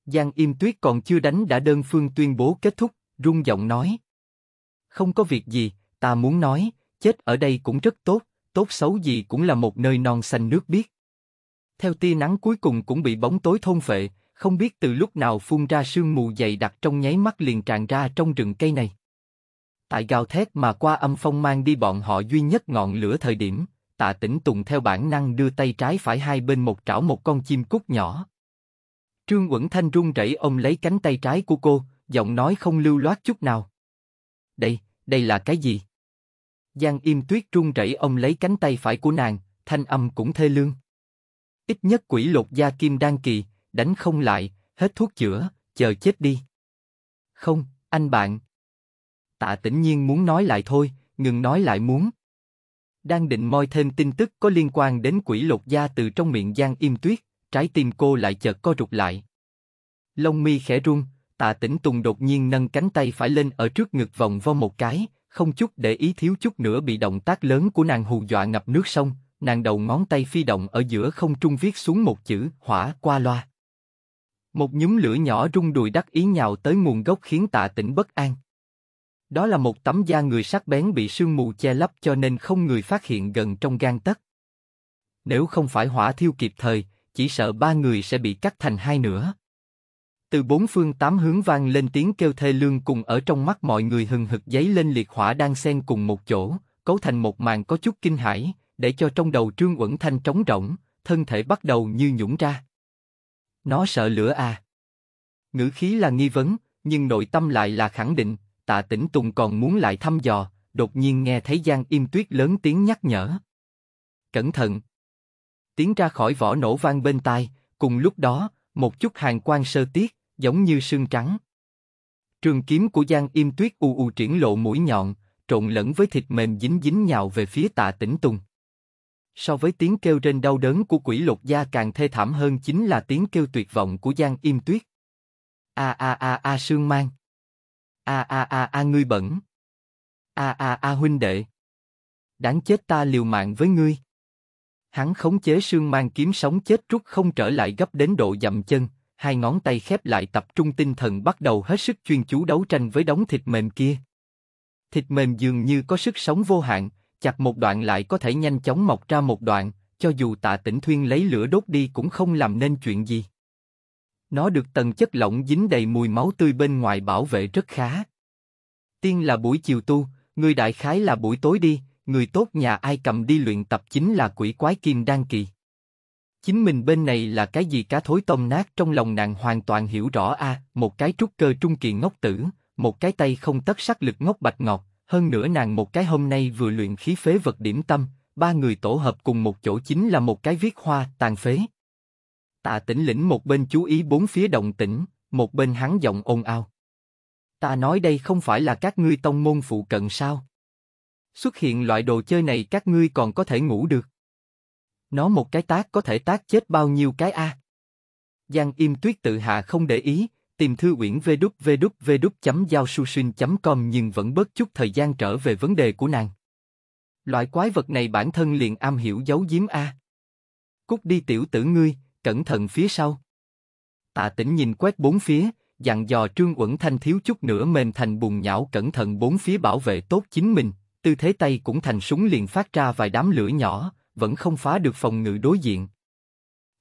A: Giang Im Tuyết còn chưa đánh đã đơn phương tuyên bố kết thúc, rung giọng nói. Không có việc gì, ta muốn nói, chết ở đây cũng rất tốt, tốt xấu gì cũng là một nơi non xanh nước biếc. Theo tia nắng cuối cùng cũng bị bóng tối thôn phệ, không biết từ lúc nào phun ra sương mù dày đặc trong nháy mắt liền tràn ra trong rừng cây này. Tại gào thét mà qua âm phong mang đi bọn họ duy nhất ngọn lửa thời điểm, tạ tĩnh tùng theo bản năng đưa tay trái phải hai bên một trảo một con chim cút nhỏ. Trương Quẩn Thanh run rẩy ông lấy cánh tay trái của cô, giọng nói không lưu loát chút nào. Đây, đây là cái gì? Giang Im Tuyết run rẩy ông lấy cánh tay phải của nàng, thanh âm cũng thê lương. Ít nhất quỷ lột da kim đan kỳ, đánh không lại, hết thuốc chữa, chờ chết đi. Không, anh bạn. Tạ tĩnh nhiên muốn nói lại thôi, ngừng nói lại muốn đang định moi thêm tin tức có liên quan đến quỷ lột da từ trong miệng Giang Im Tuyết, trái tim cô lại chợt co rụt lại. Lông mi khẽ run, Tạ Tĩnh Tùng đột nhiên nâng cánh tay phải lên ở trước ngực vòng vo một cái, không chút để ý thiếu chút nữa bị động tác lớn của nàng hù dọa ngập nước sông, nàng đầu ngón tay phi động ở giữa không trung viết xuống một chữ hỏa qua loa. Một nhúm lửa nhỏ rung đùi đắc ý nhào tới nguồn gốc khiến tạ tỉnh bất an. Đó là một tấm da người sắc bén bị sương mù che lấp cho nên không người phát hiện gần trong gan tất Nếu không phải hỏa thiêu kịp thời, chỉ sợ ba người sẽ bị cắt thành hai nửa. Từ bốn phương tám hướng vang lên tiếng kêu thê lương cùng ở trong mắt mọi người hừng hực giấy lên liệt hỏa đang xen cùng một chỗ, cấu thành một màn có chút kinh hãi, để cho trong đầu Trương Uẩn Thanh trống rỗng, thân thể bắt đầu như nhũng ra. Nó sợ lửa à? Ngữ khí là nghi vấn, nhưng nội tâm lại là khẳng định, tạ tĩnh Tùng còn muốn lại thăm dò, đột nhiên nghe thấy Giang Im Tuyết lớn tiếng nhắc nhở. Cẩn thận! Tiếng ra khỏi vỏ nổ vang bên tai, cùng lúc đó, một chút hàng quang sơ tiết, giống như sương trắng. Trường kiếm của Giang Im Tuyết u u triển lộ mũi nhọn, trộn lẫn với thịt mềm dính dính nhào về phía tạ tĩnh Tùng. So với tiếng kêu trên đau đớn của quỷ Lục Gia càng thê thảm hơn chính là tiếng kêu tuyệt vọng của Giang Im Tuyết. A a a a sương mang a a a a ngươi bẩn a a a huynh đệ đáng chết ta liều mạng với ngươi hắn khống chế xương mang kiếm sống chết rút không trở lại gấp đến độ dậm chân hai ngón tay khép lại tập trung tinh thần bắt đầu hết sức chuyên chú đấu tranh với đống thịt mềm kia thịt mềm dường như có sức sống vô hạn chặt một đoạn lại có thể nhanh chóng mọc ra một đoạn cho dù tạ tĩnh thuyên lấy lửa đốt đi cũng không làm nên chuyện gì nó được tầng chất lỏng dính đầy mùi máu tươi bên ngoài bảo vệ rất khá. Tiên là buổi chiều tu, người đại khái là buổi tối đi, người tốt nhà ai cầm đi luyện tập chính là quỷ quái kim đan kỳ. Chính mình bên này là cái gì cá thối tôm nát trong lòng nàng hoàn toàn hiểu rõ a một cái trúc cơ trung kỳ ngốc tử, một cái tay không tất sắc lực ngốc bạch ngọt, hơn nữa nàng một cái hôm nay vừa luyện khí phế vật điểm tâm, ba người tổ hợp cùng một chỗ chính là một cái viết hoa tàn phế, Tạ Tĩnh Lĩnh một bên chú ý bốn phía động tĩnh, một bên hắn giọng ồn ào. Ta nói đây không phải là các ngươi tông môn phụ cận sao? Xuất hiện loại đồ chơi này các ngươi còn có thể ngủ được. Nó một cái tác có thể tác chết bao nhiêu cái a? À? Giang Im Tuyết tự hạ không để ý, tìm thư uyển www.giao.susin.com nhưng vẫn bớt chút thời gian trở về vấn đề của nàng. Loại quái vật này bản thân liền am hiểu giấu giếm a. À. Cút đi tiểu tử ngươi, cẩn thận phía sau. Tạ Tĩnh nhìn quét bốn phía, dặn dò Trương Uẩn Thanh thiếu chút nữa mềm thành bùn nhão cẩn thận bốn phía bảo vệ tốt chính mình, tư thế tay cũng thành súng liền phát ra vài đám lửa nhỏ, vẫn không phá được phòng ngự đối diện.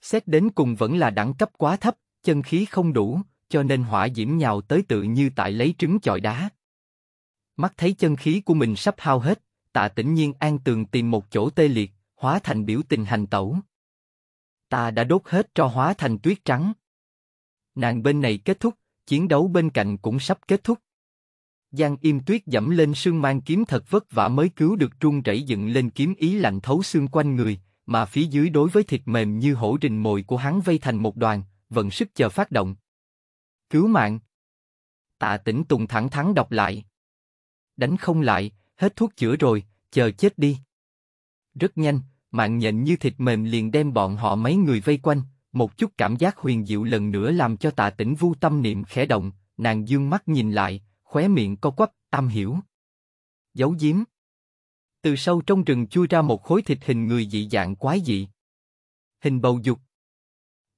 A: Xét đến cùng vẫn là đẳng cấp quá thấp, chân khí không đủ, cho nên hỏa diễm nhào tới tự như tại lấy trứng chọi đá. Mắt thấy chân khí của mình sắp hao hết, tạ tĩnh nhiên an tường tìm một chỗ tê liệt, hóa thành biểu tình hành tẩu ta đã đốt hết cho hóa thành tuyết trắng. Nàng bên này kết thúc, chiến đấu bên cạnh cũng sắp kết thúc. Giang Im Tuyết dẫm lên sương mang kiếm thật vất vả mới cứu được trung rẩy dựng lên kiếm ý lạnh thấu xương quanh người, mà phía dưới đối với thịt mềm như hổ rình mồi của hắn vây thành một đoàn, vận sức chờ phát động. Cứu mạng. Tạ Tĩnh Tùng thẳng thắng đọc lại. Đánh không lại, hết thuốc chữa rồi, chờ chết đi. Rất nhanh, mạng nhện như thịt mềm liền đem bọn họ mấy người vây quanh, một chút cảm giác huyền diệu lần nữa làm cho tạ tĩnh vu tâm niệm khẽ động, nàng dương mắt nhìn lại, khóe miệng co quắp, tâm hiểu. Giấu giếm Từ sâu trong rừng chui ra một khối thịt hình người dị dạng quái dị. Hình bầu dục.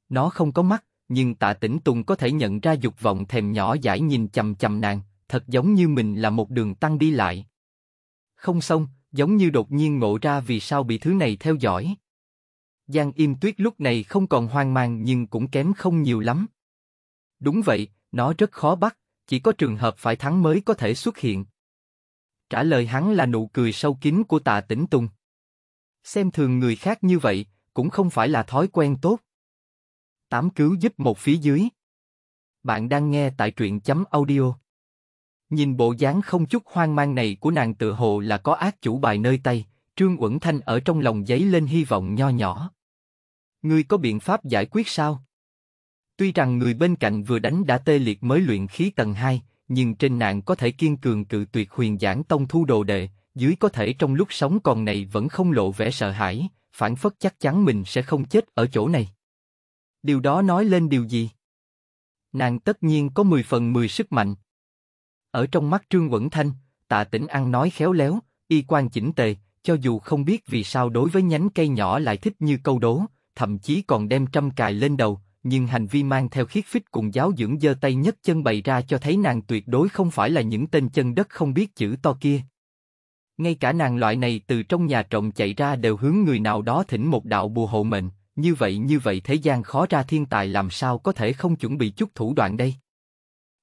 A: Nó không có mắt, nhưng tạ tĩnh tùng có thể nhận ra dục vọng thèm nhỏ dãi nhìn chầm chầm nàng, thật giống như mình là một đường tăng đi lại. Không xong, giống như đột nhiên ngộ ra vì sao bị thứ này theo dõi. Giang Im Tuyết lúc này không còn hoang mang nhưng cũng kém không nhiều lắm. Đúng vậy, nó rất khó bắt, chỉ có trường hợp phải thắng mới có thể xuất hiện. Trả lời hắn là nụ cười sâu kín của Tạ Tĩnh Tùng. Xem thường người khác như vậy cũng không phải là thói quen tốt. Tám cứu giúp một phía dưới. Bạn đang nghe tại truyện chấm audio. Nhìn bộ dáng không chút hoang mang này của nàng tự hồ là có ác chủ bài nơi tay, Trương Uẩn Thanh ở trong lòng giấy lên hy vọng nho nhỏ. Ngươi có biện pháp giải quyết sao? Tuy rằng người bên cạnh vừa đánh đã tê liệt mới luyện khí tầng 2, nhưng trên nàng có thể kiên cường cự tuyệt huyền giảng tông thu đồ đệ, dưới có thể trong lúc sống còn này vẫn không lộ vẻ sợ hãi, phản phất chắc chắn mình sẽ không chết ở chỗ này. Điều đó nói lên điều gì? Nàng tất nhiên có 10 phần 10 sức mạnh, ở trong mắt Trương Quẩn Thanh, tạ tĩnh ăn nói khéo léo, y quan chỉnh tề, cho dù không biết vì sao đối với nhánh cây nhỏ lại thích như câu đố, thậm chí còn đem trăm cài lên đầu, nhưng hành vi mang theo khiết phích cùng giáo dưỡng giơ tay nhất chân bày ra cho thấy nàng tuyệt đối không phải là những tên chân đất không biết chữ to kia. Ngay cả nàng loại này từ trong nhà trộm chạy ra đều hướng người nào đó thỉnh một đạo bùa hộ mệnh, như vậy như vậy thế gian khó ra thiên tài làm sao có thể không chuẩn bị chút thủ đoạn đây.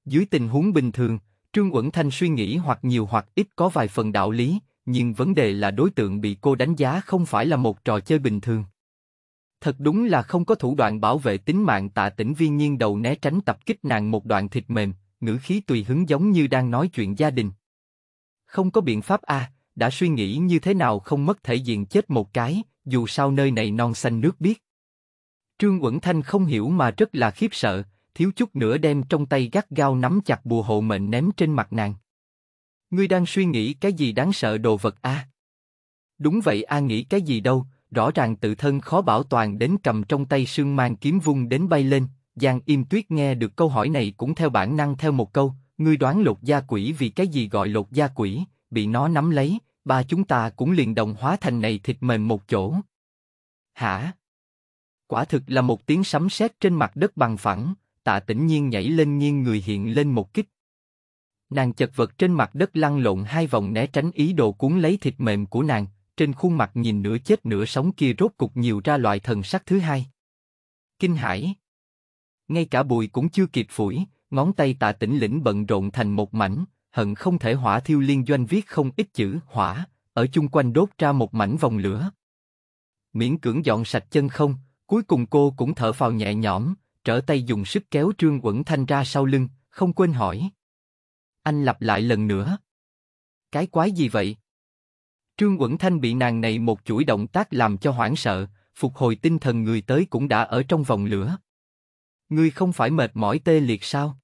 A: Dưới tình huống bình thường, Trương Uẩn Thanh suy nghĩ hoặc nhiều hoặc ít có vài phần đạo lý, nhưng vấn đề là đối tượng bị cô đánh giá không phải là một trò chơi bình thường. Thật đúng là không có thủ đoạn bảo vệ tính mạng tạ tỉnh viên nhiên đầu né tránh tập kích nàng một đoạn thịt mềm, ngữ khí tùy hứng giống như đang nói chuyện gia đình. Không có biện pháp a đã suy nghĩ như thế nào không mất thể diện chết một cái, dù sao nơi này non xanh nước biếc. Trương Uẩn Thanh không hiểu mà rất là khiếp sợ, thiếu chút nữa đem trong tay gắt gao nắm chặt bùa hộ mệnh ném trên mặt nàng. Ngươi đang suy nghĩ cái gì đáng sợ đồ vật a? Đúng vậy a nghĩ cái gì đâu, rõ ràng tự thân khó bảo toàn đến cầm trong tay sương mang kiếm vung đến bay lên, Giang Im Tuyết nghe được câu hỏi này cũng theo bản năng theo một câu, ngươi đoán lột gia quỷ vì cái gì gọi lột gia quỷ, bị nó nắm lấy, ba chúng ta cũng liền đồng hóa thành này thịt mềm một chỗ. Hả? Quả thực là một tiếng sấm sét trên mặt đất bằng phẳng, tạ tĩnh nhiên nhảy lên nghiêng người hiện lên một kích. Nàng chật vật trên mặt đất lăn lộn hai vòng né tránh ý đồ cuốn lấy thịt mềm của nàng, trên khuôn mặt nhìn nửa chết nửa sống kia rốt cục nhiều ra loại thần sắc thứ hai. Kinh hãi. Ngay cả bùi cũng chưa kịp phủi, ngón tay tạ tĩnh lĩnh bận rộn thành một mảnh, hận không thể hỏa thiêu liên doanh viết không ít chữ hỏa, ở chung quanh đốt ra một mảnh vòng lửa. Miễn cưỡng dọn sạch chân không, cuối cùng cô cũng thở phào nhẹ nhõm, trở tay dùng sức kéo Trương Quẩn Thanh ra sau lưng, không quên hỏi. Anh lặp lại lần nữa. Cái quái gì vậy? Trương Quẩn Thanh bị nàng này một chuỗi động tác làm cho hoảng sợ, phục hồi tinh thần người tới cũng đã ở trong vòng lửa. Ngươi không phải mệt mỏi tê liệt sao?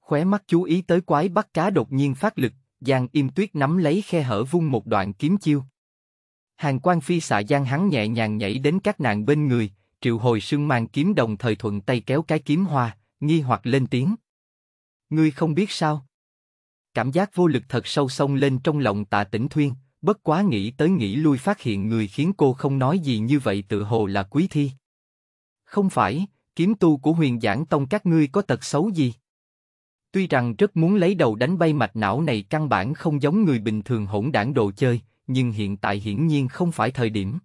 A: Khóe mắt chú ý tới quái bắt cá đột nhiên phát lực, Giang Im Tuyết nắm lấy khe hở vung một đoạn kiếm chiêu. Hàng quan phi xạ Giang hắn nhẹ nhàng nhảy đến các nàng bên người, Triệu hồi sương mang kiếm đồng thời thuận tay kéo cái kiếm hoa, nghi hoặc lên tiếng. Ngươi không biết sao? Cảm giác vô lực thật sâu sông lên trong lòng tạ tỉnh thuyên, bất quá nghĩ tới nghĩ lui phát hiện người khiến cô không nói gì như vậy tự hồ là quý thi. Không phải, kiếm tu của huyền giảng tông các ngươi có tật xấu gì? Tuy rằng rất muốn lấy đầu đánh bay mạch não này căn bản không giống người bình thường hỗn đảng đồ chơi, nhưng hiện tại hiển nhiên không phải thời điểm.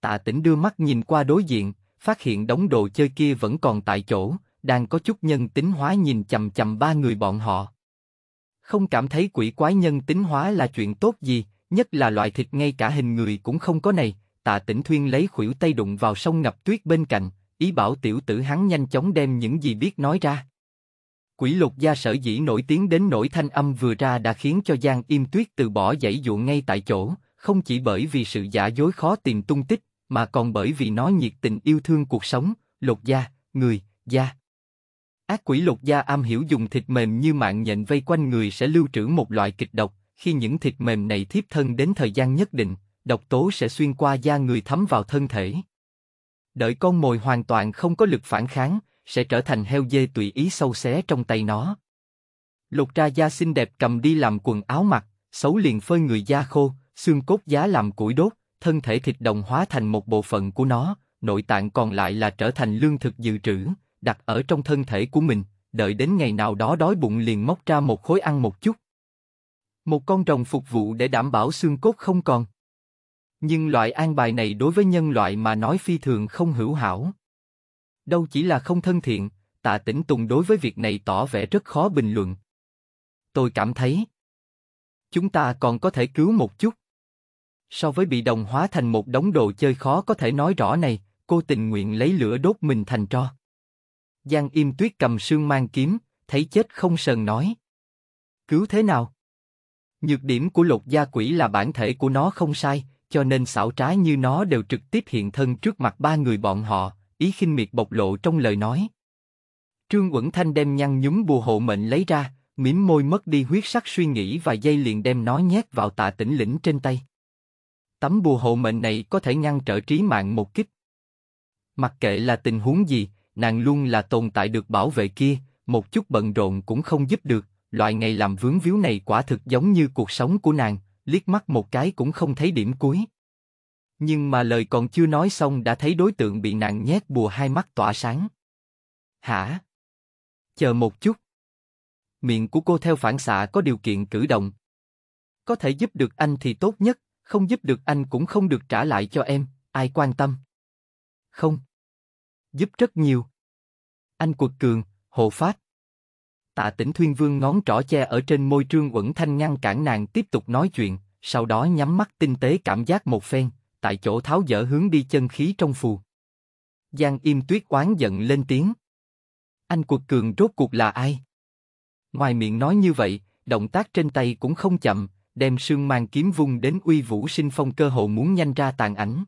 A: Tạ Tĩnh đưa mắt nhìn qua đối diện, phát hiện đống đồ chơi kia vẫn còn tại chỗ, đang có chút nhân tính hóa nhìn chầm chầm ba người bọn họ. Không cảm thấy quỷ quái nhân tính hóa là chuyện tốt gì, nhất là loại thịt ngay cả hình người cũng không có này. Tạ Tĩnh Thuyên lấy khuỷu tay đụng vào sông ngập tuyết bên cạnh, ý bảo tiểu tử hắn nhanh chóng đem những gì biết nói ra. Quỷ lục gia sở dĩ nổi tiếng đến nổi thanh âm vừa ra đã khiến cho Giang Im Tuyết từ bỏ dãy dụ ngay tại chỗ, không chỉ bởi vì sự giả dối khó tìm tung tích, mà còn bởi vì nó nhiệt tình yêu thương cuộc sống, lột da, người, da. Ác quỷ lột da am hiểu dùng thịt mềm như mạng nhện vây quanh người sẽ lưu trữ một loại kịch độc, khi những thịt mềm này thiếp thân đến thời gian nhất định, độc tố sẽ xuyên qua da người thấm vào thân thể. Đợi con mồi hoàn toàn không có lực phản kháng, sẽ trở thành heo dê tùy ý sâu xé trong tay nó. Lột ra da xinh đẹp cầm đi làm quần áo mặc, xấu liền phơi người da khô, xương cốt giá làm củi đốt, thân thể thịt đồng hóa thành một bộ phận của nó, nội tạng còn lại là trở thành lương thực dự trữ, đặt ở trong thân thể của mình, đợi đến ngày nào đó đói bụng liền móc ra một khối ăn một chút. Một con rồng phục vụ để đảm bảo xương cốt không còn. Nhưng loại an bài này đối với nhân loại mà nói phi thường không hữu hảo. Đâu chỉ là không thân thiện, tạ tĩnh tùng đối với việc này tỏ vẻ rất khó bình luận. Tôi cảm thấy, chúng ta còn có thể cứu một chút. So với bị đồng hóa thành một đống đồ chơi khó có thể nói rõ này, cô tình nguyện lấy lửa đốt mình thành tro. Giang Im Tuyết cầm sương mang kiếm, thấy chết không sờn nói. Cứu thế nào? Nhược điểm của lục gia quỷ là bản thể của nó không sai, cho nên xảo trái như nó đều trực tiếp hiện thân trước mặt ba người bọn họ, ý khinh miệt bộc lộ trong lời nói. Trương Quẩn Thanh đem nhăn nhúm bùa hộ mệnh lấy ra, mím môi mất đi huyết sắc suy nghĩ và dây liền đem nó nhét vào tạ tĩnh lĩnh trên tay tấm bùa hộ mệnh này có thể ngăn trở trí mạng một kích. Mặc kệ là tình huống gì, nàng luôn là tồn tại được bảo vệ kia, một chút bận rộn cũng không giúp được, loại ngày làm vướng víu này quả thực giống như cuộc sống của nàng, liếc mắt một cái cũng không thấy điểm cuối. Nhưng mà lời còn chưa nói xong đã thấy đối tượng bị nàng nhét bùa hai mắt tỏa sáng. Hả? Chờ một chút. Miệng của cô theo phản xạ có điều kiện cử động. Có thể giúp được anh thì tốt nhất, không giúp được anh cũng không được trả lại cho em, ai quan tâm. Không. Giúp rất nhiều. Anh quật cường, hộ phát. Tạ tỉnh Thuyên Vương ngón trỏ che ở trên môi trương uẩn thanh ngăn cản nàng tiếp tục nói chuyện, sau đó nhắm mắt tinh tế cảm giác một phen, tại chỗ tháo dỡ hướng đi chân khí trong phù. Giang im tuyết oán giận lên tiếng. Anh quật cường rốt cuộc là ai? Ngoài miệng nói như vậy, động tác trên tay cũng không chậm, đem sương mang kiếm vung đến uy vũ sinh phong cơ hồ muốn nhanh ra tàn ảnh.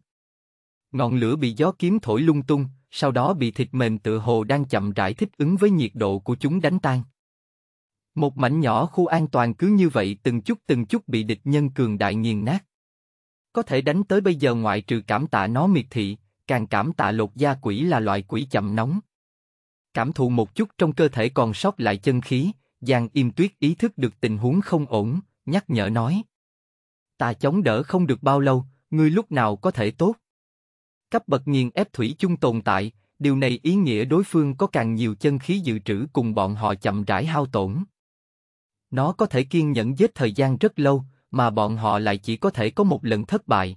A: Ngọn lửa bị gió kiếm thổi lung tung, sau đó bị thịt mềm tự hồ đang chậm rãi thích ứng với nhiệt độ của chúng đánh tan. Một mảnh nhỏ khu an toàn cứ như vậy từng chút từng chút bị địch nhân cường đại nghiền nát. Có thể đánh tới bây giờ ngoại trừ cảm tạ nó miệt thị, càng cảm tạ lột da quỷ là loại quỷ chậm nóng. Cảm thụ một chút trong cơ thể còn sót lại chân khí, Giang Im Tuyết ý thức được tình huống không ổn, nhắc nhở nói. Ta chống đỡ không được bao lâu, ngươi lúc nào có thể tốt. Cấp bậc nghiền ép thủy chung tồn tại, điều này ý nghĩa đối phương có càng nhiều chân khí dự trữ cùng bọn họ chậm rãi hao tổn. Nó có thể kiên nhẫn giết thời gian rất lâu, mà bọn họ lại chỉ có thể có một lần thất bại.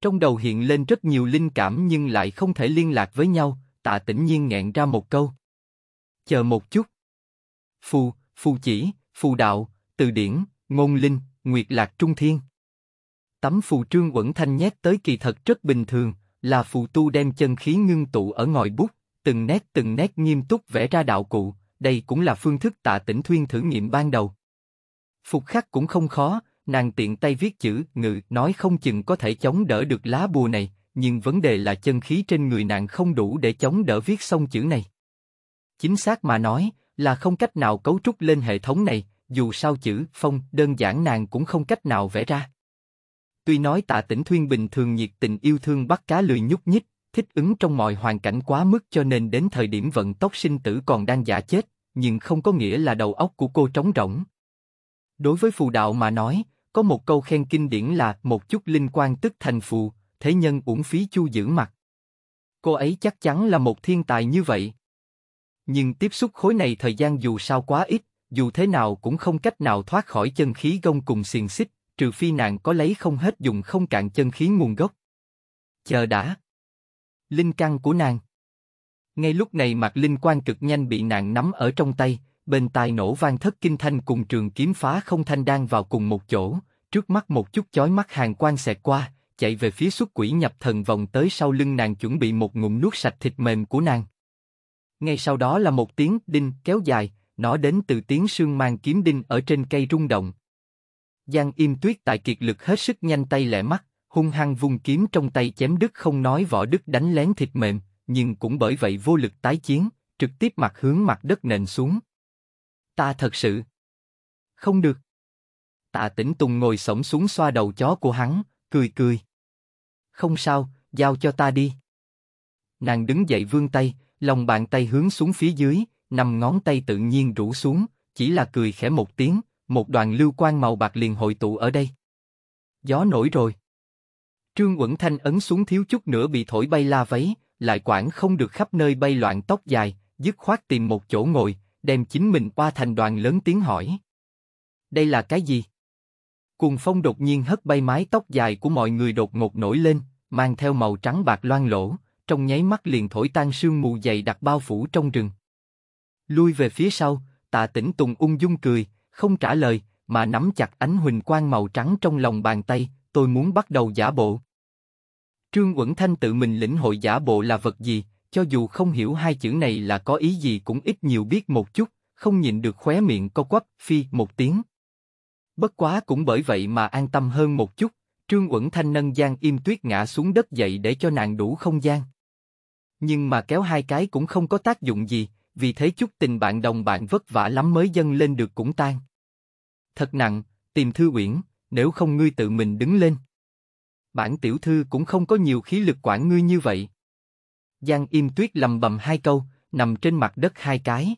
A: Trong đầu hiện lên rất nhiều linh cảm nhưng lại không thể liên lạc với nhau, tạ tĩnh nhiên nghẹn ra một câu. Chờ một chút. Phù, phù chỉ, phù đạo, từ điển, ngôn linh, nguyệt lạc trung thiên. Tấm phù trương quẩn thanh nhét tới kỳ thật rất bình thường, là phù tu đem chân khí ngưng tụ ở ngòi bút, từng nét từng nét nghiêm túc vẽ ra đạo cụ, đây cũng là phương thức tạ tỉnh thuyên thử nghiệm ban đầu. Phục khắc cũng không khó, nàng tiện tay viết chữ ngự nói không chừng có thể chống đỡ được lá bùa này, nhưng vấn đề là chân khí trên người nàng không đủ để chống đỡ viết xong chữ này. Chính xác mà nói, là không cách nào cấu trúc lên hệ thống này, dù sao chữ phong đơn giản nàng cũng không cách nào vẽ ra. Tuy nói tạ tỉnh Thuyên bình thường nhiệt tình yêu thương bắt cá lười nhúc nhích, thích ứng trong mọi hoàn cảnh quá mức cho nên đến thời điểm vận tốc sinh tử còn đang giả chết, nhưng không có nghĩa là đầu óc của cô trống rỗng. Đối với phù đạo mà nói, có một câu khen kinh điển là một chút linh quan tức thành phù, thế nhân uổng phí chu giữ mặt. Cô ấy chắc chắn là một thiên tài như vậy. Nhưng tiếp xúc khối này thời gian dù sao quá ít, dù thế nào cũng không cách nào thoát khỏi chân khí gông cùng xiềng xích, trừ phi nàng có lấy không hết dùng không cạn chân khí nguồn gốc. Chờ đã. Linh căn của nàng. Ngay lúc này mặt linh quan cực nhanh bị nàng nắm ở trong tay, bên tai nổ vang thất kinh thanh cùng trường kiếm phá không thanh đang vào cùng một chỗ, trước mắt một chút chói mắt hàng quan xẹt qua, chạy về phía xuất quỷ nhập thần vòng tới sau lưng nàng chuẩn bị một ngụm nuốt sạch thịt mềm của nàng. Ngay sau đó là một tiếng đinh kéo dài, nó đến từ tiếng sương mang kiếm đinh ở trên cây rung động. Giang im tuyết tại kiệt lực hết sức nhanh tay lẹ mắt, hung hăng vung kiếm trong tay chém đứt không nói võ đức đánh lén thịt mềm, nhưng cũng bởi vậy vô lực tái chiến, trực tiếp mặt hướng mặt đất nền xuống. Ta thật sự không được. Tạ Tĩnh Tùng ngồi sổng xuống xoa đầu chó của hắn, cười cười. Không sao, giao cho ta đi. Nàng đứng dậy vươn tay, lòng bàn tay hướng xuống phía dưới, năm ngón tay tự nhiên rũ xuống, chỉ là cười khẽ một tiếng, một đoàn lưu quang màu bạc liền hội tụ ở đây. Gió nổi rồi. Trương Quẩn Thanh ấn xuống thiếu chút nữa bị thổi bay la váy, lại quản không được khắp nơi bay loạn tóc dài, dứt khoát tìm một chỗ ngồi, đem chính mình qua thành đoàn lớn tiếng hỏi. Đây là cái gì? Cuồng phong đột nhiên hất bay mái tóc dài của mọi người đột ngột nổi lên, mang theo màu trắng bạc loang lỗ, trong nháy mắt liền thổi tan sương mù dày đặc bao phủ trong rừng. Lui về phía sau, tạ tĩnh Tùng ung dung cười, không trả lời, mà nắm chặt ánh huỳnh quang màu trắng trong lòng bàn tay, tôi muốn bắt đầu giả bộ. Trương uẩn Thanh tự mình lĩnh hội giả bộ là vật gì, cho dù không hiểu hai chữ này là có ý gì cũng ít nhiều biết một chút, không nhìn được khóe miệng co quắp, phi một tiếng. Bất quá cũng bởi vậy mà an tâm hơn một chút, Trương uẩn Thanh nâng Giang Im Tuyết ngã xuống đất dậy để cho nàng đủ không gian. Nhưng mà kéo hai cái cũng không có tác dụng gì, vì thế chút tình bạn đồng bạn vất vả lắm mới dâng lên được cũng tan. Thật nặng, tìm thư uyển, nếu không ngươi tự mình đứng lên. Bản tiểu thư cũng không có nhiều khí lực quản ngươi như vậy. Giang im tuyết lầm bầm hai câu, nằm trên mặt đất hai cái.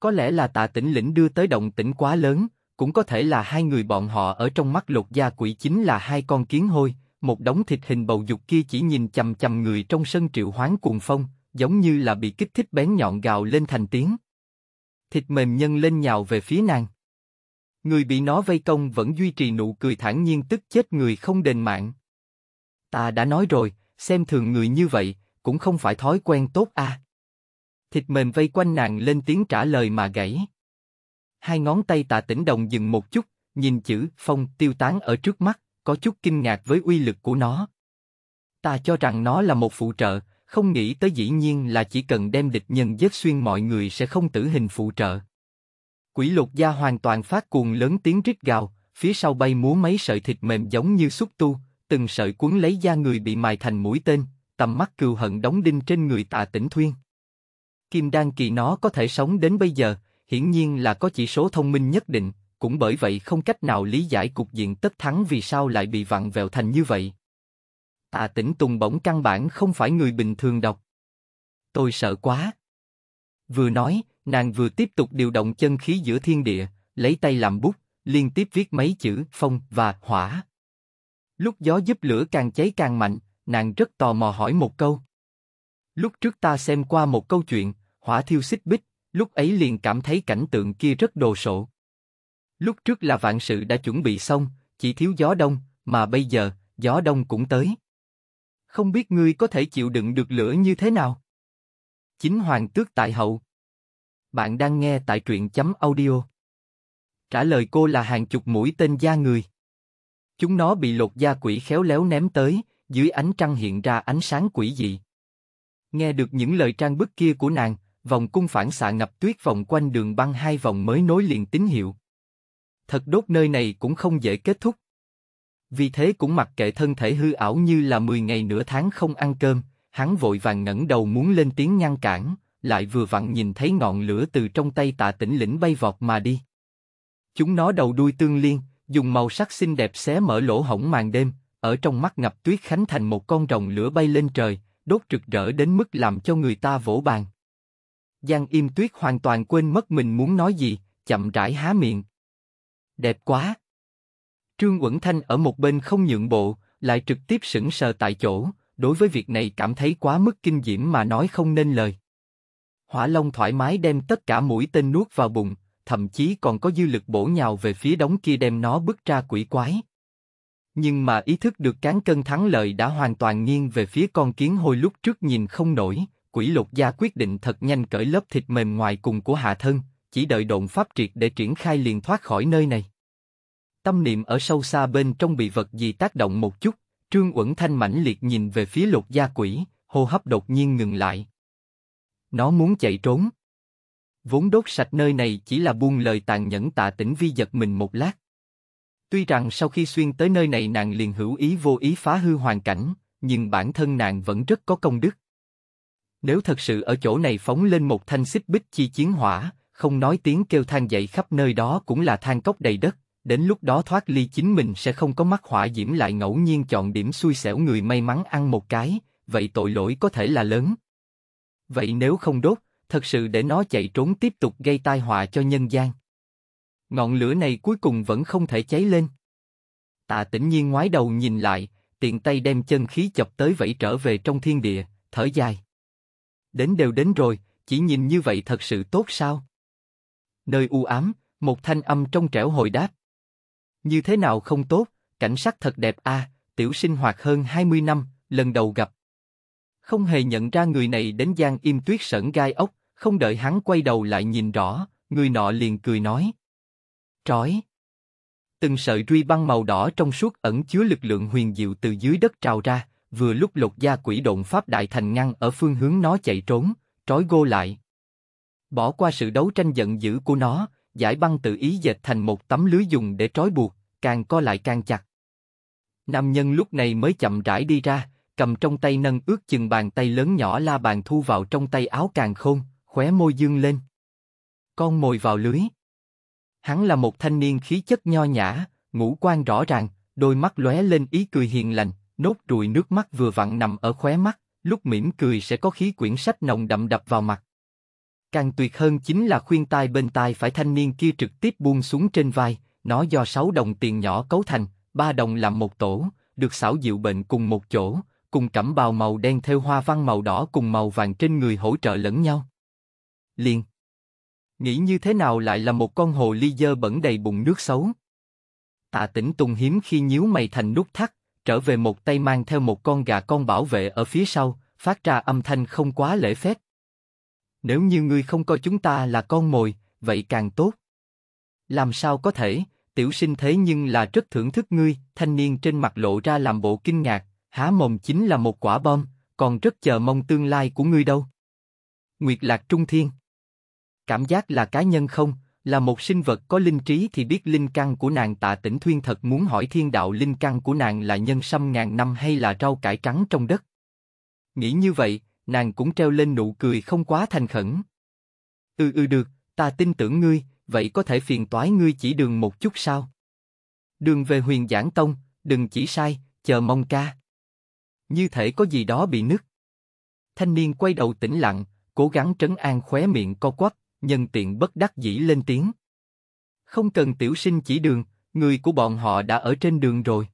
A: Có lẽ là tạ tỉnh lĩnh đưa tới động tỉnh quá lớn, cũng có thể là hai người bọn họ ở trong mắt lột da quỷ chính là hai con kiến hôi, một đống thịt hình bầu dục kia chỉ nhìn chầm chầm người trong sân triệu hoán cuồng phong, giống như là bị kích thích bén nhọn gào lên thành tiếng. Thịt mềm nhân lên nhào về phía nàng. Người bị nó vây công vẫn duy trì nụ cười thản nhiên tức chết người không đền mạng. Ta đã nói rồi, xem thường người như vậy, cũng không phải thói quen tốt à. Thịt mềm vây quanh nàng lên tiếng trả lời mà gãy. Hai ngón tay tạ tỉnh đồng dừng một chút, nhìn chữ phong tiêu tán ở trước mắt, có chút kinh ngạc với uy lực của nó. Ta cho rằng nó là một phụ trợ, không nghĩ tới dĩ nhiên là chỉ cần đem địch nhân giết xuyên mọi người sẽ không tử hình phụ trợ. Quỷ lục gia hoàn toàn phát cuồng lớn tiếng rít gào, phía sau bay múa mấy sợi thịt mềm giống như xúc tu, từng sợi cuốn lấy da người bị mài thành mũi tên, tầm mắt cừu hận đóng đinh trên người tạ tỉnh thuyên. Kim Đan kỳ nó có thể sống đến bây giờ, hiển nhiên là có chỉ số thông minh nhất định, cũng bởi vậy không cách nào lý giải cục diện tất thắng vì sao lại bị vặn vẹo thành như vậy à tỉnh Tùng bỗng căn bản không phải người bình thường đọc. Tôi sợ quá. Vừa nói, nàng vừa tiếp tục điều động chân khí giữa thiên địa, lấy tay làm bút, liên tiếp viết mấy chữ phong và hỏa. Lúc gió giúp lửa càng cháy càng mạnh, nàng rất tò mò hỏi một câu. Lúc trước ta xem qua một câu chuyện, hỏa thiêu xích bích, lúc ấy liền cảm thấy cảnh tượng kia rất đồ sộ. Lúc trước là vạn sự đã chuẩn bị xong, chỉ thiếu gió đông, mà bây giờ, gió đông cũng tới không biết ngươi có thể chịu đựng được lửa như thế nào. Chính Hoàng Tước Tại Hậu Bạn đang nghe tại truyện chấm audio. Trả lời cô là hàng chục mũi tên da người. Chúng nó bị lột da quỷ khéo léo ném tới, dưới ánh trăng hiện ra ánh sáng quỷ dị. Nghe được những lời trang bức kia của nàng, vòng cung phản xạ ngập tuyết vòng quanh đường băng hai vòng mới nối liền tín hiệu. Thật đốt nơi này cũng không dễ kết thúc vì thế cũng mặc kệ thân thể hư ảo như là 10 ngày nửa tháng không ăn cơm, hắn vội vàng ngẩng đầu muốn lên tiếng ngăn cản, lại vừa vặn nhìn thấy ngọn lửa từ trong tay tạ tỉnh lĩnh bay vọt mà đi. Chúng nó đầu đuôi tương liên, dùng màu sắc xinh đẹp xé mở lỗ hổng màn đêm, ở trong mắt ngập tuyết khánh thành một con rồng lửa bay lên trời, đốt rực rỡ đến mức làm cho người ta vỗ bàn. Giang im tuyết hoàn toàn quên mất mình muốn nói gì, chậm rãi há miệng. Đẹp quá! Trương Uẩn Thanh ở một bên không nhượng bộ, lại trực tiếp sững sờ tại chỗ, đối với việc này cảm thấy quá mức kinh diễm mà nói không nên lời. Hỏa Long thoải mái đem tất cả mũi tên nuốt vào bụng, thậm chí còn có dư lực bổ nhào về phía đống kia đem nó bức ra quỷ quái. Nhưng mà ý thức được cán cân thắng lợi đã hoàn toàn nghiêng về phía con kiến hồi lúc trước nhìn không nổi, quỷ lục gia quyết định thật nhanh cởi lớp thịt mềm ngoài cùng của hạ thân, chỉ đợi độn pháp triệt để triển khai liền thoát khỏi nơi này tâm niệm ở sâu xa bên trong bị vật gì tác động một chút, Trương Uẩn Thanh mãnh liệt nhìn về phía lục gia quỷ, hô hấp đột nhiên ngừng lại. Nó muốn chạy trốn. Vốn đốt sạch nơi này chỉ là buông lời tàn nhẫn tạ tĩnh vi giật mình một lát. Tuy rằng sau khi xuyên tới nơi này nàng liền hữu ý vô ý phá hư hoàn cảnh, nhưng bản thân nàng vẫn rất có công đức. Nếu thật sự ở chỗ này phóng lên một thanh xích bích chi chiến hỏa, không nói tiếng kêu than dậy khắp nơi đó cũng là than cốc đầy đất, đến lúc đó thoát ly chính mình sẽ không có mắt hỏa diễm lại ngẫu nhiên chọn điểm xui xẻo người may mắn ăn một cái, vậy tội lỗi có thể là lớn. Vậy nếu không đốt, thật sự để nó chạy trốn tiếp tục gây tai họa cho nhân gian. Ngọn lửa này cuối cùng vẫn không thể cháy lên. Tạ tĩnh nhiên ngoái đầu nhìn lại, tiện tay đem chân khí chập tới vẫy trở về trong thiên địa, thở dài. Đến đều đến rồi, chỉ nhìn như vậy thật sự tốt sao? Nơi u ám, một thanh âm trong trẻo hồi đáp. Như thế nào không tốt, cảnh sắc thật đẹp a, à, tiểu sinh hoạt hơn 20 năm, lần đầu gặp. Không hề nhận ra người này đến Giang Im Tuyết sẩn gai ốc, không đợi hắn quay đầu lại nhìn rõ, người nọ liền cười nói. Trói. Từng sợi ruy băng màu đỏ trong suốt ẩn chứa lực lượng huyền diệu từ dưới đất trào ra, vừa lúc lột da quỷ độn pháp đại thành ngăn ở phương hướng nó chạy trốn, trói gô lại. Bỏ qua sự đấu tranh giận dữ của nó, giải băng tự ý dệt thành một tấm lưới dùng để trói buộc, càng co lại càng chặt. Nam nhân lúc này mới chậm rãi đi ra, cầm trong tay nâng ước chừng bàn tay lớn nhỏ la bàn thu vào trong tay áo càng khôn, khóe môi dương lên. Con mồi vào lưới. Hắn là một thanh niên khí chất nho nhã, ngũ quan rõ ràng, đôi mắt lóe lên ý cười hiền lành, nốt ruồi nước mắt vừa vặn nằm ở khóe mắt, lúc mỉm cười sẽ có khí quyển sách nồng đậm đập vào mặt. Càng tuyệt hơn chính là khuyên tai bên tai phải thanh niên kia trực tiếp buông xuống trên vai, nó do 6 đồng tiền nhỏ cấu thành, ba đồng làm một tổ, được xảo diệu bệnh cùng một chỗ, cùng cẩm bào màu đen theo hoa văn màu đỏ cùng màu vàng trên người hỗ trợ lẫn nhau. Liền. Nghĩ như thế nào lại là một con hồ ly dơ bẩn đầy bụng nước xấu. Tạ tỉnh Tùng hiếm khi nhíu mày thành nút thắt, trở về một tay mang theo một con gà con bảo vệ ở phía sau, phát ra âm thanh không quá lễ phép. Nếu như ngươi không coi chúng ta là con mồi, vậy càng tốt. Làm sao có thể, tiểu sinh thế nhưng là rất thưởng thức ngươi, thanh niên trên mặt lộ ra làm bộ kinh ngạc, há mồm chính là một quả bom, còn rất chờ mong tương lai của ngươi đâu. Nguyệt Lạc Trung Thiên Cảm giác là cá nhân không, là một sinh vật có linh trí thì biết linh căn của nàng tạ tỉnh thuyên thật muốn hỏi thiên đạo linh căn của nàng là nhân sâm ngàn năm hay là rau cải trắng trong đất. Nghĩ như vậy, nàng cũng treo lên nụ cười không quá thành khẩn. Ừ ừ được, ta tin tưởng ngươi, vậy có thể phiền toái ngươi chỉ đường một chút sao? Đường về huyền giảng tông, đừng chỉ sai, chờ mong ca. Như thể có gì đó bị nứt. Thanh niên quay đầu tĩnh lặng, cố gắng trấn an khóe miệng co quắp, nhân tiện bất đắc dĩ lên tiếng. Không cần tiểu sinh chỉ đường, người của bọn họ đã ở trên đường rồi.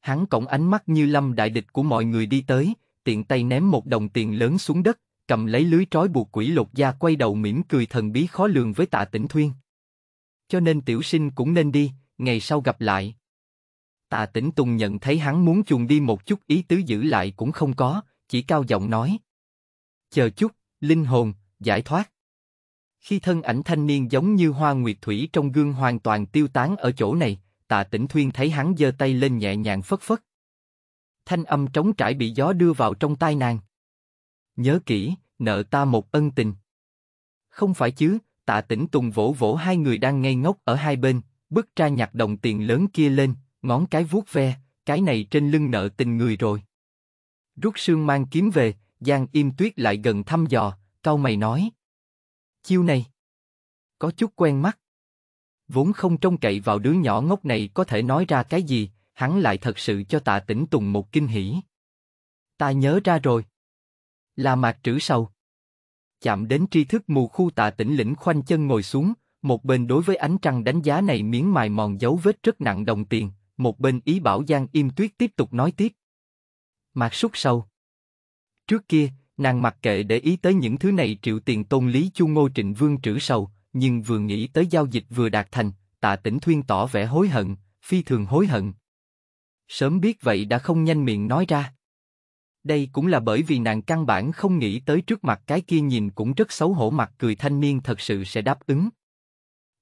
A: Hắn cổng ánh mắt như lâm đại địch của mọi người đi tới, tiện tay ném một đồng tiền lớn xuống đất, cầm lấy lưới trói buộc quỷ lột da quay đầu mỉm cười thần bí khó lường với tạ tỉnh thuyên. Cho nên tiểu sinh cũng nên đi, ngày sau gặp lại. Tạ tỉnh Tùng nhận thấy hắn muốn chuồn đi một chút ý tứ giữ lại cũng không có, chỉ cao giọng nói. Chờ chút, linh hồn, giải thoát. Khi thân ảnh thanh niên giống như hoa nguyệt thủy trong gương hoàn toàn tiêu tán ở chỗ này, tạ tỉnh Thuyên thấy hắn giơ tay lên nhẹ nhàng phất phất. Thanh âm trống trải bị gió đưa vào trong tai nàng. Nhớ kỹ, nợ ta một ân tình. Không phải chứ, tạ tỉnh Tùng vỗ vỗ hai người đang ngây ngốc ở hai bên, bức ra nhặt đồng tiền lớn kia lên, ngón cái vuốt ve, cái này trên lưng nợ tình người rồi. Rút sương mang kiếm về, Giang im tuyết lại gần thăm dò, cau mày nói. Chiêu này, có chút quen mắt. Vốn không trông cậy vào đứa nhỏ ngốc này có thể nói ra cái gì, hắn lại thật sự cho tạ tỉnh Tùng một kinh hỉ. Ta nhớ ra rồi là mạc trữ sâu Chạm đến tri thức mù khu tạ tỉnh lĩnh khoanh chân ngồi xuống, một bên đối với ánh trăng đánh giá này miếng mài mòn dấu vết rất nặng đồng tiền, một bên ý bảo Giang Im Tuyết tiếp tục nói tiếp. Mạc súc sâu. Trước kia, nàng mặc kệ để ý tới những thứ này triệu tiền tôn lý chu ngô trịnh vương trữ sâu nhưng vừa nghĩ tới giao dịch vừa đạt thành, tạ tỉnh thuyên tỏ vẻ hối hận, phi thường hối hận. Sớm biết vậy đã không nhanh miệng nói ra. Đây cũng là bởi vì nàng căn bản không nghĩ tới trước mặt cái kia nhìn cũng rất xấu hổ mặt cười thanh niên thật sự sẽ đáp ứng.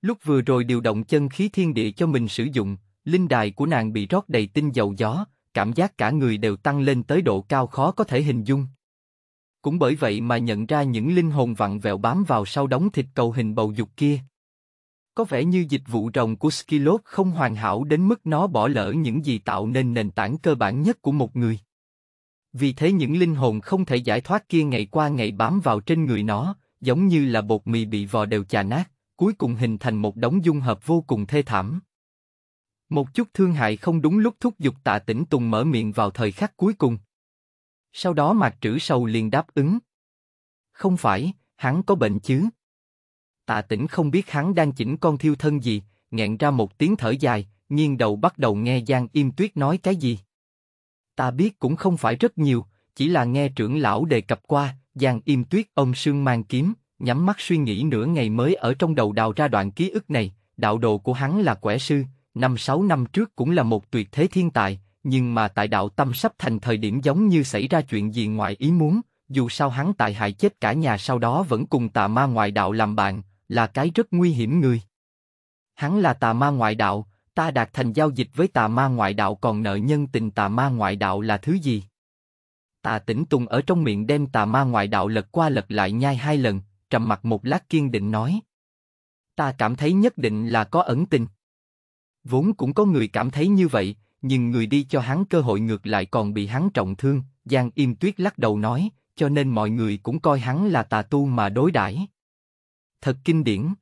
A: Lúc vừa rồi điều động chân khí thiên địa cho mình sử dụng, linh đài của nàng bị rót đầy tinh dầu gió, cảm giác cả người đều tăng lên tới độ cao khó có thể hình dung. Cũng bởi vậy mà nhận ra những linh hồn vặn vẹo bám vào sau đóng thịt cầu hình bầu dục kia. Có vẻ như dịch vụ rồng của Skilot không hoàn hảo đến mức nó bỏ lỡ những gì tạo nên nền tảng cơ bản nhất của một người. Vì thế những linh hồn không thể giải thoát kia ngày qua ngày bám vào trên người nó, giống như là bột mì bị vò đều chà nát, cuối cùng hình thành một đống dung hợp vô cùng thê thảm. Một chút thương hại không đúng lúc thúc giục tạ tỉnh Tùng mở miệng vào thời khắc cuối cùng. Sau đó mặt trữ sầu liền đáp ứng. Không phải, hắn có bệnh chứ. Tạ tỉnh không biết hắn đang chỉnh con thiêu thân gì, nghẹn ra một tiếng thở dài, nghiêng đầu bắt đầu nghe Giang Im Tuyết nói cái gì. Ta biết cũng không phải rất nhiều, chỉ là nghe trưởng lão đề cập qua, Giang Im Tuyết ông sương mang kiếm, nhắm mắt suy nghĩ nửa ngày mới ở trong đầu đào ra đoạn ký ức này, đạo đồ của hắn là quẻ sư, năm sáu năm trước cũng là một tuyệt thế thiên tài, nhưng mà tại đạo tâm sắp thành thời điểm giống như xảy ra chuyện gì ngoài ý muốn, dù sao hắn tại hại chết cả nhà sau đó vẫn cùng tà ma ngoại đạo làm bạn, là cái rất nguy hiểm người. Hắn là tà ma ngoại đạo, Ta đạt thành giao dịch với tà ma ngoại đạo còn nợ nhân tình tà ma ngoại đạo là thứ gì? Tà tỉnh Tùng ở trong miệng đem tà ma ngoại đạo lật qua lật lại nhai hai lần, trầm mặt một lát kiên định nói. Ta cảm thấy nhất định là có ẩn tình. Vốn cũng có người cảm thấy như vậy, nhưng người đi cho hắn cơ hội ngược lại còn bị hắn trọng thương, Giang Im Tuyết lắc đầu nói, cho nên mọi người cũng coi hắn là tà tu mà đối đãi. Thật kinh điển.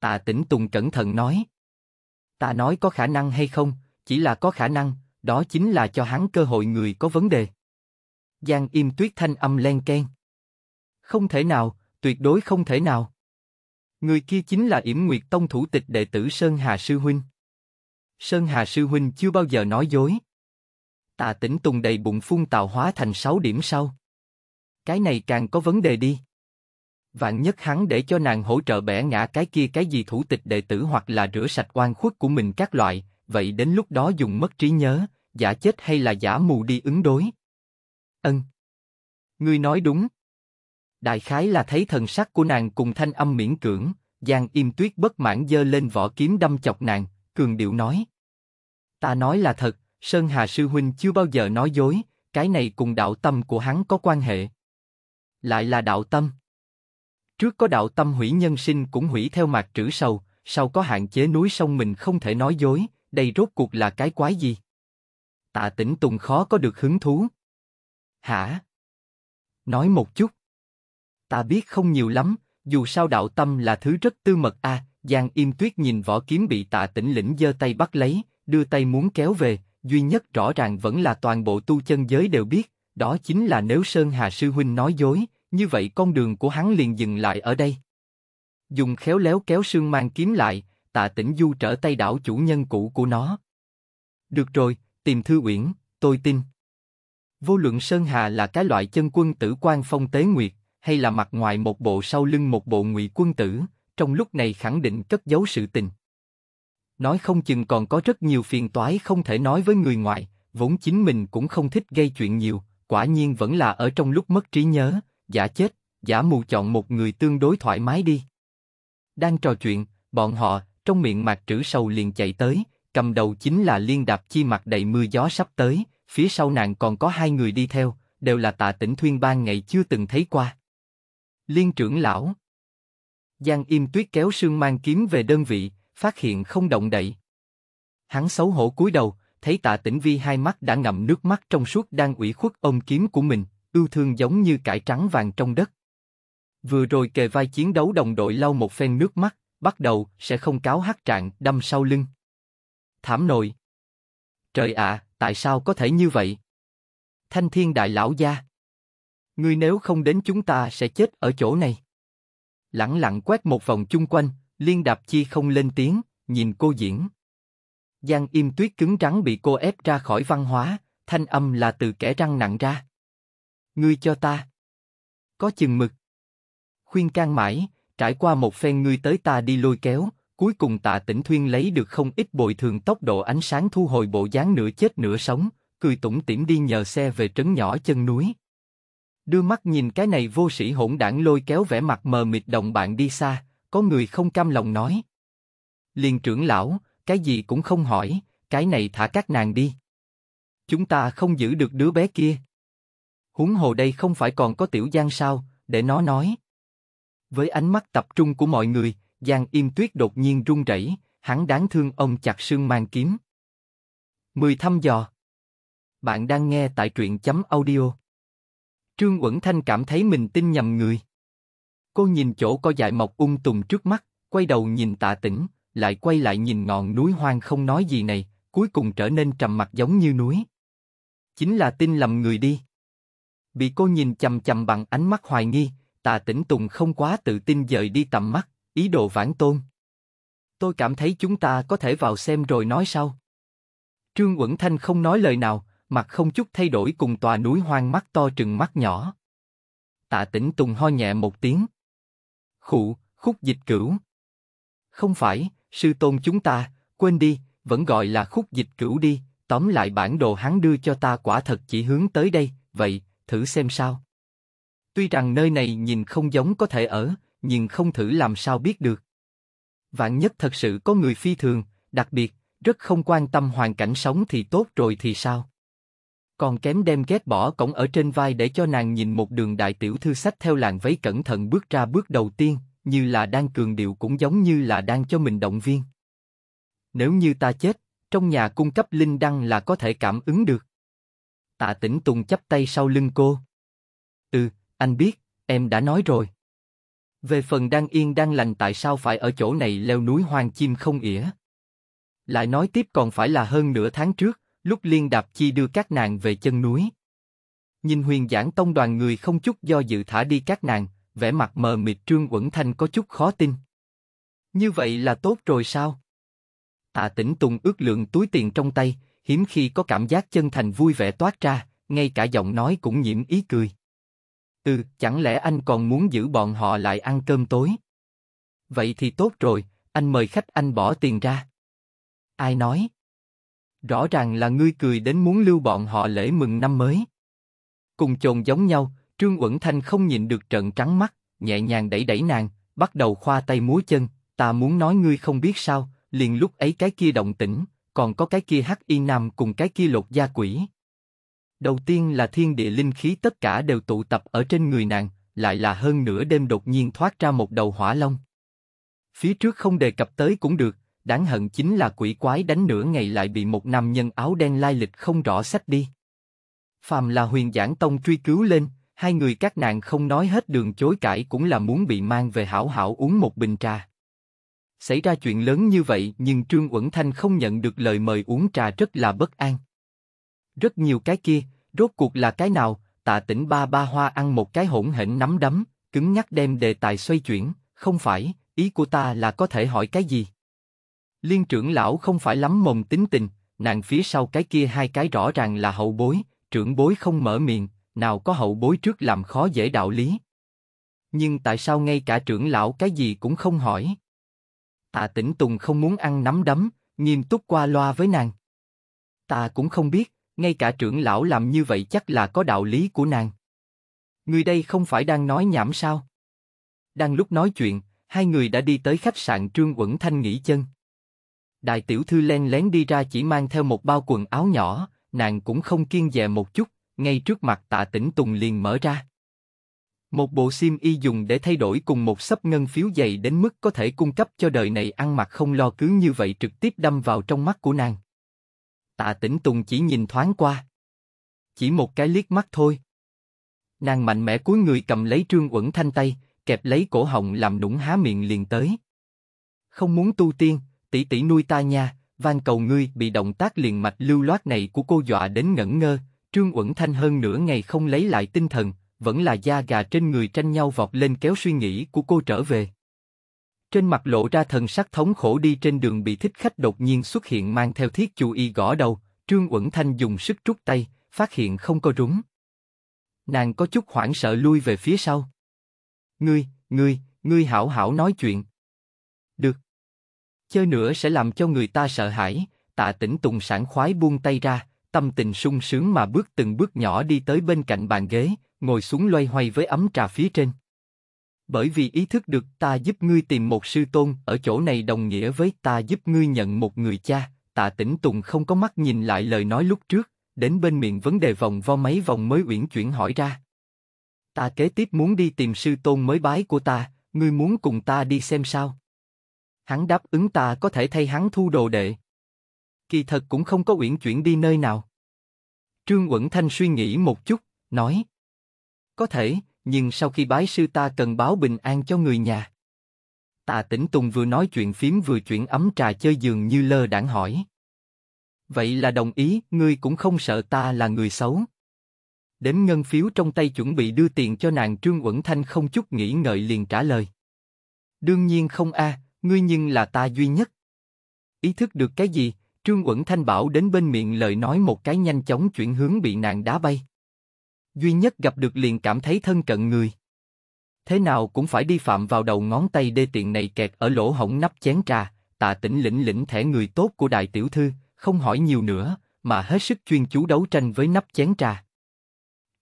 A: Tạ tỉnh Tùng cẩn thận nói, Ta nói có khả năng hay không, chỉ là có khả năng, đó chính là cho hắn cơ hội người có vấn đề. Giang im tuyết thanh âm len ken. Không thể nào, tuyệt đối không thể nào. Người kia chính là yểm Nguyệt Tông thủ tịch đệ tử Sơn Hà Sư Huynh. Sơn Hà Sư Huynh chưa bao giờ nói dối. Tạ tỉnh tùng đầy bụng phun tạo hóa thành sáu điểm sau. Cái này càng có vấn đề đi. Vạn nhất hắn để cho nàng hỗ trợ bẻ ngã cái kia cái gì thủ tịch đệ tử hoặc là rửa sạch oan khuất của mình các loại, vậy đến lúc đó dùng mất trí nhớ, giả chết hay là giả mù đi ứng đối. Ân. Ngươi nói đúng. Đại khái là thấy thần sắc của nàng cùng thanh âm miễn cưỡng, Giang Im Tuyết bất mãn dơ lên vỏ kiếm đâm chọc nàng, cường điệu nói. Ta nói là thật, Sơn Hà Sư Huynh chưa bao giờ nói dối, cái này cùng đạo tâm của hắn có quan hệ. Lại là đạo tâm. Trước có đạo tâm hủy nhân sinh cũng hủy theo mạc trữ sâu sau có hạn chế núi sông mình không thể nói dối, đây rốt cuộc là cái quái gì? Tạ Tĩnh Tùng khó có được hứng thú. Hả? Nói một chút. Ta biết không nhiều lắm, dù sao đạo tâm là thứ rất tư mật a. Giang Im Tuyết nhìn võ kiếm bị Tạ Tĩnh lĩnh giơ tay bắt lấy, đưa tay muốn kéo về, duy nhất rõ ràng vẫn là toàn bộ tu chân giới đều biết, đó chính là nếu Sơn Hà sư huynh nói dối, như vậy con đường của hắn liền dừng lại ở đây. Dùng khéo léo kéo sương mang kiếm lại, tạ tĩnh du trở tay đảo chủ nhân cũ của nó. Được rồi, tìm thư uyển, tôi tin. Vô luận Sơn Hà là cái loại chân quân tử quan phong tế nguyệt, hay là mặt ngoài một bộ sau lưng một bộ ngụy quân tử, trong lúc này khẳng định cất giấu sự tình. Nói không chừng còn có rất nhiều phiền toái không thể nói với người ngoài, vốn chính mình cũng không thích gây chuyện nhiều, quả nhiên vẫn là ở trong lúc mất trí nhớ, giả chết, giả mù chọn một người tương đối thoải mái đi. Đang trò chuyện, bọn họ, trong miệng mạc trữ sâu liền chạy tới, cầm đầu chính là liên đạp chi mặt đầy mưa gió sắp tới, phía sau nàng còn có hai người đi theo, đều là tạ tỉnh thuyên ban ngày chưa từng thấy qua. Liên trưởng lão Giang im tuyết kéo sương mang kiếm về đơn vị, phát hiện không động đậy. Hắn xấu hổ cúi đầu, thấy tạ tỉnh vi hai mắt đã ngậm nước mắt trong suốt đang ủy khuất ôm kiếm của mình, ưu thương giống như cải trắng vàng trong đất. Vừa rồi kề vai chiến đấu đồng đội lau một phen nước mắt, bắt đầu sẽ không cáo hát trạng đâm sau lưng. Thảm nội. Trời ạ, à, tại sao có thể như vậy? Thanh thiên đại lão gia. Ngươi nếu không đến chúng ta sẽ chết ở chỗ này. Lặng lặng quét một vòng chung quanh, liên đạp chi không lên tiếng, nhìn cô diễn. Giang im tuyết cứng rắn bị cô ép ra khỏi văn hóa, thanh âm là từ kẻ răng nặng ra ngươi cho ta. Có chừng mực. Khuyên can mãi, trải qua một phen ngươi tới ta đi lôi kéo, cuối cùng tạ tỉnh thuyên lấy được không ít bồi thường tốc độ ánh sáng thu hồi bộ dáng nửa chết nửa sống, cười tủm tỉm đi nhờ xe về trấn nhỏ chân núi. Đưa mắt nhìn cái này vô sĩ hỗn đảng lôi kéo vẻ mặt mờ mịt đồng bạn đi xa, có người không cam lòng nói. Liền trưởng lão, cái gì cũng không hỏi, cái này thả các nàng đi. Chúng ta không giữ được đứa bé kia huống hồ đây không phải còn có tiểu Giang sao, để nó nói. Với ánh mắt tập trung của mọi người, Giang Im Tuyết đột nhiên run rẩy, hắn đáng thương ông chặt sương mang kiếm. Mười thăm dò. Bạn đang nghe tại truyện chấm audio. Trương Quẩn Thanh cảm thấy mình tin nhầm người. Cô nhìn chỗ có dại mọc ung tùng trước mắt, quay đầu nhìn tạ tỉnh, lại quay lại nhìn ngọn núi hoang không nói gì này, cuối cùng trở nên trầm mặt giống như núi. Chính là tin lầm người đi bị cô nhìn chằm chằm bằng ánh mắt hoài nghi, Tạ Tĩnh Tùng không quá tự tin dời đi tầm mắt, ý đồ vãn tôn. Tôi cảm thấy chúng ta có thể vào xem rồi nói sau. Trương uẩn Thanh không nói lời nào, mặt không chút thay đổi cùng tòa núi hoang mắt to trừng mắt nhỏ. Tạ Tĩnh Tùng ho nhẹ một tiếng. Khụ, khúc dịch cửu. Không phải, sư tôn chúng ta, quên đi, vẫn gọi là khúc dịch cửu đi, tóm lại bản đồ hắn đưa cho ta quả thật chỉ hướng tới đây, vậy, thử xem sao. Tuy rằng nơi này nhìn không giống có thể ở, nhưng không thử làm sao biết được. Vạn nhất thật sự có người phi thường, đặc biệt, rất không quan tâm hoàn cảnh sống thì tốt rồi thì sao? Còn kém đem ghét bỏ cổng ở trên vai để cho nàng nhìn một đường đại tiểu thư sách theo làng váy cẩn thận bước ra bước đầu tiên, như là đang cường điệu cũng giống như là đang cho mình động viên. Nếu như ta chết, trong nhà cung cấp linh đăng là có thể cảm ứng được. Tạ Tĩnh Tùng chắp tay sau lưng cô. Ừ, anh biết, em đã nói rồi. Về phần đang yên đang lành tại sao phải ở chỗ này leo núi hoang chim không ỉa. Lại nói tiếp còn phải là hơn nửa tháng trước, lúc Liên Đạp Chi đưa các nàng về chân núi. Nhìn huyền giảng tông đoàn người không chút do dự thả đi các nàng, vẻ mặt mờ mịt Trương Quẩn Thanh có chút khó tin. Như vậy là tốt rồi sao? Tạ Tĩnh Tùng ước lượng túi tiền trong tay, hiếm khi có cảm giác chân thành vui vẻ toát ra, ngay cả giọng nói cũng nhiễm ý cười. Ừ, chẳng lẽ anh còn muốn giữ bọn họ lại ăn cơm tối? Vậy thì tốt rồi, anh mời khách anh bỏ tiền ra. Ai nói? Rõ ràng là ngươi cười đến muốn lưu bọn họ lễ mừng năm mới. Cùng chồn giống nhau, Trương Uẩn Thanh không nhìn được trận trắng mắt, nhẹ nhàng đẩy đẩy nàng, bắt đầu khoa tay múa chân, ta muốn nói ngươi không biết sao, liền lúc ấy cái kia động tĩnh, còn có cái kia hắc y nam cùng cái kia lột da quỷ. Đầu tiên là thiên địa linh khí tất cả đều tụ tập ở trên người nàng, lại là hơn nửa đêm đột nhiên thoát ra một đầu hỏa long. Phía trước không đề cập tới cũng được, đáng hận chính là quỷ quái đánh nửa ngày lại bị một nam nhân áo đen lai lịch không rõ sách đi. Phàm là huyền giảng tông truy cứu lên, hai người các nàng không nói hết đường chối cãi cũng là muốn bị mang về hảo hảo uống một bình trà. Xảy ra chuyện lớn như vậy nhưng Trương Uẩn Thanh không nhận được lời mời uống trà rất là bất an. Rất nhiều cái kia, rốt cuộc là cái nào, tạ tỉnh ba ba hoa ăn một cái hỗn hển nắm đấm, cứng nhắc đem đề tài xoay chuyển, không phải, ý của ta là có thể hỏi cái gì. Liên trưởng lão không phải lắm mồm tính tình, nàng phía sau cái kia hai cái rõ ràng là hậu bối, trưởng bối không mở miệng, nào có hậu bối trước làm khó dễ đạo lý. Nhưng tại sao ngay cả trưởng lão cái gì cũng không hỏi? Tạ Tĩnh Tùng không muốn ăn nắm đấm, nghiêm túc qua loa với nàng. Ta cũng không biết, ngay cả trưởng lão làm như vậy chắc là có đạo lý của nàng. Người đây không phải đang nói nhảm sao? Đang lúc nói chuyện, hai người đã đi tới khách sạn Trương Quẩn Thanh nghỉ chân. Đại tiểu thư len lén đi ra chỉ mang theo một bao quần áo nhỏ, nàng cũng không kiên dè một chút, ngay trước mặt tạ tĩnh Tùng liền mở ra. Một bộ sim y dùng để thay đổi cùng một sấp ngân phiếu dày đến mức có thể cung cấp cho đời này ăn mặc không lo cứ như vậy trực tiếp đâm vào trong mắt của nàng. Tạ Tĩnh Tùng chỉ nhìn thoáng qua. Chỉ một cái liếc mắt thôi. Nàng mạnh mẽ cúi người cầm lấy trương uẩn thanh tay, kẹp lấy cổ họng làm nũng há miệng liền tới. Không muốn tu tiên, tỷ tỷ nuôi ta nha, van cầu ngươi bị động tác liền mạch lưu loát này của cô dọa đến ngẩn ngơ, trương uẩn thanh hơn nửa ngày không lấy lại tinh thần, vẫn là da gà trên người tranh nhau vọt lên kéo suy nghĩ của cô trở về. Trên mặt lộ ra thần sắc thống khổ đi trên đường bị thích khách đột nhiên xuất hiện mang theo thiết chú y gõ đầu, Trương Uẩn Thanh dùng sức trút tay, phát hiện không có rúng. Nàng có chút hoảng sợ lui về phía sau. Ngươi, ngươi, ngươi hảo hảo nói chuyện. Được. Chơi nữa sẽ làm cho người ta sợ hãi, tạ tỉnh tùng sản khoái buông tay ra, tâm tình sung sướng mà bước từng bước nhỏ đi tới bên cạnh bàn ghế, ngồi xuống loay hoay với ấm trà phía trên. Bởi vì ý thức được ta giúp ngươi tìm một sư tôn ở chỗ này đồng nghĩa với ta giúp ngươi nhận một người cha, tạ tỉnh Tùng không có mắt nhìn lại lời nói lúc trước, đến bên miệng vấn đề vòng vo mấy vòng mới uyển chuyển hỏi ra. Ta kế tiếp muốn đi tìm sư tôn mới bái của ta, ngươi muốn cùng ta đi xem sao? Hắn đáp ứng ta có thể thay hắn thu đồ đệ. Kỳ thật cũng không có uyển chuyển đi nơi nào. Trương Quẩn Thanh suy nghĩ một chút, nói. Có thể, nhưng sau khi bái sư ta cần báo bình an cho người nhà. Tạ Tĩnh Tùng vừa nói chuyện phím vừa chuyển ấm trà chơi giường như lơ đãng hỏi. Vậy là đồng ý, ngươi cũng không sợ ta là người xấu. Đếm ngân phiếu trong tay chuẩn bị đưa tiền cho nàng Trương Uẩn Thanh không chút nghĩ ngợi liền trả lời. Đương nhiên không a, à, ngươi nhưng là ta duy nhất. Ý thức được cái gì, Trương Uẩn Thanh bảo đến bên miệng lời nói một cái nhanh chóng chuyển hướng bị nàng đá bay duy nhất gặp được liền cảm thấy thân cận người. Thế nào cũng phải đi phạm vào đầu ngón tay đê tiện này kẹt ở lỗ hổng nắp chén trà, tạ tỉnh lĩnh lĩnh thẻ người tốt của đại tiểu thư, không hỏi nhiều nữa, mà hết sức chuyên chú đấu tranh với nắp chén trà.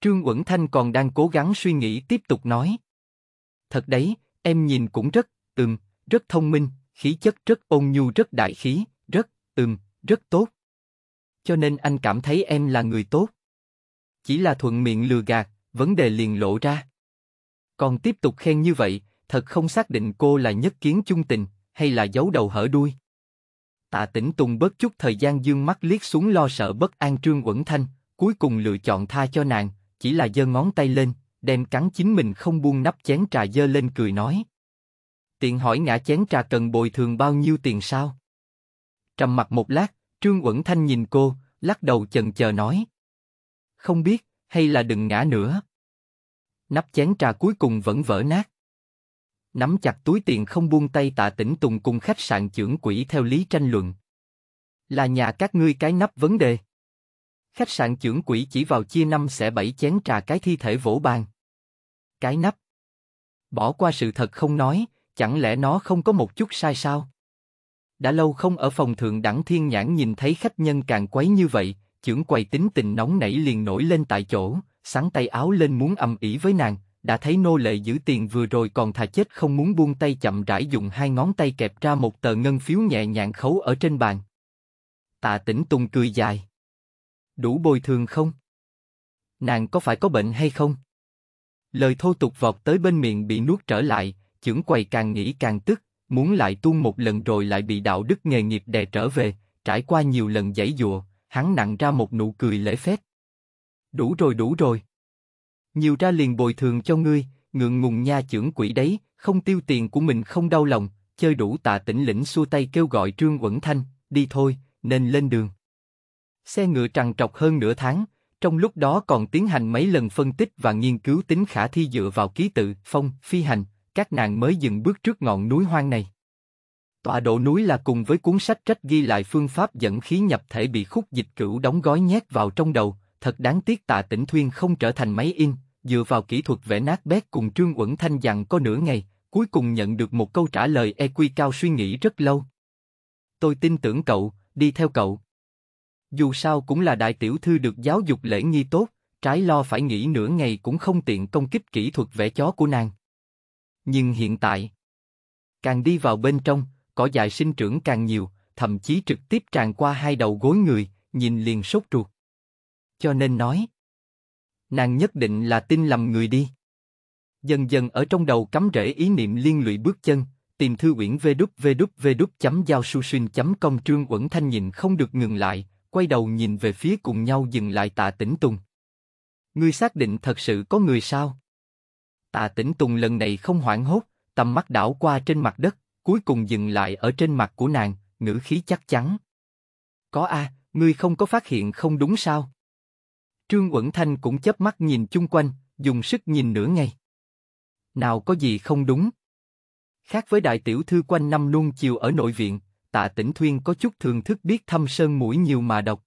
A: Trương Uẩn Thanh còn đang cố gắng suy nghĩ tiếp tục nói. Thật đấy, em nhìn cũng rất, ừm, rất thông minh, khí chất rất ôn nhu rất đại khí, rất, ừm, rất tốt. Cho nên anh cảm thấy em là người tốt chỉ là thuận miệng lừa gạt, vấn đề liền lộ ra. Còn tiếp tục khen như vậy, thật không xác định cô là nhất kiến chung tình, hay là giấu đầu hở đuôi. Tạ Tĩnh Tùng bớt chút thời gian dương mắt liếc xuống lo sợ bất an Trương Quẩn Thanh, cuối cùng lựa chọn tha cho nàng, chỉ là giơ ngón tay lên, đem cắn chính mình không buông nắp chén trà dơ lên cười nói. Tiện hỏi ngã chén trà cần bồi thường bao nhiêu tiền sao? Trầm mặt một lát, Trương Quẩn Thanh nhìn cô, lắc đầu chần chờ nói không biết, hay là đừng ngã nữa. Nắp chén trà cuối cùng vẫn vỡ nát. Nắm chặt túi tiền không buông tay tạ tỉnh Tùng cùng khách sạn trưởng quỹ theo lý tranh luận. Là nhà các ngươi cái nắp vấn đề. Khách sạn trưởng quỹ chỉ vào chia năm sẽ bảy chén trà cái thi thể vỗ bàn. Cái nắp. Bỏ qua sự thật không nói, chẳng lẽ nó không có một chút sai sao? Đã lâu không ở phòng thượng đẳng thiên nhãn nhìn thấy khách nhân càng quấy như vậy, chưởng quầy tính tình nóng nảy liền nổi lên tại chỗ, sáng tay áo lên muốn ầm ĩ với nàng, đã thấy nô lệ giữ tiền vừa rồi còn thà chết không muốn buông tay chậm rãi dùng hai ngón tay kẹp ra một tờ ngân phiếu nhẹ nhàng khấu ở trên bàn. Tạ Tĩnh Tùng cười dài. Đủ bồi thường không? Nàng có phải có bệnh hay không? Lời thô tục vọt tới bên miệng bị nuốt trở lại, chưởng quầy càng nghĩ càng tức, muốn lại tuôn một lần rồi lại bị đạo đức nghề nghiệp đè trở về, trải qua nhiều lần giãy dụa, hắn nặng ra một nụ cười lễ phép. Đủ rồi đủ rồi. Nhiều ra liền bồi thường cho ngươi, ngượng ngùng nha trưởng quỷ đấy, không tiêu tiền của mình không đau lòng, chơi đủ tạ tỉnh lĩnh xua tay kêu gọi Trương Quẩn Thanh, đi thôi, nên lên đường. Xe ngựa trằn trọc hơn nửa tháng, trong lúc đó còn tiến hành mấy lần phân tích và nghiên cứu tính khả thi dựa vào ký tự, phong, phi hành, các nàng mới dừng bước trước ngọn núi hoang này. Tọa độ núi là cùng với cuốn sách trách ghi lại phương pháp dẫn khí nhập thể bị khúc dịch cửu đóng gói nhét vào trong đầu, thật đáng tiếc tạ tỉnh thuyên không trở thành máy in, dựa vào kỹ thuật vẽ nát bét cùng Trương Uẩn Thanh dặn có nửa ngày, cuối cùng nhận được một câu trả lời EQ cao suy nghĩ rất lâu. Tôi tin tưởng cậu, đi theo cậu. Dù sao cũng là đại tiểu thư được giáo dục lễ nghi tốt, trái lo phải nghĩ nửa ngày cũng không tiện công kích kỹ thuật vẽ chó của nàng. Nhưng hiện tại, càng đi vào bên trong, cỏ dại sinh trưởng càng nhiều, thậm chí trực tiếp tràn qua hai đầu gối người, nhìn liền sốt ruột. Cho nên nói, nàng nhất định là tin lầm người đi. Dần dần ở trong đầu cắm rễ ý niệm liên lụy bước chân, tìm thư uyển vđvđvđ.giao.su.xuyên.com trương uẩn thanh nhìn không được ngừng lại, quay đầu nhìn về phía cùng nhau dừng lại tạ tĩnh tùng. Ngươi xác định thật sự có người sao? Tạ tĩnh tùng lần này không hoảng hốt, tầm mắt đảo qua trên mặt đất, cuối cùng dừng lại ở trên mặt của nàng, ngữ khí chắc chắn. Có a, ngươi không có phát hiện không đúng sao? Trương Uẩn Thanh cũng chớp mắt nhìn chung quanh, dùng sức nhìn nửa ngày. Nào có gì không đúng? Khác với đại tiểu thư quanh năm luôn chiều ở nội viện, tạ tỉnh thuyên có chút thường thức biết thăm sơn mũi nhiều mà độc.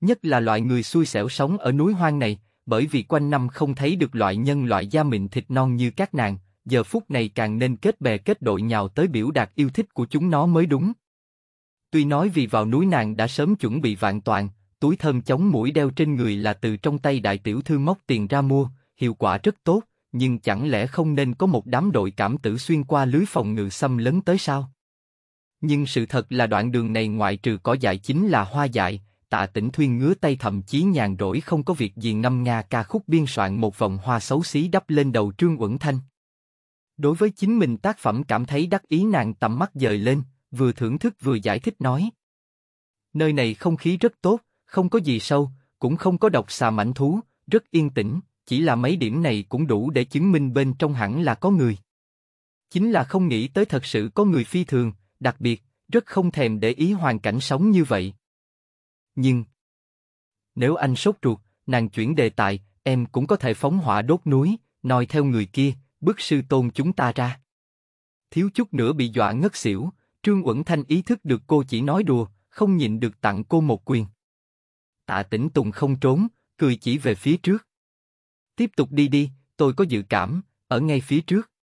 A: Nhất là loại người xui xẻo sống ở núi hoang này, bởi vì quanh năm không thấy được loại nhân loại da mịn thịt non như các nàng, giờ phút này càng nên kết bè kết đội nhào tới biểu đạt yêu thích của chúng nó mới đúng. Tuy nói vì vào núi nàng đã sớm chuẩn bị vạn toàn, túi thơm chống mũi đeo trên người là từ trong tay đại tiểu thư móc tiền ra mua, hiệu quả rất tốt, nhưng chẳng lẽ không nên có một đám đội cảm tử xuyên qua lưới phòng ngự xâm lấn tới sao? Nhưng sự thật là đoạn đường này ngoại trừ có dại chính là hoa dại, tạ tỉnh thuyên ngứa tay thậm chí nhàn rỗi không có việc gì ngâm nga ca khúc biên soạn một vòng hoa xấu xí đắp lên đầu trương uẩn thanh. Đối với chính mình tác phẩm cảm thấy đắc ý nàng tầm mắt dời lên, vừa thưởng thức vừa giải thích nói. Nơi này không khí rất tốt, không có gì sâu, cũng không có độc xà mảnh thú, rất yên tĩnh, chỉ là mấy điểm này cũng đủ để chứng minh bên trong hẳn là có người. Chính là không nghĩ tới thật sự có người phi thường, đặc biệt, rất không thèm để ý hoàn cảnh sống như vậy. Nhưng, nếu anh sốt ruột, nàng chuyển đề tài, em cũng có thể phóng hỏa đốt núi, nói theo người kia, bức sư tôn chúng ta ra. Thiếu chút nữa bị dọa ngất xỉu, Trương Uẩn Thanh ý thức được cô chỉ nói đùa, không nhịn được tặng cô một quyền. Tạ Tĩnh Tùng không trốn, cười chỉ về phía trước. Tiếp tục đi đi, tôi có dự cảm, ở ngay phía trước.